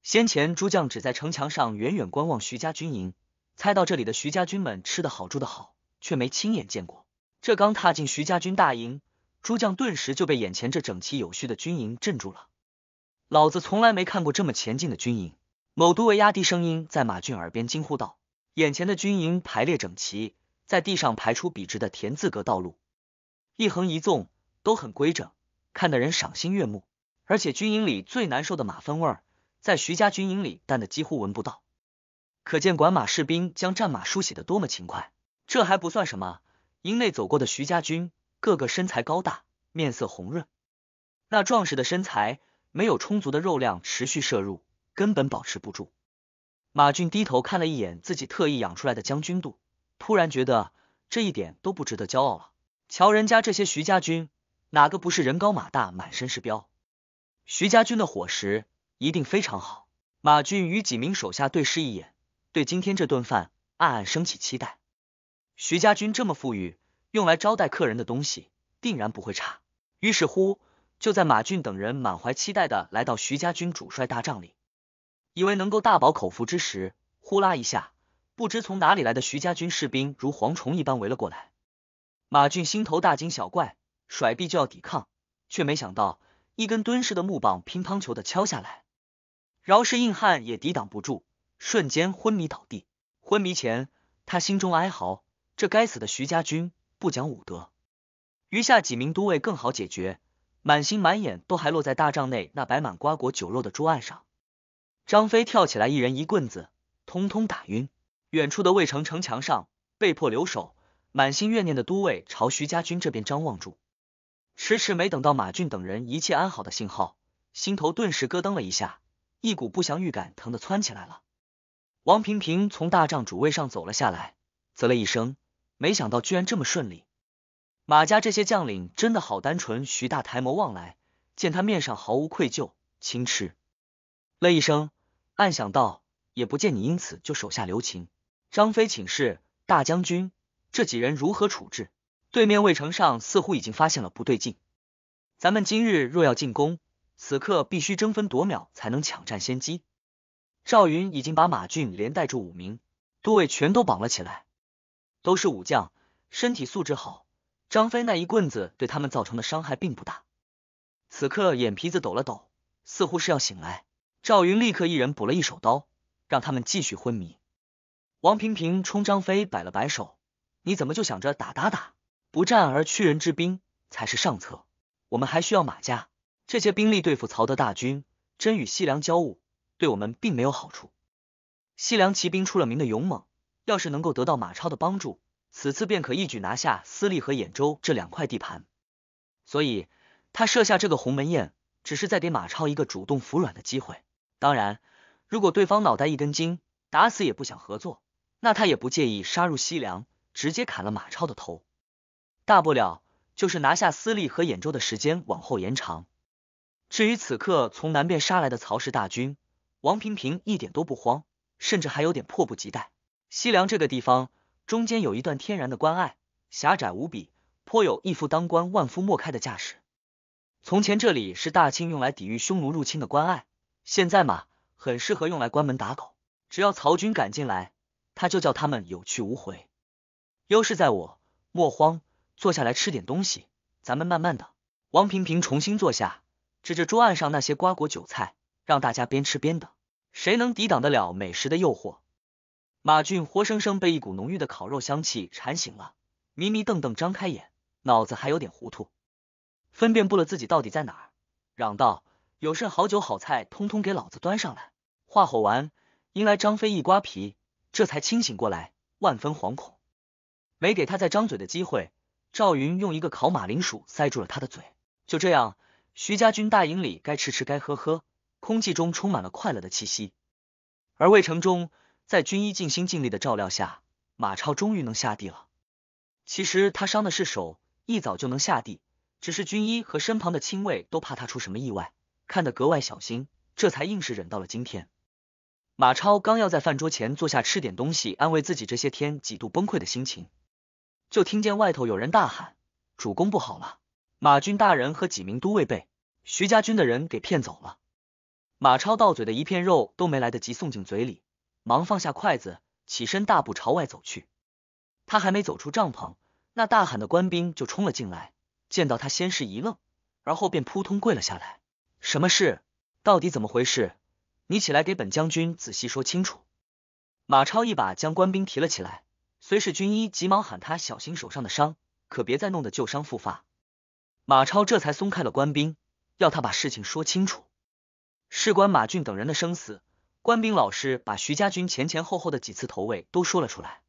先前诸将只在城墙上远远观望徐家军营，猜到这里的徐家军们吃得好、住得好，却没亲眼见过。这刚踏进徐家军大营，诸将顿时就被眼前这整齐有序的军营镇住了。老子从来没看过这么前进的军营！某都尉压低声音在马俊耳边惊呼道：“眼前的军营排列整齐，在地上排出笔直的田字格道路，一横一纵都很规整，看得人赏心悦目。而且军营里最难受的马粪味儿。”在徐家军营里，淡的几乎闻不到，可见管马士兵将战马梳洗的多么勤快。这还不算什么，营内走过的徐家军，个个身材高大，面色红润，那壮实的身材，没有充足的肉量持续摄入，根本保持不住。马俊低头看了一眼自己特意养出来的将军肚，突然觉得这一点都不值得骄傲了。瞧人家这些徐家军，哪个不是人高马大，满身是膘？徐家军的伙食。一定非常好。马俊与几名手下对视一眼，对今天这顿饭暗暗升起期待。徐家军这么富裕，用来招待客人的东西定然不会差。于是乎，就在马俊等人满怀期待的来到徐家军主帅大帐里，以为能够大饱口福之时，呼啦一下，不知从哪里来的徐家军士兵如蝗虫一般围了过来。马俊心头大惊小怪，甩臂就要抵抗，却没想到一根敦实的木棒乒乓球的敲下来。饶是硬汉也抵挡不住，瞬间昏迷倒地。昏迷前，他心中哀嚎：“这该死的徐家军不讲武德！”余下几名都尉更好解决，满心满眼都还落在大帐内那摆满瓜果酒肉的桌案上。张飞跳起来，一人一棍子，通通打晕。远处的魏城城墙上，被迫留守、满心怨念的都尉朝徐家军这边张望住，迟迟没等到马俊等人一切安好的信号，心头顿时咯噔了一下。一股不祥预感疼得窜起来了。王平平从大帐主位上走了下来，啧了一声，没想到居然这么顺利。马家这些将领真的好单纯。徐大抬眸望来，见他面上毫无愧疚，轻嗤了一声，暗想道：也不见你因此就手下留情。张飞请示大将军：这几人如何处置？对面魏丞上似乎已经发现了不对劲。咱们今日若要进攻。此刻必须争分夺秒，才能抢占先机。赵云已经把马俊连带住五名都尉全都绑了起来，都是武将，身体素质好。张飞那一棍子对他们造成的伤害并不大。此刻眼皮子抖了抖，似乎是要醒来。赵云立刻一人补了一手刀，让他们继续昏迷。王平平冲张飞摆了摆手：“你怎么就想着打打打？不战而屈人之兵才是上策。我们还需要马家。”这些兵力对付曹德大军，真与西凉交恶，对我们并没有好处。西凉骑兵出了名的勇猛，要是能够得到马超的帮助，此次便可一举拿下司隶和兖州这两块地盘。所以，他设下这个鸿门宴，只是在给马超一个主动服软的机会。当然，如果对方脑袋一根筋，打死也不想合作，那他也不介意杀入西凉，直接砍了马超的头。大不了就是拿下司隶和兖州的时间往后延长。至于此刻从南边杀来的曹氏大军，王平平一点都不慌，甚至还有点迫不及待。西凉这个地方中间有一段天然的关隘，狭窄无比，颇有一夫当关，万夫莫开的架势。从前这里是大清用来抵御匈奴入侵的关隘，现在嘛，很适合用来关门打狗。只要曹军敢进来，他就叫他们有去无回。优势在我，莫慌，坐下来吃点东西，咱们慢慢的。王平平重新坐下。指着桌案上那些瓜果韭菜，让大家边吃边等，谁能抵挡得了美食的诱惑？马俊活生生被一股浓郁的烤肉香气馋醒了，迷迷瞪瞪张开眼，脑子还有点糊涂，分辨不了自己到底在哪儿，嚷道：“有甚好酒好菜，通通给老子端上来！”话吼完，迎来张飞一瓜皮，这才清醒过来，万分惶恐，没给他再张嘴的机会，赵云用一个烤马铃薯塞住了他的嘴，就这样。徐家军大营里该吃吃该喝喝，空气中充满了快乐的气息。而魏城中，在军医尽心尽力的照料下，马超终于能下地了。其实他伤的是手，一早就能下地，只是军医和身旁的亲卫都怕他出什么意外，看得格外小心，这才硬是忍到了今天。马超刚要在饭桌前坐下吃点东西，安慰自己这些天几度崩溃的心情，就听见外头有人大喊：“主公不好了！”马军大人和几名都尉被徐家军的人给骗走了。马超到嘴的一片肉都没来得及送进嘴里，忙放下筷子，起身大步朝外走去。他还没走出帐篷，那大喊的官兵就冲了进来。见到他，先是一愣，而后便扑通跪了下来。什么事？到底怎么回事？你起来给本将军仔细说清楚。马超一把将官兵提了起来，随是军医急忙喊他小心手上的伤，可别再弄得旧伤复发。马超这才松开了官兵，要他把事情说清楚，事关马俊等人的生死。官兵老师把徐家军前前后后的几次投喂都说了出来。